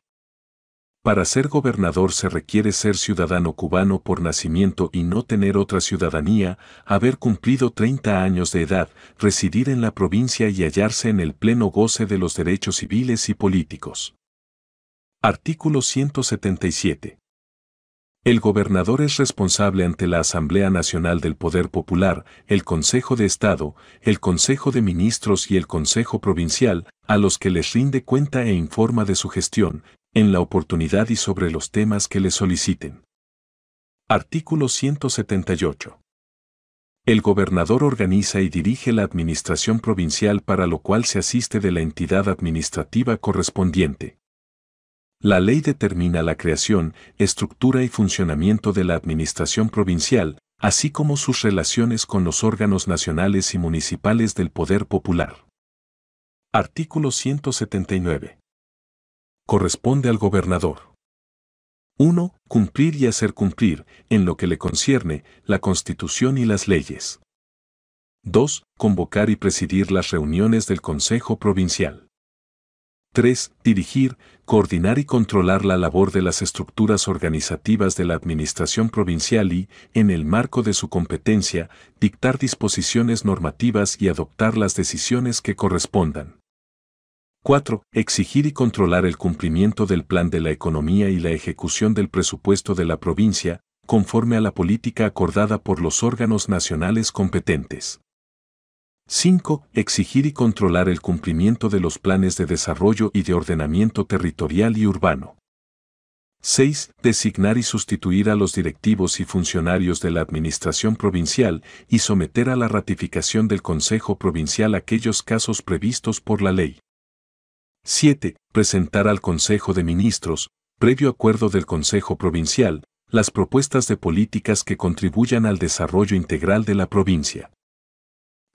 Para ser gobernador se requiere ser ciudadano cubano por nacimiento y no tener otra ciudadanía, haber cumplido 30 años de edad, residir en la provincia y hallarse en el pleno goce de los derechos civiles y políticos. Artículo 177. El gobernador es responsable ante la Asamblea Nacional del Poder Popular, el Consejo de Estado, el Consejo de Ministros y el Consejo Provincial, a los que les rinde cuenta e informa de su gestión, en la oportunidad y sobre los temas que le soliciten. Artículo 178. El gobernador organiza y dirige la administración provincial para lo cual se asiste de la entidad administrativa correspondiente. La ley determina la creación, estructura y funcionamiento de la administración provincial, así como sus relaciones con los órganos nacionales y municipales del poder popular. Artículo 179 corresponde al gobernador. 1. Cumplir y hacer cumplir, en lo que le concierne, la Constitución y las leyes. 2. Convocar y presidir las reuniones del Consejo Provincial. 3. Dirigir, coordinar y controlar la labor de las estructuras organizativas de la Administración Provincial y, en el marco de su competencia, dictar disposiciones normativas y adoptar las decisiones que correspondan. 4. Exigir y controlar el cumplimiento del plan de la economía y la ejecución del presupuesto de la provincia, conforme a la política acordada por los órganos nacionales competentes. 5. Exigir y controlar el cumplimiento de los planes de desarrollo y de ordenamiento territorial y urbano. 6. Designar y sustituir a los directivos y funcionarios de la Administración Provincial y someter a la ratificación del Consejo Provincial aquellos casos previstos por la ley. 7. Presentar al Consejo de Ministros, previo acuerdo del Consejo Provincial, las propuestas de políticas que contribuyan al desarrollo integral de la provincia.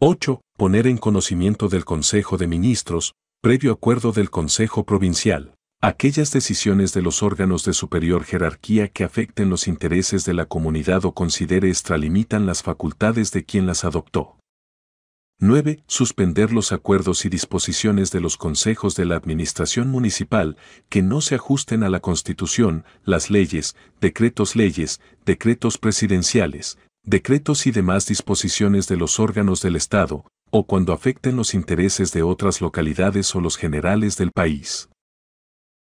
8. Poner en conocimiento del Consejo de Ministros, previo acuerdo del Consejo Provincial, aquellas decisiones de los órganos de superior jerarquía que afecten los intereses de la comunidad o considere extralimitan las facultades de quien las adoptó. 9. Suspender los acuerdos y disposiciones de los consejos de la Administración Municipal que no se ajusten a la Constitución, las leyes, decretos leyes, decretos presidenciales, decretos y demás disposiciones de los órganos del Estado, o cuando afecten los intereses de otras localidades o los generales del país.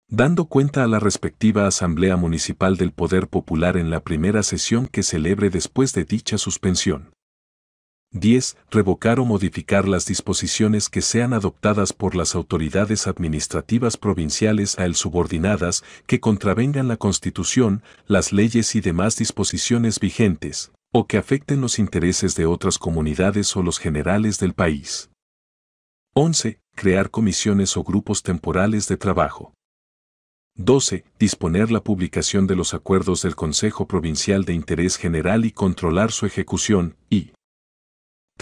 Dando cuenta a la respectiva Asamblea Municipal del Poder Popular en la primera sesión que celebre después de dicha suspensión. 10. Revocar o modificar las disposiciones que sean adoptadas por las autoridades administrativas provinciales a él subordinadas que contravengan la Constitución, las leyes y demás disposiciones vigentes, o que afecten los intereses de otras comunidades o los generales del país. 11. Crear comisiones o grupos temporales de trabajo. 12. Disponer la publicación de los acuerdos del Consejo Provincial de Interés General y controlar su ejecución. Y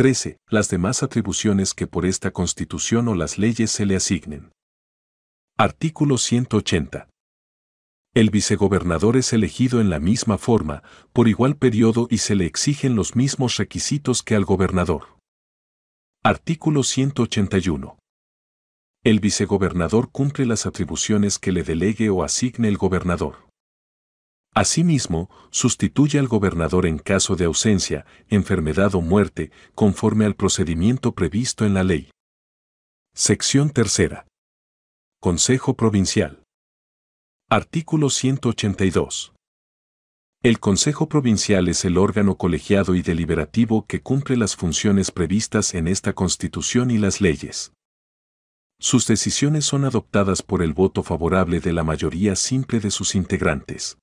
13. Las demás atribuciones que por esta Constitución o las leyes se le asignen. Artículo 180. El vicegobernador es elegido en la misma forma, por igual periodo y se le exigen los mismos requisitos que al gobernador. Artículo 181. El vicegobernador cumple las atribuciones que le delegue o asigne el gobernador. Asimismo, sustituye al gobernador en caso de ausencia, enfermedad o muerte, conforme al procedimiento previsto en la ley. Sección tercera. Consejo Provincial. Artículo 182. El Consejo Provincial es el órgano colegiado y deliberativo que cumple las funciones previstas en esta Constitución y las leyes. Sus decisiones son adoptadas por el voto favorable de la mayoría simple de sus integrantes.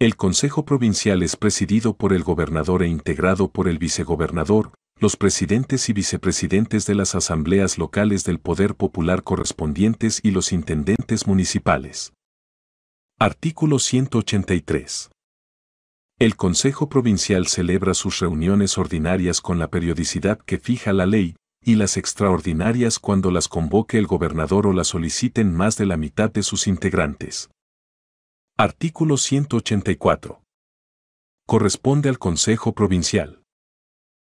El Consejo Provincial es presidido por el gobernador e integrado por el vicegobernador, los presidentes y vicepresidentes de las asambleas locales del Poder Popular correspondientes y los intendentes municipales. Artículo 183. El Consejo Provincial celebra sus reuniones ordinarias con la periodicidad que fija la ley, y las extraordinarias cuando las convoque el gobernador o las soliciten más de la mitad de sus integrantes. Artículo 184. Corresponde al Consejo Provincial.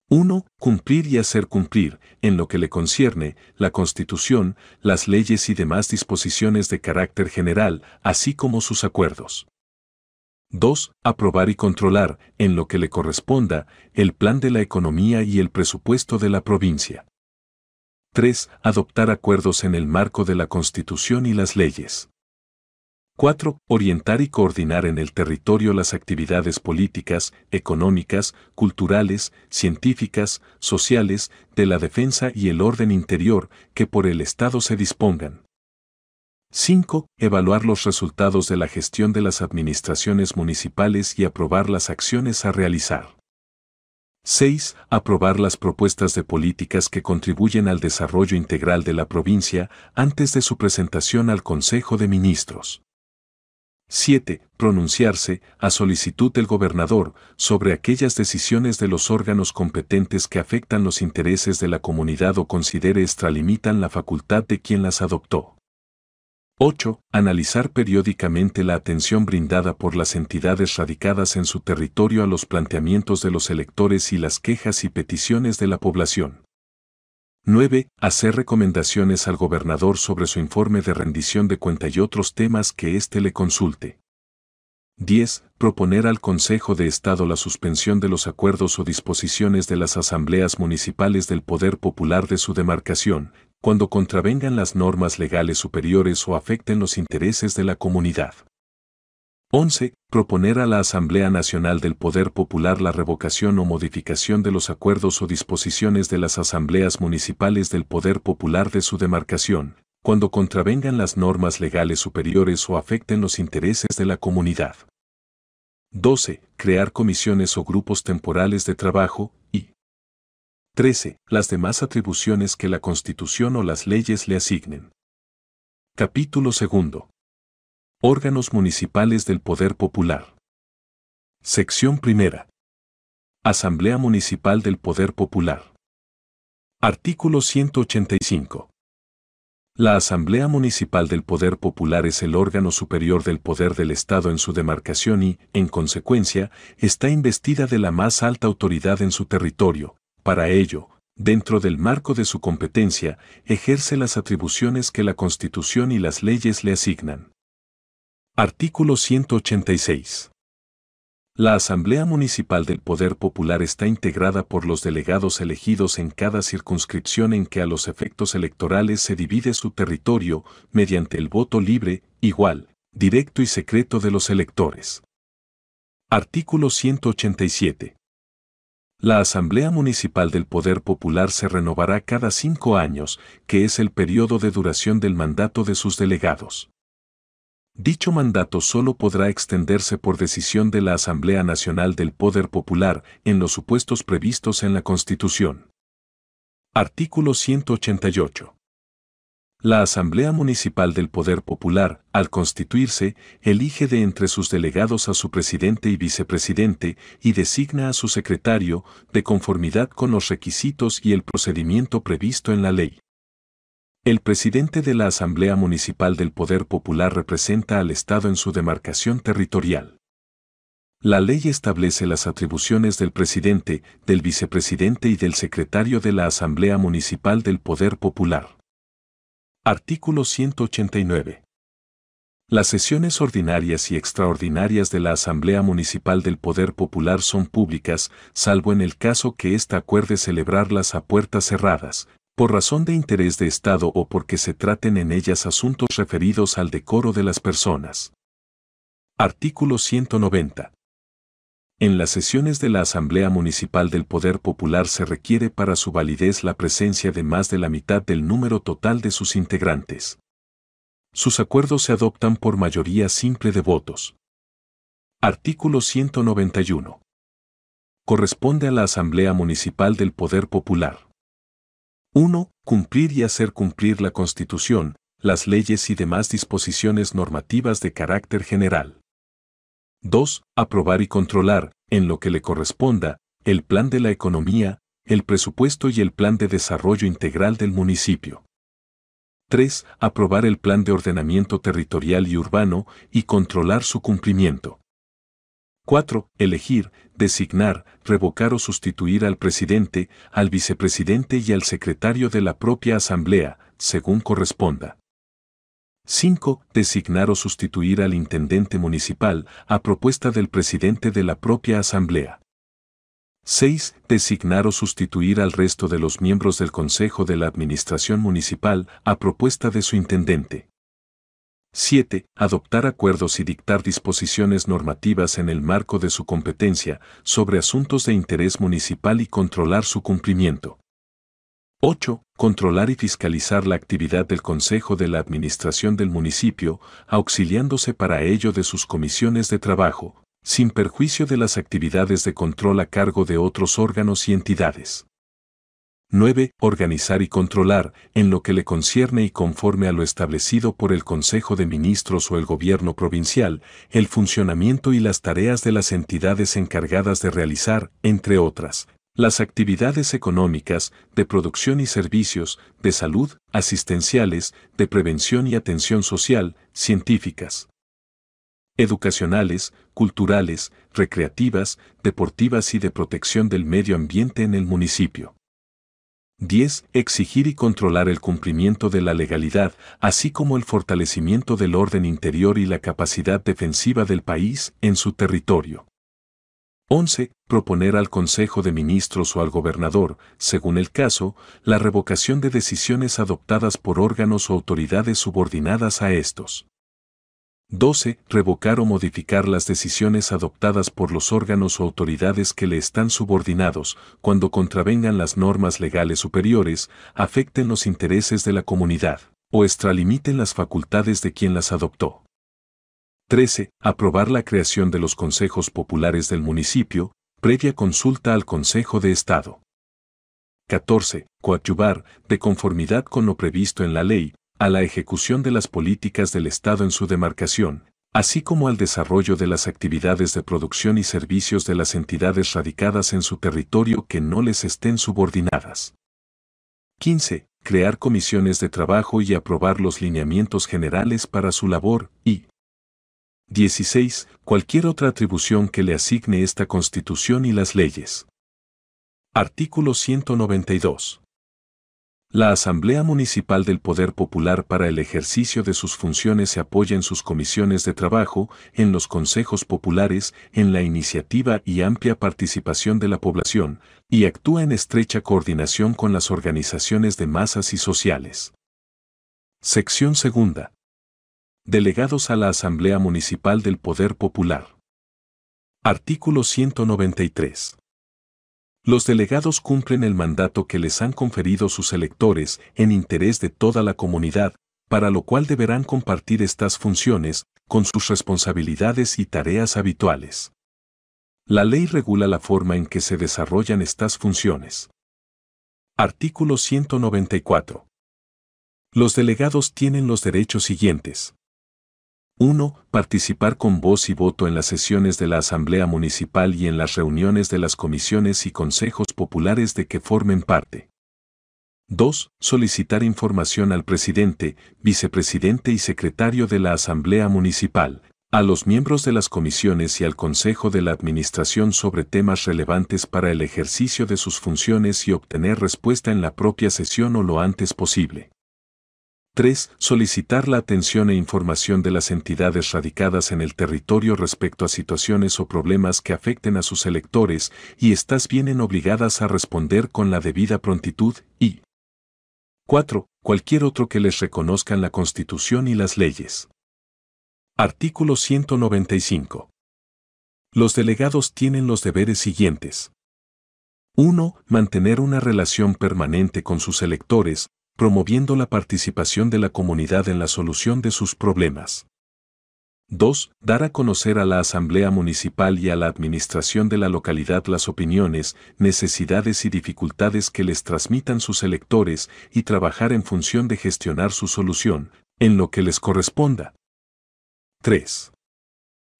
1. Cumplir y hacer cumplir, en lo que le concierne, la Constitución, las leyes y demás disposiciones de carácter general, así como sus acuerdos. 2. Aprobar y controlar, en lo que le corresponda, el plan de la economía y el presupuesto de la provincia. 3. Adoptar acuerdos en el marco de la Constitución y las leyes. 4. Orientar y coordinar en el territorio las actividades políticas, económicas, culturales, científicas, sociales, de la defensa y el orden interior que por el Estado se dispongan. 5. Evaluar los resultados de la gestión de las administraciones municipales y aprobar las acciones a realizar. 6. Aprobar las propuestas de políticas que contribuyen al desarrollo integral de la provincia antes de su presentación al Consejo de Ministros. 7. Pronunciarse, a solicitud del gobernador, sobre aquellas decisiones de los órganos competentes que afectan los intereses de la comunidad o considere extralimitan la facultad de quien las adoptó. 8. Analizar periódicamente la atención brindada por las entidades radicadas en su territorio a los planteamientos de los electores y las quejas y peticiones de la población. 9. Hacer recomendaciones al gobernador sobre su informe de rendición de cuenta y otros temas que éste le consulte. 10. Proponer al Consejo de Estado la suspensión de los acuerdos o disposiciones de las asambleas municipales del Poder Popular de su demarcación, cuando contravengan las normas legales superiores o afecten los intereses de la comunidad. 11. Proponer a la Asamblea Nacional del Poder Popular la revocación o modificación de los acuerdos o disposiciones de las asambleas municipales del Poder Popular de su demarcación, cuando contravengan las normas legales superiores o afecten los intereses de la comunidad. 12. Crear comisiones o grupos temporales de trabajo y 13. Las demás atribuciones que la Constitución o las leyes le asignen. Capítulo 2. Órganos municipales del Poder Popular. Sección primera. Asamblea Municipal del Poder Popular. Artículo 185. La Asamblea Municipal del Poder Popular es el órgano superior del poder del Estado en su demarcación y, en consecuencia, está investida de la más alta autoridad en su territorio. Para ello, dentro del marco de su competencia, ejerce las atribuciones que la Constitución y las leyes le asignan. Artículo 186. La Asamblea Municipal del Poder Popular está integrada por los delegados elegidos en cada circunscripción en que a los efectos electorales se divide su territorio mediante el voto libre, igual, directo y secreto de los electores. Artículo 187. La Asamblea Municipal del Poder Popular se renovará cada cinco años, que es el periodo de duración del mandato de sus delegados. Dicho mandato solo podrá extenderse por decisión de la Asamblea Nacional del Poder Popular en los supuestos previstos en la Constitución. Artículo 188. La Asamblea Municipal del Poder Popular, al constituirse, elige de entre sus delegados a su presidente y vicepresidente y designa a su secretario, de conformidad con los requisitos y el procedimiento previsto en la ley. El presidente de la Asamblea Municipal del Poder Popular representa al Estado en su demarcación territorial. La ley establece las atribuciones del presidente, del vicepresidente y del secretario de la Asamblea Municipal del Poder Popular. Artículo 189. Las sesiones ordinarias y extraordinarias de la Asamblea Municipal del Poder Popular son públicas, salvo en el caso que ésta acuerde celebrarlas a puertas cerradas, por razón de interés de Estado o porque se traten en ellas asuntos referidos al decoro de las personas. Artículo 190. En las sesiones de la Asamblea Municipal del Poder Popular se requiere para su validez la presencia de más de la mitad del número total de sus integrantes. Sus acuerdos se adoptan por mayoría simple de votos. Artículo 191. Corresponde a la Asamblea Municipal del Poder Popular 1. Cumplir y hacer cumplir la Constitución, las leyes y demás disposiciones normativas de carácter general. 2. Aprobar y controlar, en lo que le corresponda, el plan de la economía, el presupuesto y el plan de desarrollo integral del municipio. 3. Aprobar el plan de ordenamiento territorial y urbano y controlar su cumplimiento. 4. Elegir, designar, revocar o sustituir al presidente, al vicepresidente y al secretario de la propia asamblea, según corresponda. 5. Designar o sustituir al intendente municipal, a propuesta del presidente de la propia asamblea. 6. Designar o sustituir al resto de los miembros del Consejo de la Administración Municipal, a propuesta de su intendente. 7. Adoptar acuerdos y dictar disposiciones normativas en el marco de su competencia sobre asuntos de interés municipal y controlar su cumplimiento. 8. Controlar y fiscalizar la actividad del Consejo de la Administración del municipio, auxiliándose para ello de sus comisiones de trabajo, sin perjuicio de las actividades de control a cargo de otros órganos y entidades. 9. Organizar y controlar, en lo que le concierne y conforme a lo establecido por el Consejo de Ministros o el Gobierno Provincial, el funcionamiento y las tareas de las entidades encargadas de realizar, entre otras, las actividades económicas, de producción y servicios, de salud, asistenciales, de prevención y atención social, científicas, educacionales, culturales, recreativas, deportivas y de protección del medio ambiente en el municipio. 10. Exigir y controlar el cumplimiento de la legalidad, así como el fortalecimiento del orden interior y la capacidad defensiva del país en su territorio. 11. Proponer al Consejo de Ministros o al Gobernador, según el caso, la revocación de decisiones adoptadas por órganos o autoridades subordinadas a estos. 12. Revocar o modificar las decisiones adoptadas por los órganos o autoridades que le están subordinados, cuando contravengan las normas legales superiores, afecten los intereses de la comunidad, o extralimiten las facultades de quien las adoptó. 13. Aprobar la creación de los consejos populares del municipio, previa consulta al Consejo de Estado. 14. Coadyuvar, de conformidad con lo previsto en la ley, a la ejecución de las políticas del Estado en su demarcación, así como al desarrollo de las actividades de producción y servicios de las entidades radicadas en su territorio que no les estén subordinadas. 15. Crear comisiones de trabajo y aprobar los lineamientos generales para su labor y 16. Cualquier otra atribución que le asigne esta Constitución y las leyes. Artículo 192. La Asamblea Municipal del Poder Popular para el ejercicio de sus funciones se apoya en sus comisiones de trabajo, en los consejos populares, en la iniciativa y amplia participación de la población, y actúa en estrecha coordinación con las organizaciones de masas y sociales. Sección 2. Delegados a la Asamblea Municipal del Poder Popular. Artículo 193. Los delegados cumplen el mandato que les han conferido sus electores en interés de toda la comunidad, para lo cual deberán compartir estas funciones con sus responsabilidades y tareas habituales. La ley regula la forma en que se desarrollan estas funciones. Artículo 194. Los delegados tienen los derechos siguientes. 1. Participar con voz y voto en las sesiones de la Asamblea Municipal y en las reuniones de las comisiones y consejos populares de que formen parte. 2. Solicitar información al presidente, vicepresidente y secretario de la Asamblea Municipal, a los miembros de las comisiones y al Consejo de la Administración sobre temas relevantes para el ejercicio de sus funciones y obtener respuesta en la propia sesión o lo antes posible. 3. Solicitar la atención e información de las entidades radicadas en el territorio respecto a situaciones o problemas que afecten a sus electores y estas vienen obligadas a responder con la debida prontitud y 4. Cualquier otro que les reconozcan la Constitución y las leyes. Artículo 195. Los delegados tienen los deberes siguientes. 1. Mantener una relación permanente con sus electores, promoviendo la participación de la comunidad en la solución de sus problemas. 2. Dar a conocer a la Asamblea Municipal y a la Administración de la localidad las opiniones, necesidades y dificultades que les transmitan sus electores y trabajar en función de gestionar su solución, en lo que les corresponda. 3.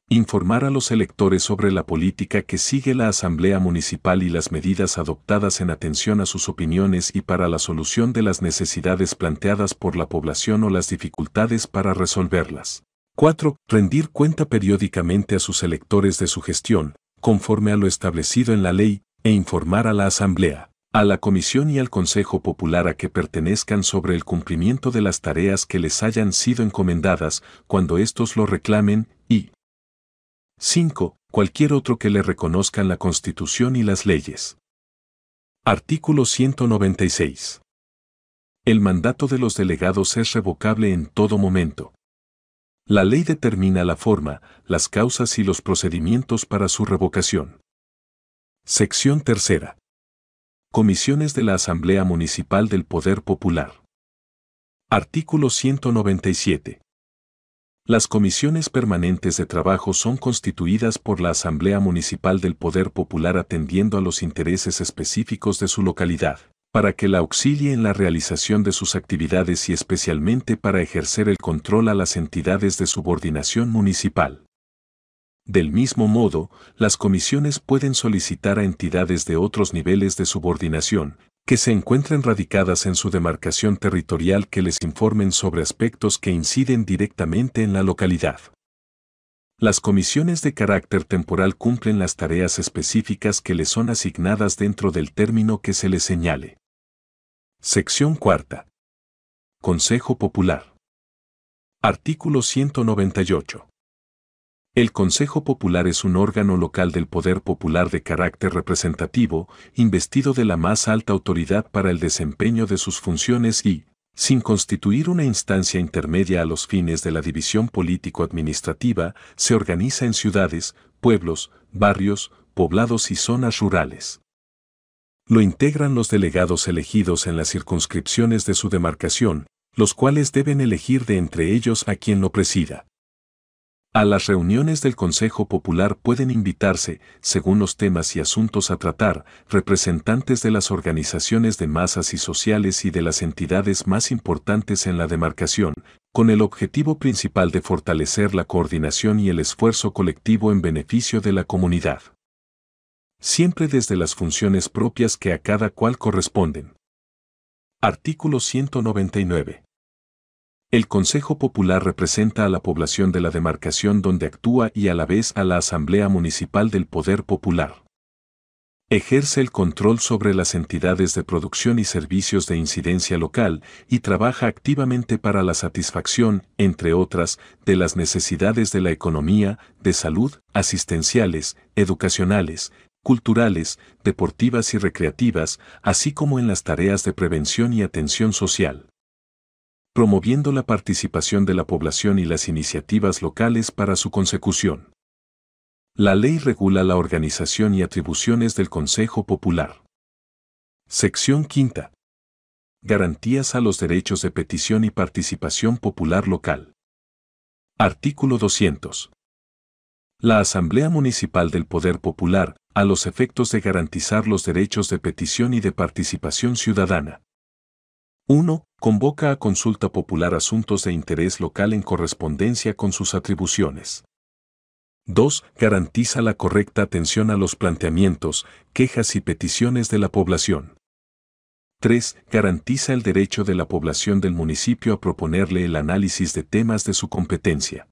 Informar a los electores sobre la política que sigue la Asamblea Municipal y las medidas adoptadas en atención a sus opiniones y para la solución de las necesidades planteadas por la población o las dificultades para resolverlas. 4. Rendir cuenta periódicamente a sus electores de su gestión, conforme a lo establecido en la ley, e informar a la Asamblea, a la Comisión y al Consejo Popular a que pertenezcan sobre el cumplimiento de las tareas que les hayan sido encomendadas cuando estos lo reclamen y, 5. Cualquier otro que le reconozcan la Constitución y las leyes. Artículo 196. El mandato de los delegados es revocable en todo momento. La ley determina la forma, las causas y los procedimientos para su revocación. Sección tercera. Comisiones de la Asamblea Municipal del Poder Popular. Artículo 197. Las comisiones permanentes de trabajo son constituidas por la Asamblea Municipal del Poder Popular atendiendo a los intereses específicos de su localidad, para que la auxilie en la realización de sus actividades y especialmente para ejercer el control a las entidades de subordinación municipal. Del mismo modo, las comisiones pueden solicitar a entidades de otros niveles de subordinación, que se encuentren radicadas en su demarcación territorial que les informen sobre aspectos que inciden directamente en la localidad. Las comisiones de carácter temporal cumplen las tareas específicas que les son asignadas dentro del término que se les señale. Sección cuarta. Consejo Popular. Artículo 198. El Consejo Popular es un órgano local del poder popular de carácter representativo, investido de la más alta autoridad para el desempeño de sus funciones y, sin constituir una instancia intermedia a los fines de la división político-administrativa, se organiza en ciudades, pueblos, barrios, poblados y zonas rurales. Lo integran los delegados elegidos en las circunscripciones de su demarcación, los cuales deben elegir de entre ellos a quien lo presida. A las reuniones del Consejo Popular pueden invitarse, según los temas y asuntos a tratar, representantes de las organizaciones de masas y sociales y de las entidades más importantes en la demarcación, con el objetivo principal de fortalecer la coordinación y el esfuerzo colectivo en beneficio de la comunidad. Siempre desde las funciones propias que a cada cual corresponden. Artículo 199. El Consejo Popular representa a la población de la demarcación donde actúa y a la vez a la Asamblea Municipal del Poder Popular. Ejerce el control sobre las entidades de producción y servicios de incidencia local y trabaja activamente para la satisfacción, entre otras, de las necesidades de la economía, de salud, asistenciales, educacionales, culturales, deportivas y recreativas, así como en las tareas de prevención y atención social promoviendo la participación de la población y las iniciativas locales para su consecución. La ley regula la organización y atribuciones del Consejo Popular. Sección quinta. Garantías a los derechos de petición y participación popular local. Artículo 200. La Asamblea Municipal del Poder Popular, a los efectos de garantizar los derechos de petición y de participación ciudadana. 1. Convoca a consulta popular asuntos de interés local en correspondencia con sus atribuciones. 2. Garantiza la correcta atención a los planteamientos, quejas y peticiones de la población. 3. Garantiza el derecho de la población del municipio a proponerle el análisis de temas de su competencia.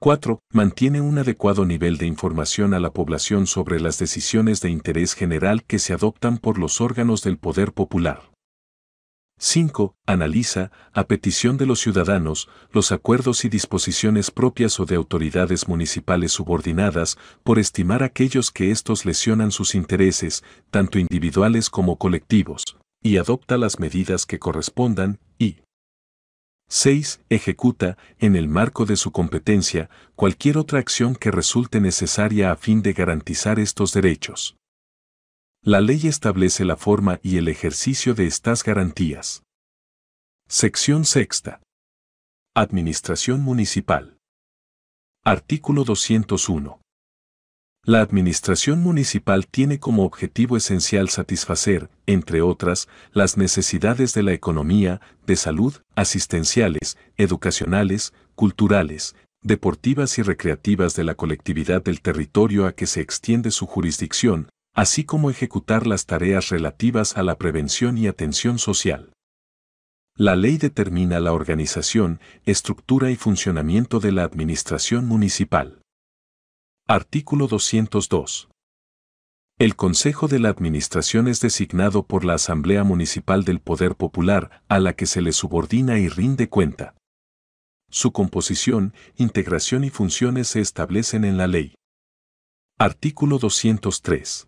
4. Mantiene un adecuado nivel de información a la población sobre las decisiones de interés general que se adoptan por los órganos del poder popular. 5. Analiza, a petición de los ciudadanos, los acuerdos y disposiciones propias o de autoridades municipales subordinadas por estimar aquellos que estos lesionan sus intereses, tanto individuales como colectivos, y adopta las medidas que correspondan, y 6. Ejecuta, en el marco de su competencia, cualquier otra acción que resulte necesaria a fin de garantizar estos derechos. La ley establece la forma y el ejercicio de estas garantías. Sección sexta. Administración Municipal. Artículo 201. La Administración Municipal tiene como objetivo esencial satisfacer, entre otras, las necesidades de la economía, de salud, asistenciales, educacionales, culturales, deportivas y recreativas de la colectividad del territorio a que se extiende su jurisdicción, así como ejecutar las tareas relativas a la prevención y atención social. La ley determina la organización, estructura y funcionamiento de la administración municipal. Artículo 202. El Consejo de la Administración es designado por la Asamblea Municipal del Poder Popular, a la que se le subordina y rinde cuenta. Su composición, integración y funciones se establecen en la ley. Artículo 203.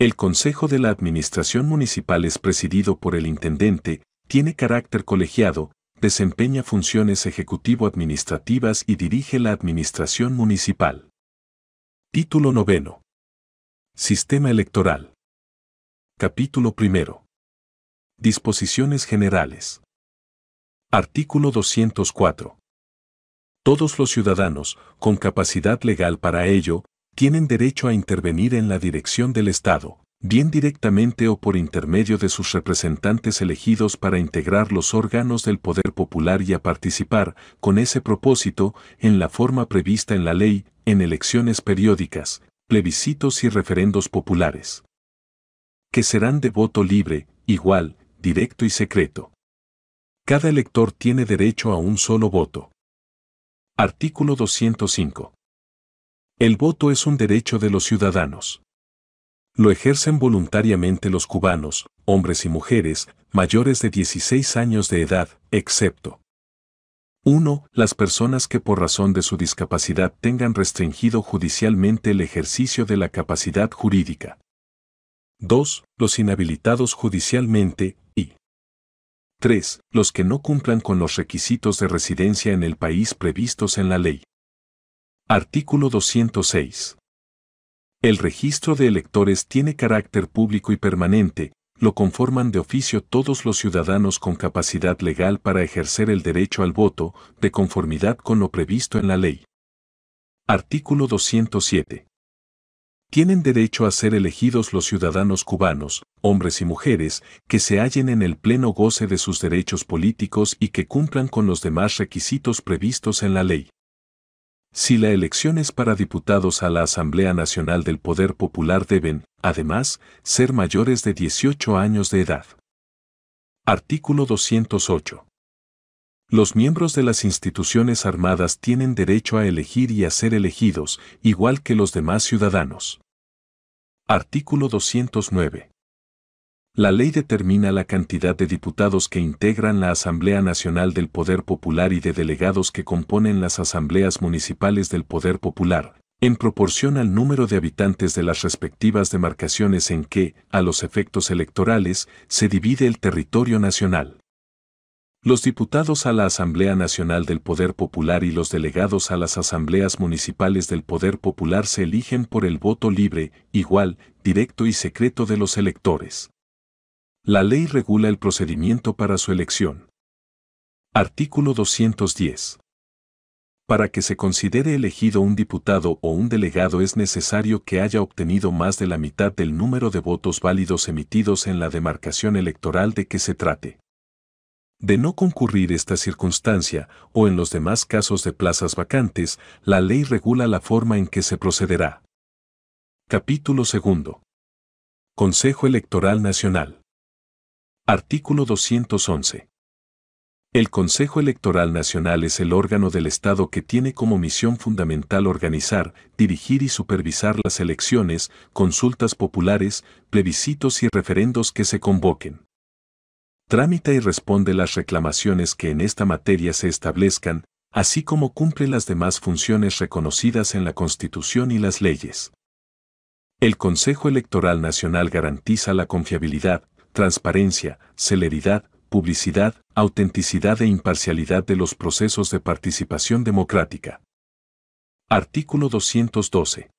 El Consejo de la Administración Municipal es presidido por el Intendente, tiene carácter colegiado, desempeña funciones ejecutivo-administrativas y dirige la Administración Municipal. Título noveno. Sistema electoral. Capítulo primero. Disposiciones generales. Artículo 204. Todos los ciudadanos, con capacidad legal para ello, tienen derecho a intervenir en la dirección del Estado, bien directamente o por intermedio de sus representantes elegidos para integrar los órganos del poder popular y a participar, con ese propósito, en la forma prevista en la ley, en elecciones periódicas, plebiscitos y referendos populares. Que serán de voto libre, igual, directo y secreto. Cada elector tiene derecho a un solo voto. Artículo 205. El voto es un derecho de los ciudadanos. Lo ejercen voluntariamente los cubanos, hombres y mujeres, mayores de 16 años de edad, excepto 1. Las personas que por razón de su discapacidad tengan restringido judicialmente el ejercicio de la capacidad jurídica. 2. Los inhabilitados judicialmente y 3. Los que no cumplan con los requisitos de residencia en el país previstos en la ley. Artículo 206. El registro de electores tiene carácter público y permanente, lo conforman de oficio todos los ciudadanos con capacidad legal para ejercer el derecho al voto, de conformidad con lo previsto en la ley. Artículo 207. Tienen derecho a ser elegidos los ciudadanos cubanos, hombres y mujeres, que se hallen en el pleno goce de sus derechos políticos y que cumplan con los demás requisitos previstos en la ley. Si la elección es para diputados a la Asamblea Nacional del Poder Popular deben, además, ser mayores de 18 años de edad. Artículo 208. Los miembros de las instituciones armadas tienen derecho a elegir y a ser elegidos, igual que los demás ciudadanos. Artículo 209. La ley determina la cantidad de diputados que integran la Asamblea Nacional del Poder Popular y de delegados que componen las asambleas municipales del Poder Popular, en proporción al número de habitantes de las respectivas demarcaciones en que, a los efectos electorales, se divide el territorio nacional. Los diputados a la Asamblea Nacional del Poder Popular y los delegados a las asambleas municipales del Poder Popular se eligen por el voto libre, igual, directo y secreto de los electores. La ley regula el procedimiento para su elección. Artículo 210. Para que se considere elegido un diputado o un delegado es necesario que haya obtenido más de la mitad del número de votos válidos emitidos en la demarcación electoral de que se trate. De no concurrir esta circunstancia, o en los demás casos de plazas vacantes, la ley regula la forma en que se procederá. Capítulo 2. Consejo Electoral Nacional. Artículo 211. El Consejo Electoral Nacional es el órgano del Estado que tiene como misión fundamental organizar, dirigir y supervisar las elecciones, consultas populares, plebiscitos y referendos que se convoquen. Trámita y responde las reclamaciones que en esta materia se establezcan, así como cumple las demás funciones reconocidas en la Constitución y las leyes. El Consejo Electoral Nacional garantiza la confiabilidad, transparencia, celeridad, publicidad, autenticidad e imparcialidad de los procesos de participación democrática. Artículo 212.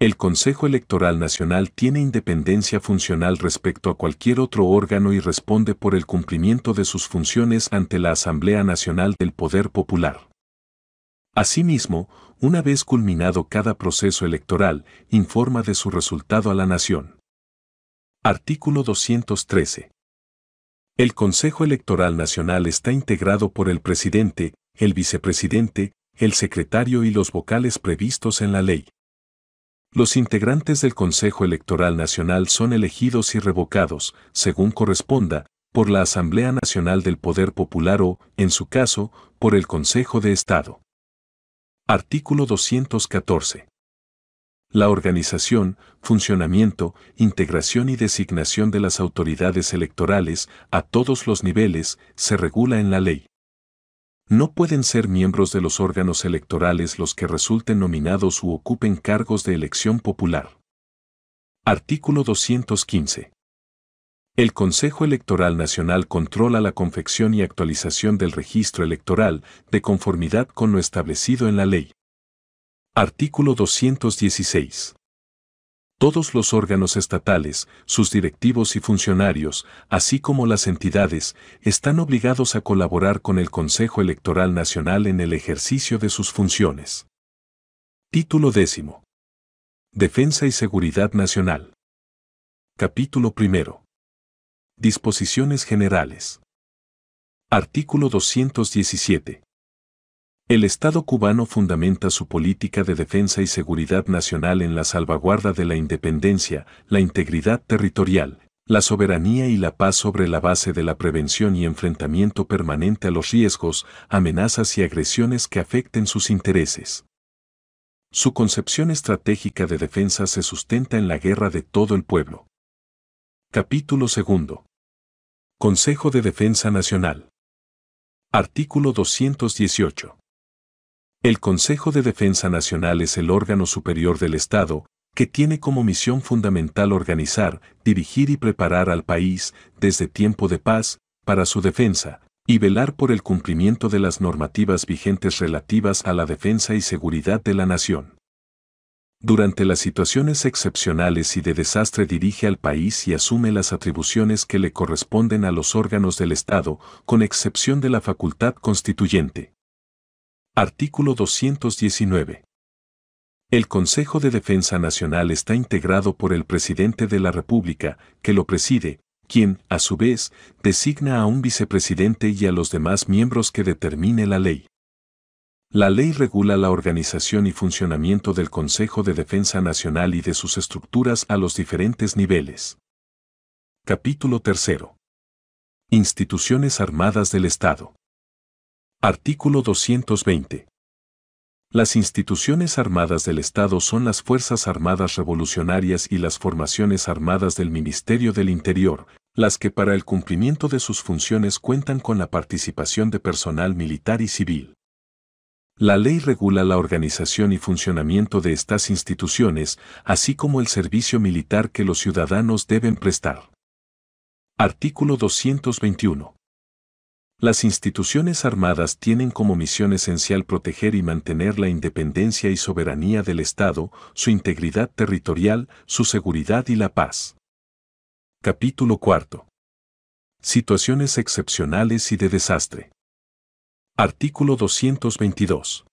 El Consejo Electoral Nacional tiene independencia funcional respecto a cualquier otro órgano y responde por el cumplimiento de sus funciones ante la Asamblea Nacional del Poder Popular. Asimismo, una vez culminado cada proceso electoral, informa de su resultado a la nación. Artículo 213. El Consejo Electoral Nacional está integrado por el presidente, el vicepresidente, el secretario y los vocales previstos en la ley. Los integrantes del Consejo Electoral Nacional son elegidos y revocados, según corresponda, por la Asamblea Nacional del Poder Popular o, en su caso, por el Consejo de Estado. Artículo 214 la organización, funcionamiento, integración y designación de las autoridades electorales a todos los niveles se regula en la ley. No pueden ser miembros de los órganos electorales los que resulten nominados u ocupen cargos de elección popular. Artículo 215. El Consejo Electoral Nacional controla la confección y actualización del registro electoral de conformidad con lo establecido en la ley. Artículo 216. Todos los órganos estatales, sus directivos y funcionarios, así como las entidades, están obligados a colaborar con el Consejo Electoral Nacional en el ejercicio de sus funciones. Título décimo. Defensa y Seguridad Nacional. Capítulo primero. Disposiciones generales. Artículo 217. El Estado cubano fundamenta su política de defensa y seguridad nacional en la salvaguarda de la independencia, la integridad territorial, la soberanía y la paz sobre la base de la prevención y enfrentamiento permanente a los riesgos, amenazas y agresiones que afecten sus intereses. Su concepción estratégica de defensa se sustenta en la guerra de todo el pueblo. Capítulo 2. Consejo de Defensa Nacional. Artículo 218. El Consejo de Defensa Nacional es el órgano superior del Estado, que tiene como misión fundamental organizar, dirigir y preparar al país, desde tiempo de paz, para su defensa, y velar por el cumplimiento de las normativas vigentes relativas a la defensa y seguridad de la nación. Durante las situaciones excepcionales y de desastre dirige al país y asume las atribuciones que le corresponden a los órganos del Estado, con excepción de la facultad constituyente. Artículo 219. El Consejo de Defensa Nacional está integrado por el presidente de la República, que lo preside, quien, a su vez, designa a un vicepresidente y a los demás miembros que determine la ley. La ley regula la organización y funcionamiento del Consejo de Defensa Nacional y de sus estructuras a los diferentes niveles. Capítulo 3. Instituciones Armadas del Estado. Artículo 220. Las instituciones armadas del Estado son las Fuerzas Armadas Revolucionarias y las formaciones armadas del Ministerio del Interior, las que para el cumplimiento de sus funciones cuentan con la participación de personal militar y civil. La ley regula la organización y funcionamiento de estas instituciones, así como el servicio militar que los ciudadanos deben prestar. Artículo 221. Las instituciones armadas tienen como misión esencial proteger y mantener la independencia y soberanía del Estado, su integridad territorial, su seguridad y la paz. Capítulo 4. Situaciones excepcionales y de desastre. Artículo 222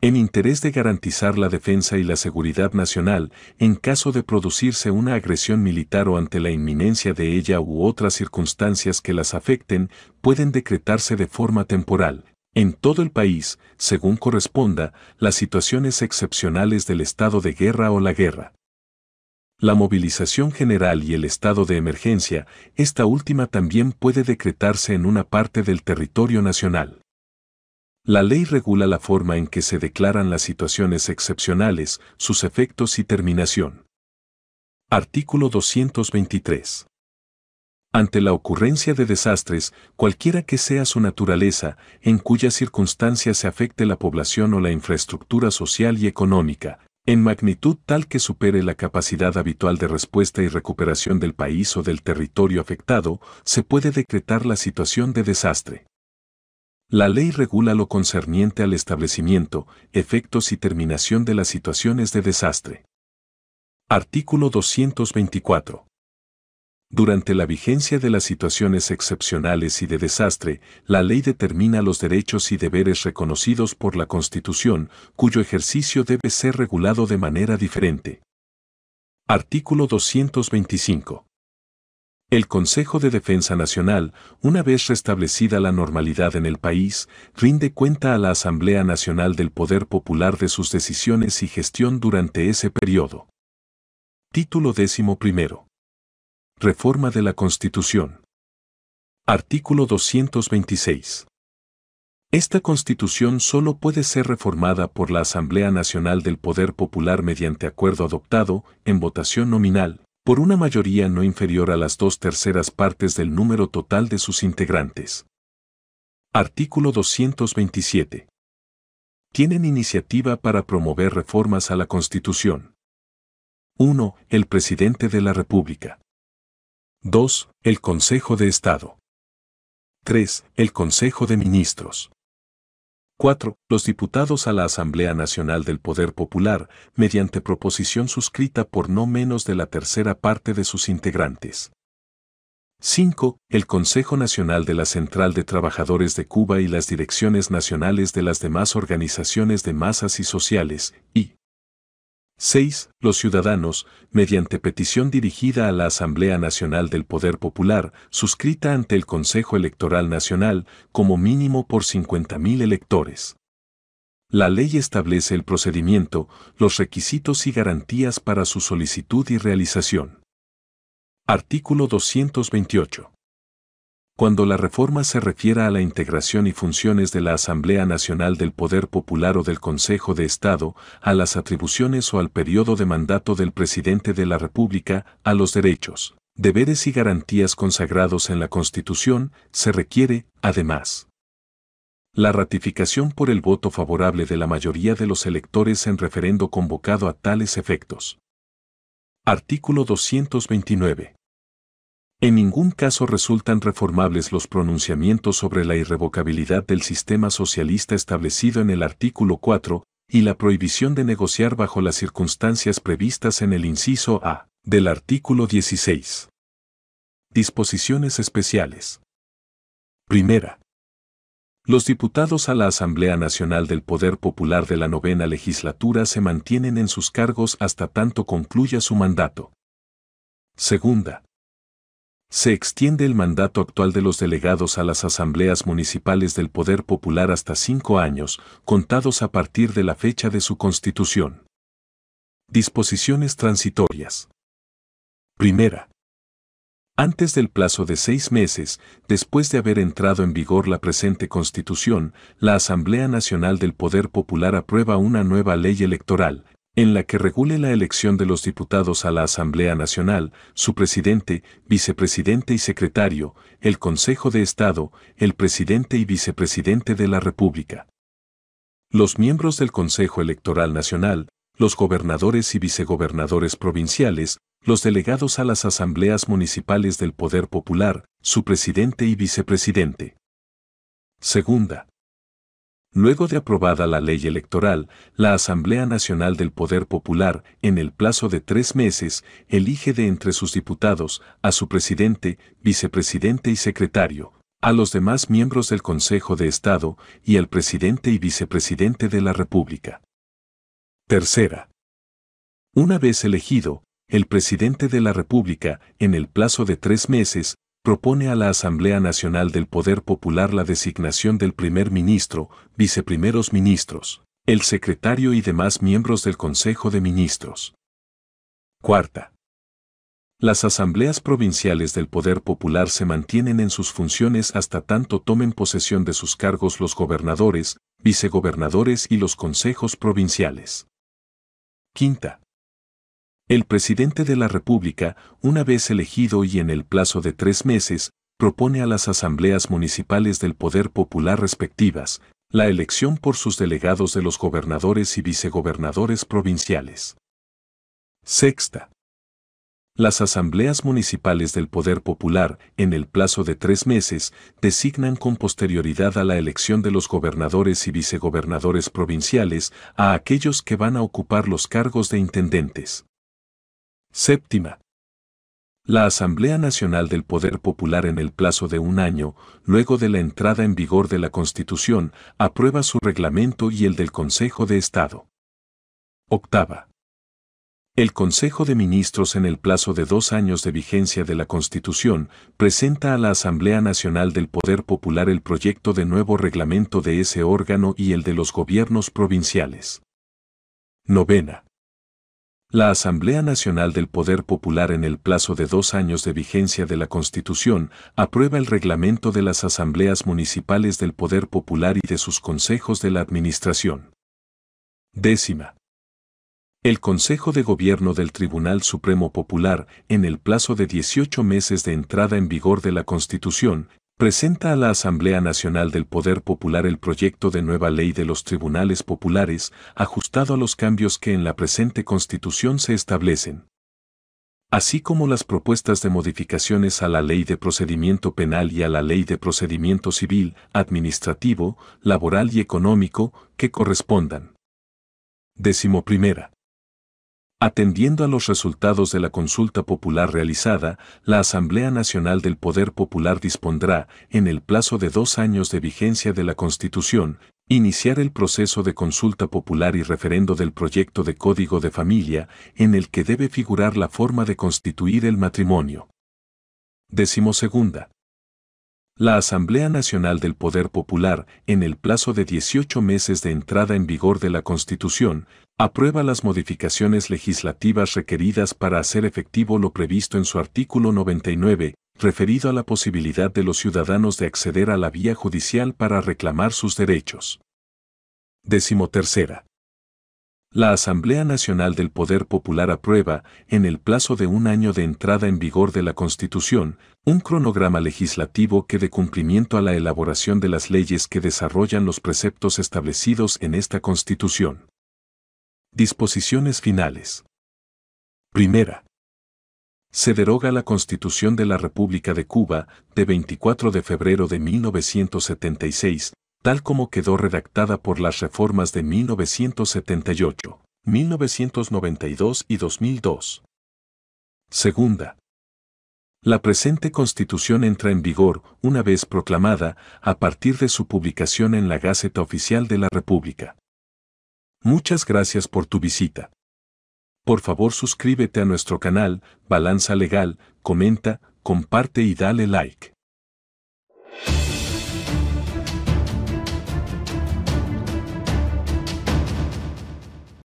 en interés de garantizar la defensa y la seguridad nacional en caso de producirse una agresión militar o ante la inminencia de ella u otras circunstancias que las afecten, pueden decretarse de forma temporal, en todo el país, según corresponda, las situaciones excepcionales del estado de guerra o la guerra. La movilización general y el estado de emergencia, esta última también puede decretarse en una parte del territorio nacional. La ley regula la forma en que se declaran las situaciones excepcionales, sus efectos y terminación. Artículo 223. Ante la ocurrencia de desastres, cualquiera que sea su naturaleza, en cuya circunstancia se afecte la población o la infraestructura social y económica, en magnitud tal que supere la capacidad habitual de respuesta y recuperación del país o del territorio afectado, se puede decretar la situación de desastre. La ley regula lo concerniente al establecimiento, efectos y terminación de las situaciones de desastre. Artículo 224. Durante la vigencia de las situaciones excepcionales y de desastre, la ley determina los derechos y deberes reconocidos por la Constitución, cuyo ejercicio debe ser regulado de manera diferente. Artículo 225. El Consejo de Defensa Nacional, una vez restablecida la normalidad en el país, rinde cuenta a la Asamblea Nacional del Poder Popular de sus decisiones y gestión durante ese periodo. Título décimo Reforma de la Constitución. Artículo 226. Esta constitución solo puede ser reformada por la Asamblea Nacional del Poder Popular mediante acuerdo adoptado, en votación nominal, por una mayoría no inferior a las dos terceras partes del número total de sus integrantes. Artículo 227. Tienen iniciativa para promover reformas a la Constitución. 1. El presidente de la República. 2. El Consejo de Estado. 3. El Consejo de Ministros. 4. Los diputados a la Asamblea Nacional del Poder Popular, mediante proposición suscrita por no menos de la tercera parte de sus integrantes. 5. El Consejo Nacional de la Central de Trabajadores de Cuba y las direcciones nacionales de las demás organizaciones de masas y sociales, y 6. Los ciudadanos, mediante petición dirigida a la Asamblea Nacional del Poder Popular, suscrita ante el Consejo Electoral Nacional, como mínimo por 50.000 electores. La ley establece el procedimiento, los requisitos y garantías para su solicitud y realización. Artículo 228. Cuando la reforma se refiera a la integración y funciones de la Asamblea Nacional del Poder Popular o del Consejo de Estado, a las atribuciones o al periodo de mandato del presidente de la República, a los derechos, deberes y garantías consagrados en la Constitución, se requiere, además, la ratificación por el voto favorable de la mayoría de los electores en referendo convocado a tales efectos. Artículo 229. En ningún caso resultan reformables los pronunciamientos sobre la irrevocabilidad del sistema socialista establecido en el artículo 4 y la prohibición de negociar bajo las circunstancias previstas en el inciso A del artículo 16. Disposiciones especiales. Primera. Los diputados a la Asamblea Nacional del Poder Popular de la novena legislatura se mantienen en sus cargos hasta tanto concluya su mandato. Segunda. Se extiende el mandato actual de los delegados a las asambleas municipales del Poder Popular hasta cinco años, contados a partir de la fecha de su constitución. Disposiciones transitorias. Primera. Antes del plazo de seis meses, después de haber entrado en vigor la presente Constitución, la Asamblea Nacional del Poder Popular aprueba una nueva ley electoral, en la que regule la elección de los diputados a la Asamblea Nacional, su presidente, vicepresidente y secretario, el Consejo de Estado, el presidente y vicepresidente de la República. Los miembros del Consejo Electoral Nacional, los gobernadores y vicegobernadores provinciales, los delegados a las asambleas municipales del Poder Popular, su presidente y vicepresidente. Segunda. Luego de aprobada la ley electoral, la Asamblea Nacional del Poder Popular, en el plazo de tres meses, elige de entre sus diputados a su presidente, vicepresidente y secretario, a los demás miembros del Consejo de Estado y al presidente y vicepresidente de la República. Tercera. Una vez elegido, el presidente de la República, en el plazo de tres meses, propone a la Asamblea Nacional del Poder Popular la designación del primer ministro, viceprimeros ministros, el secretario y demás miembros del Consejo de Ministros. Cuarta. Las asambleas provinciales del Poder Popular se mantienen en sus funciones hasta tanto tomen posesión de sus cargos los gobernadores, vicegobernadores y los consejos provinciales. Quinta. El presidente de la República, una vez elegido y en el plazo de tres meses, propone a las asambleas municipales del poder popular respectivas la elección por sus delegados de los gobernadores y vicegobernadores provinciales. Sexta. Las asambleas municipales del poder popular, en el plazo de tres meses, designan con posterioridad a la elección de los gobernadores y vicegobernadores provinciales a aquellos que van a ocupar los cargos de intendentes. Séptima. La Asamblea Nacional del Poder Popular en el plazo de un año, luego de la entrada en vigor de la Constitución, aprueba su reglamento y el del Consejo de Estado. Octava. El Consejo de Ministros en el plazo de dos años de vigencia de la Constitución presenta a la Asamblea Nacional del Poder Popular el proyecto de nuevo reglamento de ese órgano y el de los gobiernos provinciales. Novena. La Asamblea Nacional del Poder Popular en el plazo de dos años de vigencia de la Constitución aprueba el reglamento de las Asambleas Municipales del Poder Popular y de sus consejos de la Administración. Décima. El Consejo de Gobierno del Tribunal Supremo Popular, en el plazo de 18 meses de entrada en vigor de la Constitución, presenta a la Asamblea Nacional del Poder Popular el proyecto de nueva ley de los tribunales populares, ajustado a los cambios que en la presente Constitución se establecen, así como las propuestas de modificaciones a la Ley de Procedimiento Penal y a la Ley de Procedimiento Civil, Administrativo, Laboral y Económico, que correspondan. Décimo primera. Atendiendo a los resultados de la consulta popular realizada, la Asamblea Nacional del Poder Popular dispondrá, en el plazo de dos años de vigencia de la Constitución, iniciar el proceso de consulta popular y referendo del proyecto de Código de Familia, en el que debe figurar la forma de constituir el matrimonio. segunda. La Asamblea Nacional del Poder Popular, en el plazo de 18 meses de entrada en vigor de la Constitución, aprueba las modificaciones legislativas requeridas para hacer efectivo lo previsto en su artículo 99, referido a la posibilidad de los ciudadanos de acceder a la vía judicial para reclamar sus derechos. Decimotercera. La Asamblea Nacional del Poder Popular aprueba, en el plazo de un año de entrada en vigor de la Constitución, un cronograma legislativo que dé cumplimiento a la elaboración de las leyes que desarrollan los preceptos establecidos en esta Constitución. Disposiciones finales. Primera. Se deroga la Constitución de la República de Cuba de 24 de febrero de 1976, tal como quedó redactada por las reformas de 1978, 1992 y 2002. Segunda. La presente Constitución entra en vigor, una vez proclamada, a partir de su publicación en la Gaceta Oficial de la República. Muchas gracias por tu visita. Por favor suscríbete a nuestro canal, Balanza Legal, comenta, comparte y dale like.